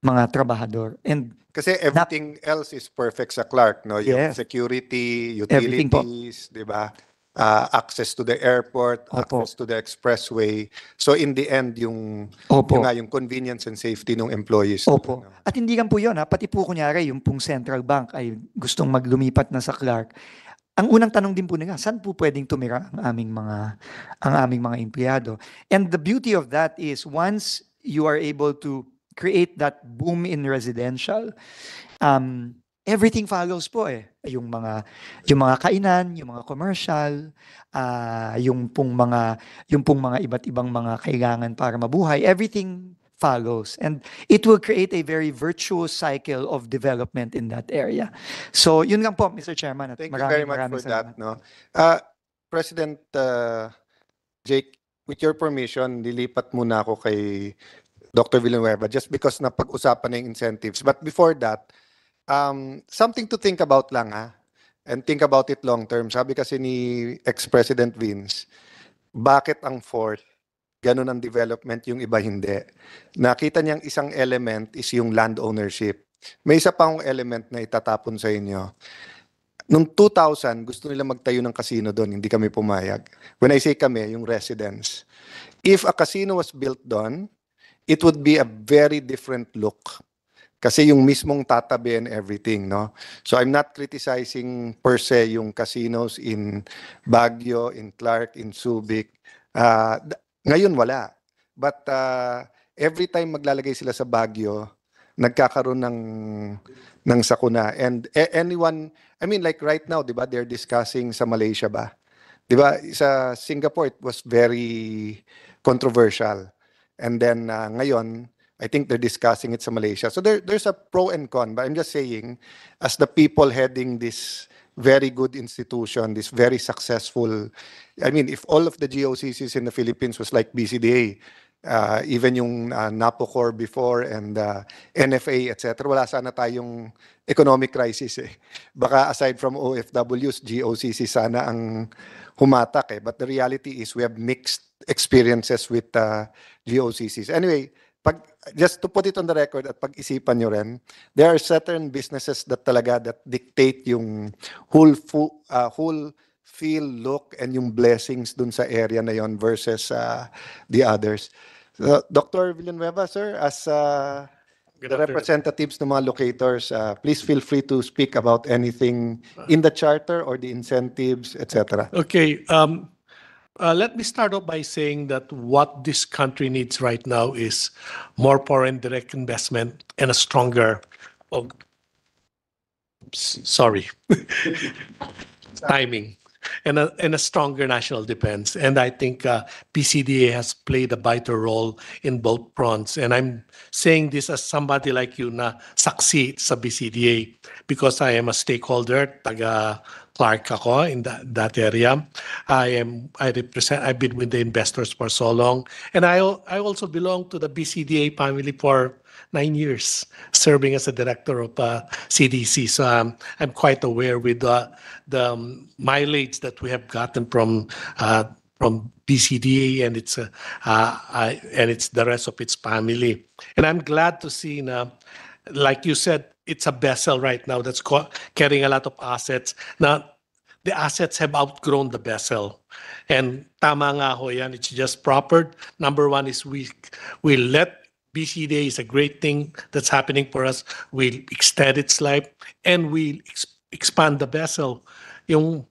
mga trabahador. And Kasi everything else is perfect sa Clark, no? Yung Yes. security, utilities, di ba? Ah, access to the airport, Opo. access to the expressway. So in the end, yung, Opo. yung, nga, yung convenience and safety ng employees. Opo. No? At hindi lang po 'yon, ha? pati po kunyari, yung pong central bank ay gustong maglumipat na sa Clark. Ang unang tanong din po nila, saan po pwedeng tumira ang aming mga ang aming mga empleyado? And the beauty of that is once you are able to create that boom in residential, um, everything follows po eh. Yung mga, yung mga kainan, yung mga commercial, uh, yung pong mga, yung pong mga iba't ibang mga kailangan para mabuhay, everything follows. And it will create a very virtuous cycle of development in that area. So, yun lang po, Mr. Chairman. At Thank marami, you very much for salamat. that. No? Uh, President uh, Jake, with your permission, lilipat muna ako kay Dr. Villanueva just because napag-usapan na yung incentives. But before that, um, something to think about lang ha and think about it long term. Sabi kasi ni ex-President Vince, bakit ang fourth, ganun ang development, yung iba hindi. Nakita niyang isang element is yung land ownership. May isa pang element na itatapon sa inyo. Noong 2000, gusto nila magtayo ng casino doon, hindi kami pumayag. When I say kami, yung residents. If a casino was built doon, it would be a very different look. Kasi yung mismong tatabi and everything, no? So I'm not criticizing per se yung casinos in Baguio, in Clark, in Subic. Uh, ngayon wala. But uh, every time maglalagay sila sa Baguio, nagkakaroon ng ng sakuna and anyone I mean like right now 'di ba they're discussing sa Malaysia ba 'di ba sa Singapore it was very controversial And then uh, ngayon, I think they're discussing it sa Malaysia. So there, there's a pro and con, but I'm just saying, as the people heading this very good institution, this very successful, I mean, if all of the GOCCs in the Philippines was like BCDA, uh, even yung uh, NAPOCOR before and uh, NFA, etc., wala sana tayong economic crisis eh. Baka aside from OFWs, GOCC sana ang humatak eh. But the reality is we have mixed experiences with uh, GOCCs. Anyway, pag, just to put it on the record at pag-isipan nyo rin, there are certain businesses that talaga that dictate yung whole, fu- uh, whole feel, look, and yung blessings dun sa area na yon versus uh, the others. So, Dr. Villanueva, sir, as uh, the representatives ng mga locators, uh, please feel free to speak about anything in the charter or the incentives, etc. Okay. Um, Uh, let me start off by saying that what this country needs right now is more foreign direct investment and a stronger. Oh, sorry, timing. And a, and a stronger national defense. And I think uh, PCDA has played a vital role in both fronts. And I'm saying this as somebody like you na succeed sa BCDA because I am a stakeholder, taga Clark ako in that, that area. I am I represent I've been with the investors for so long and I I also belong to the BCDA family for 9 years serving as a director of uh, CDC so um, I'm quite aware with uh, the um, mileage that we have gotten from uh, from BCDA and its uh, uh, and its the rest of its family. And I'm glad to see, you like you said, it's a vessel right now that's carrying a lot of assets. Now, the assets have outgrown the vessel. And tama nga ho yan, it's just proper. Number one is we, we let Day is a great thing that's happening for us. we extend its life and we ex- expand the vessel. Yung,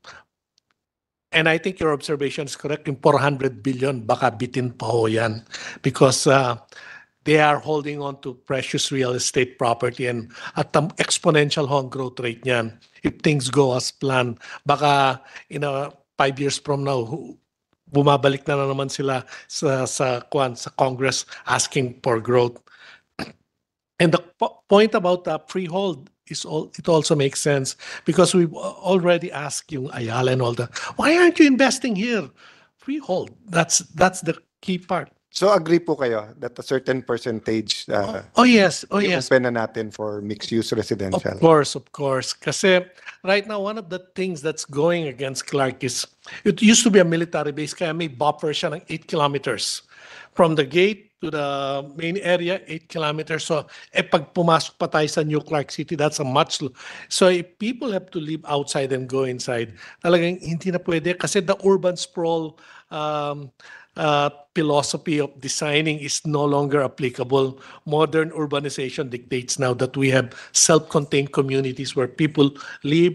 and I think your observation is correct. Yung 400 billion, baka bitin pa ho yan. Because uh, they are holding on to precious real estate property and at the exponential home growth rate niyan, if things go as planned, baka in a five years from now, bumabalik na, na naman sila sa, sa, kwan, sa Congress asking for growth. And the po point about the freehold is all it also makes sense because we already asked yung Ayala and all that. Why aren't you investing here? Freehold. That's that's the key part. So agree po kayo that a certain percentage uh, Oh, oh yes, oh yes. open na natin for mixed use residential. Of course, of course. Kasi right now, one of the things that's going against Clark is it used to be a military base kaya may buffer siya ng 8 kilometers. From the gate to the main area, 8 kilometers. So eh, pag pumasok pa tayo sa New Clark City, that's a much... So if eh, people have to live outside and go inside, talagang hindi na pwede kasi the urban sprawl um, Uh, philosophy of designing is no longer applicable. Modern urbanization dictates now that we have self contained communities where people live,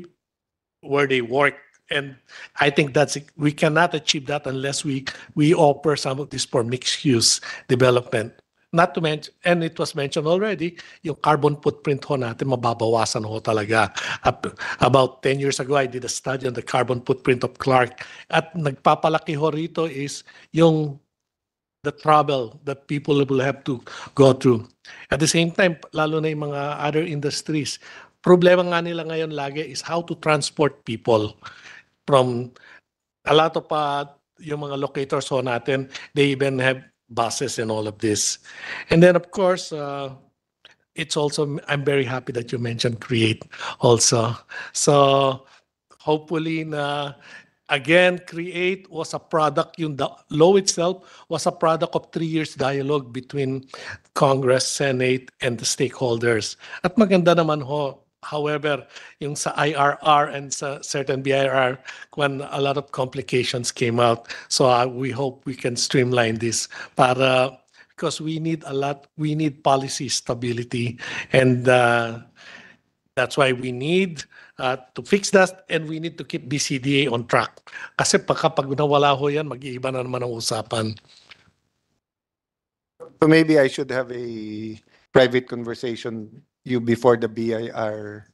where they work. And I think that's we cannot achieve that unless we, we offer some of this for mixed use development. Not to mention, and it was mentioned already, yung carbon footprint ho natin mababawasan ho talaga. About 10 years ago, I did a study on the carbon footprint of Clark. At nagpapalaki ho rito is yung the trouble that people will have to go through. At the same time, lalo na yung mga other industries, problema nga nila ngayon lagi is how to transport people from a lot of uh, yung mga locators ho natin, they even have buses and all of this. And then, of course, uh, it's also, I'm very happy that you mentioned create also. So hopefully na again, Create was a product, yung law itself was a product of three years dialogue between Congress, Senate, and the stakeholders. At maganda naman ho, However, yung sa IRR and sa certain BIRR, when a lot of complications came out. So uh, we hope we can streamline this para because we need a lot, we need policy stability and uh, that's why we need uh, to fix that and we need to keep BCDA on track. Kasi kapag nawala ho yan, mag-iiba na naman ang usapan. So maybe I should have a private conversation you before the BIR?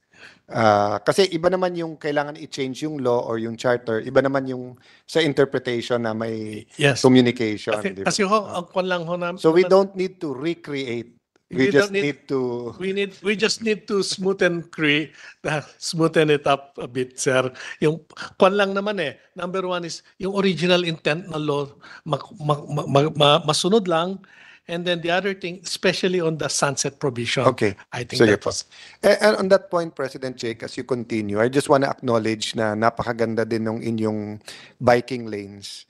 Uh, kasi iba naman yung kailangan i-change yung law or yung charter, iba naman yung sa interpretation na may yes. communication. Kasi, diba? kasi ho, ah. ang kwan lang ho namin. So we don't need to recreate. We, we just need, need to we need we just need to smoothen create uh, smoothen it up a bit sir yung kwan lang naman eh number one is yung original intent na law ma, ma, ma, ma, masunod lang And then the other thing, especially on the sunset provision. Okay. I think Sige that po. And eh, eh, on that point, President Jake, as you continue, I just want to acknowledge na napakaganda din ng inyong biking lanes.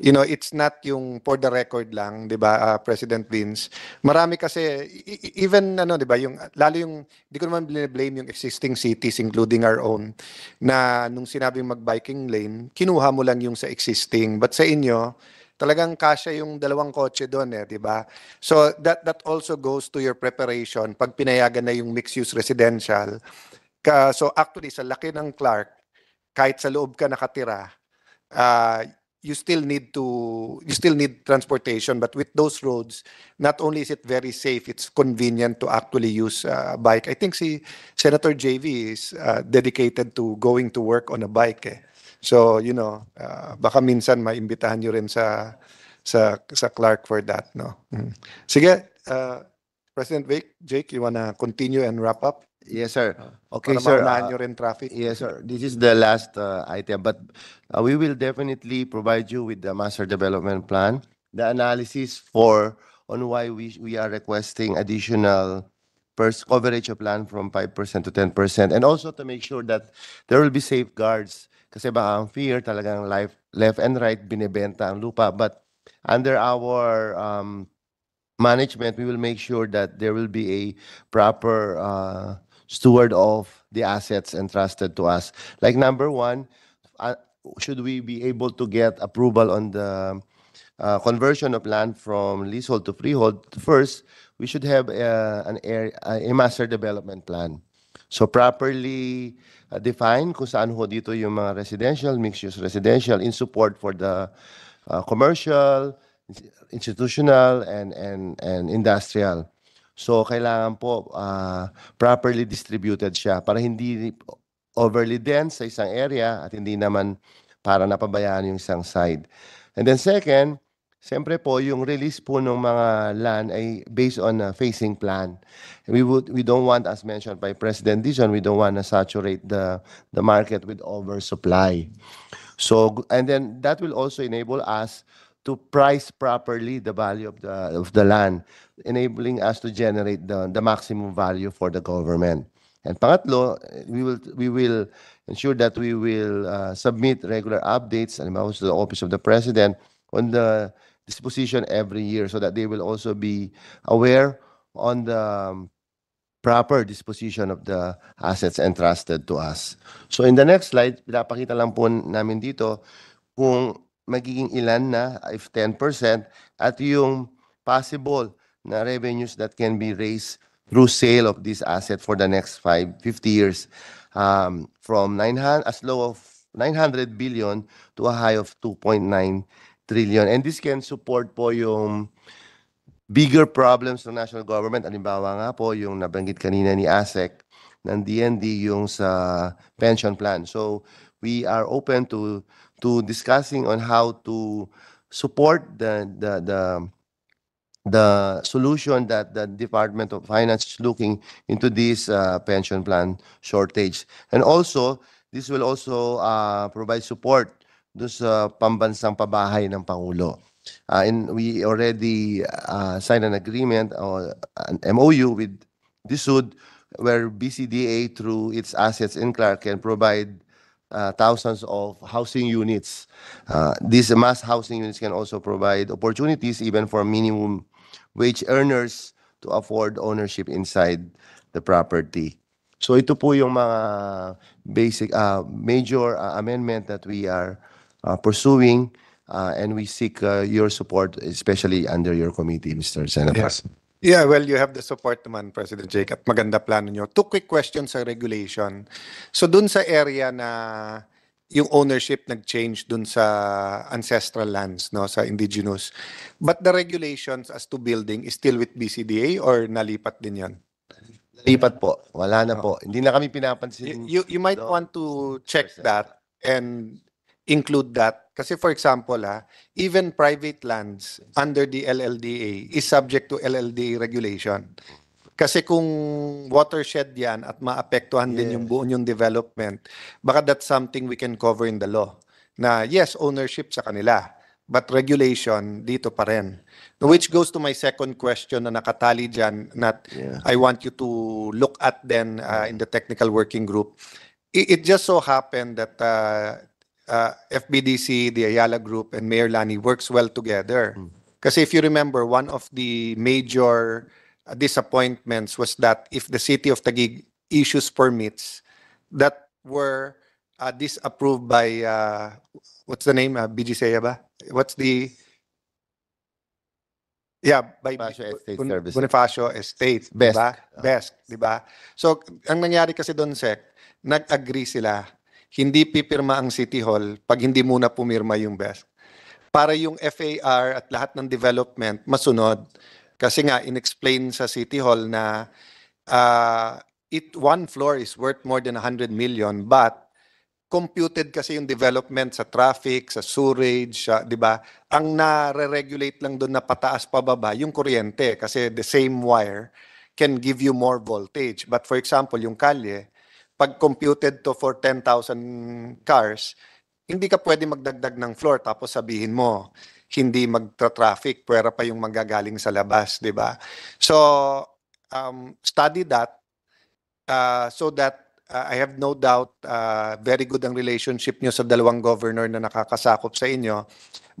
You know, it's not yung for the record lang, 'di ba, ah, President Vince. Marami kasi e, e, even ano, 'di ba, yung lalo yung di ko naman blame yung existing cities including our own na nung sinabing mag-biking lane, kinuha mo lang yung sa existing. But sa inyo, talagang kasya yung dalawang kotse doon eh, 'di ba? So that that also goes to your preparation pag pinayagan na yung mixed use residential. Ka, so actually sa laki ng Clark, kahit sa loob ka nakatira, uh, you still need to you still need transportation but with those roads not only is it very safe it's convenient to actually use a bike i think si senator jv is uh, dedicated to going to work on a bike eh. So, you know, uh, baka minsan maimbitahan nyo rin sa sa sa Clark for that, no. Mm. Sige, uh, President Wake, Jake, you wanna continue and wrap up? Yes, sir. Uh, okay, Para sir. Para uh, rin traffic. Yes, sir. This is the last uh, item, but uh, we will definitely provide you with the master development plan, the analysis for on why we we are requesting additional pers coverage of land from 5% to 10%, and also to make sure that there will be safeguards Kasi baka ang fear talagang life, left and right binebenta ang lupa. But under our um, management, we will make sure that there will be a proper uh, steward of the assets entrusted to us. Like number one, uh, should we be able to get approval on the uh, conversion of land from leasehold to freehold? First, we should have uh, an air, a master development plan. So properly uh, define kung saan ho dito yung mga residential, mixed-use residential in support for the uh, commercial, institutional, and, and, and industrial. So, kailangan po uh, properly distributed siya para hindi overly dense sa isang area at hindi naman para napabayaan yung isang side. And then second, Siyempre po, yung release po ng mga land ay based on a phasing plan. We would we don't want as mentioned by President Dizon, we don't want to saturate the the market with oversupply. So and then that will also enable us to price properly the value of the of the land, enabling us to generate the the maximum value for the government. And pangatlo, we will we will ensure that we will uh, submit regular updates, and mo, to the office of the president on the disposition every year so that they will also be aware on the um, proper disposition of the assets entrusted to us. So in the next slide, pinapakita lang po namin dito kung magiging ilan na, if 10%, at yung possible na revenues that can be raised through sale of this asset for the next 5 50 years um, from 900, as low of 900 billion to a high of 2.9 trillion. And this can support po yung bigger problems ng national government. Alimbawa nga po, yung nabanggit kanina ni ASEC ng DND yung sa pension plan. So we are open to to discussing on how to support the the the the solution that the Department of Finance is looking into this uh, pension plan shortage. And also, this will also uh, provide support do sa pambansang pabahay ng Pangulo. Uh, and we already uh, signed an agreement or an MOU with DSUD where BCDA through its assets in Clark can provide uh, thousands of housing units. Uh, these mass housing units can also provide opportunities even for minimum wage earners to afford ownership inside the property. So ito po yung mga basic uh, major uh, amendment that we are Uh, pursuing, uh, and we seek uh, your support, especially under your committee, Mr. Senator. Yes. Yeah, well, you have the support naman, President Jake, at maganda plano nyo. Two quick questions sa regulation. So dun sa area na yung ownership nag-change dun sa ancestral lands, no, sa indigenous. But the regulations as to building is still with BCDA or nalipat din yon? Nalipat po. Wala na oh. po. Hindi na kami pinapansin. You, you, you might want to check that and include that. Kasi for example, ha, ah, even private lands under the LLDA is subject to LLDA regulation. Kasi kung watershed yan at maapektuhan yes. din yung buong yung development, baka that's something we can cover in the law. Na yes, ownership sa kanila, but regulation dito pa rin. Which goes to my second question na nakatali dyan that yeah. I want you to look at then uh, in the technical working group. It, it just so happened that uh, uh, FBDC, the Ayala Group, and Mayor Lani works well together. Mm. Kasi if you remember, one of the major uh, disappointments was that if the city of Taguig issues permits that were uh, disapproved by uh, what's the name? Uh, BGCEA ba? What's the Yeah, by Bonifacio Estate Bun- Services. Bonifacio Estate, Best. Diba? Best, di ba? So, ang nangyari kasi doon, Sec, nag-agree sila hindi pipirma ang City Hall pag hindi muna pumirma yung BESC. Para yung FAR at lahat ng development masunod. Kasi nga, inexplain sa City Hall na uh, it one floor is worth more than 100 million but computed kasi yung development sa traffic, sa sewerage, sa, 'di ba? Ang na-regulate lang doon na pataas pababa yung kuryente kasi the same wire can give you more voltage. But for example, yung kalye, pag computed to for 10,000 cars, hindi ka pwede magdagdag ng floor tapos sabihin mo hindi magtra-traffic, pwera pa yung manggagaling sa labas, di ba? So, um, study that uh, so that uh, I have no doubt uh, very good ang relationship nyo sa dalawang governor na nakakasakop sa inyo.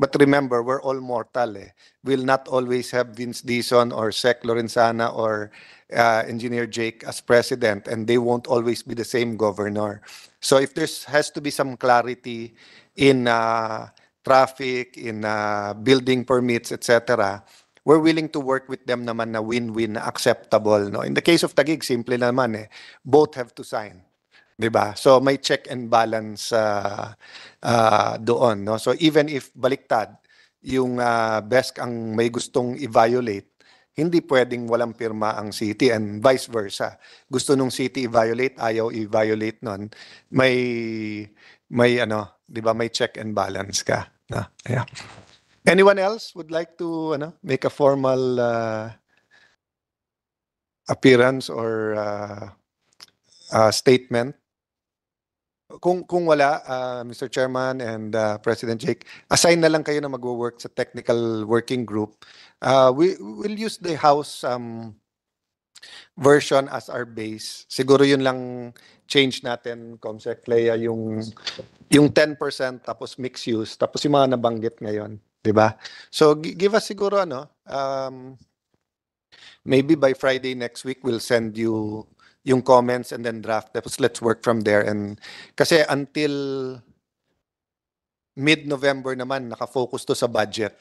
But remember, we're all mortal. Eh. We'll not always have Vince Dison or Sec Lorenzana or uh, Engineer Jake as president, and they won't always be the same governor. So if there's has to be some clarity in uh, traffic, in uh, building permits, etc., we're willing to work with them naman na win-win, acceptable. No? In the case of Tagig, simple naman eh. Both have to sign. 'di ba? So may check and balance uh, uh, doon, no? So even if baliktad yung uh, BESC ang may gustong i-violate, hindi pwedeng walang pirma ang city and vice versa. Gusto nung city i-violate, ayaw i-violate noon. May may ano, 'di ba? May check and balance ka, no? Yeah. Anyone else would like to ano, make a formal uh, appearance or uh, uh, statement kung kung wala uh, Mr. Chairman and uh, President Jake assign na lang kayo na magwo-work sa technical working group uh, we will use the house um, version as our base siguro yun lang change natin Comsec Lea yung yung 10% tapos mixed use tapos yung mga nabanggit ngayon 'di ba so give us siguro ano um, maybe by Friday next week we'll send you yung comments and then draft. Tapos let's work from there. And kasi until mid-November naman, nakafocus to sa budget.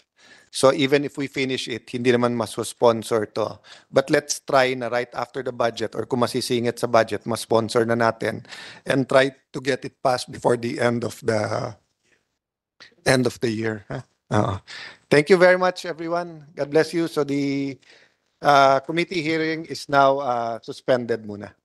So even if we finish it, hindi naman maso-sponsor to. But let's try na right after the budget or kung masisingit sa budget, ma-sponsor na natin and try to get it passed before the end of the end of the year. Huh? Uh -oh. Thank you very much, everyone. God bless you. So the uh, committee hearing is now uh, suspended muna.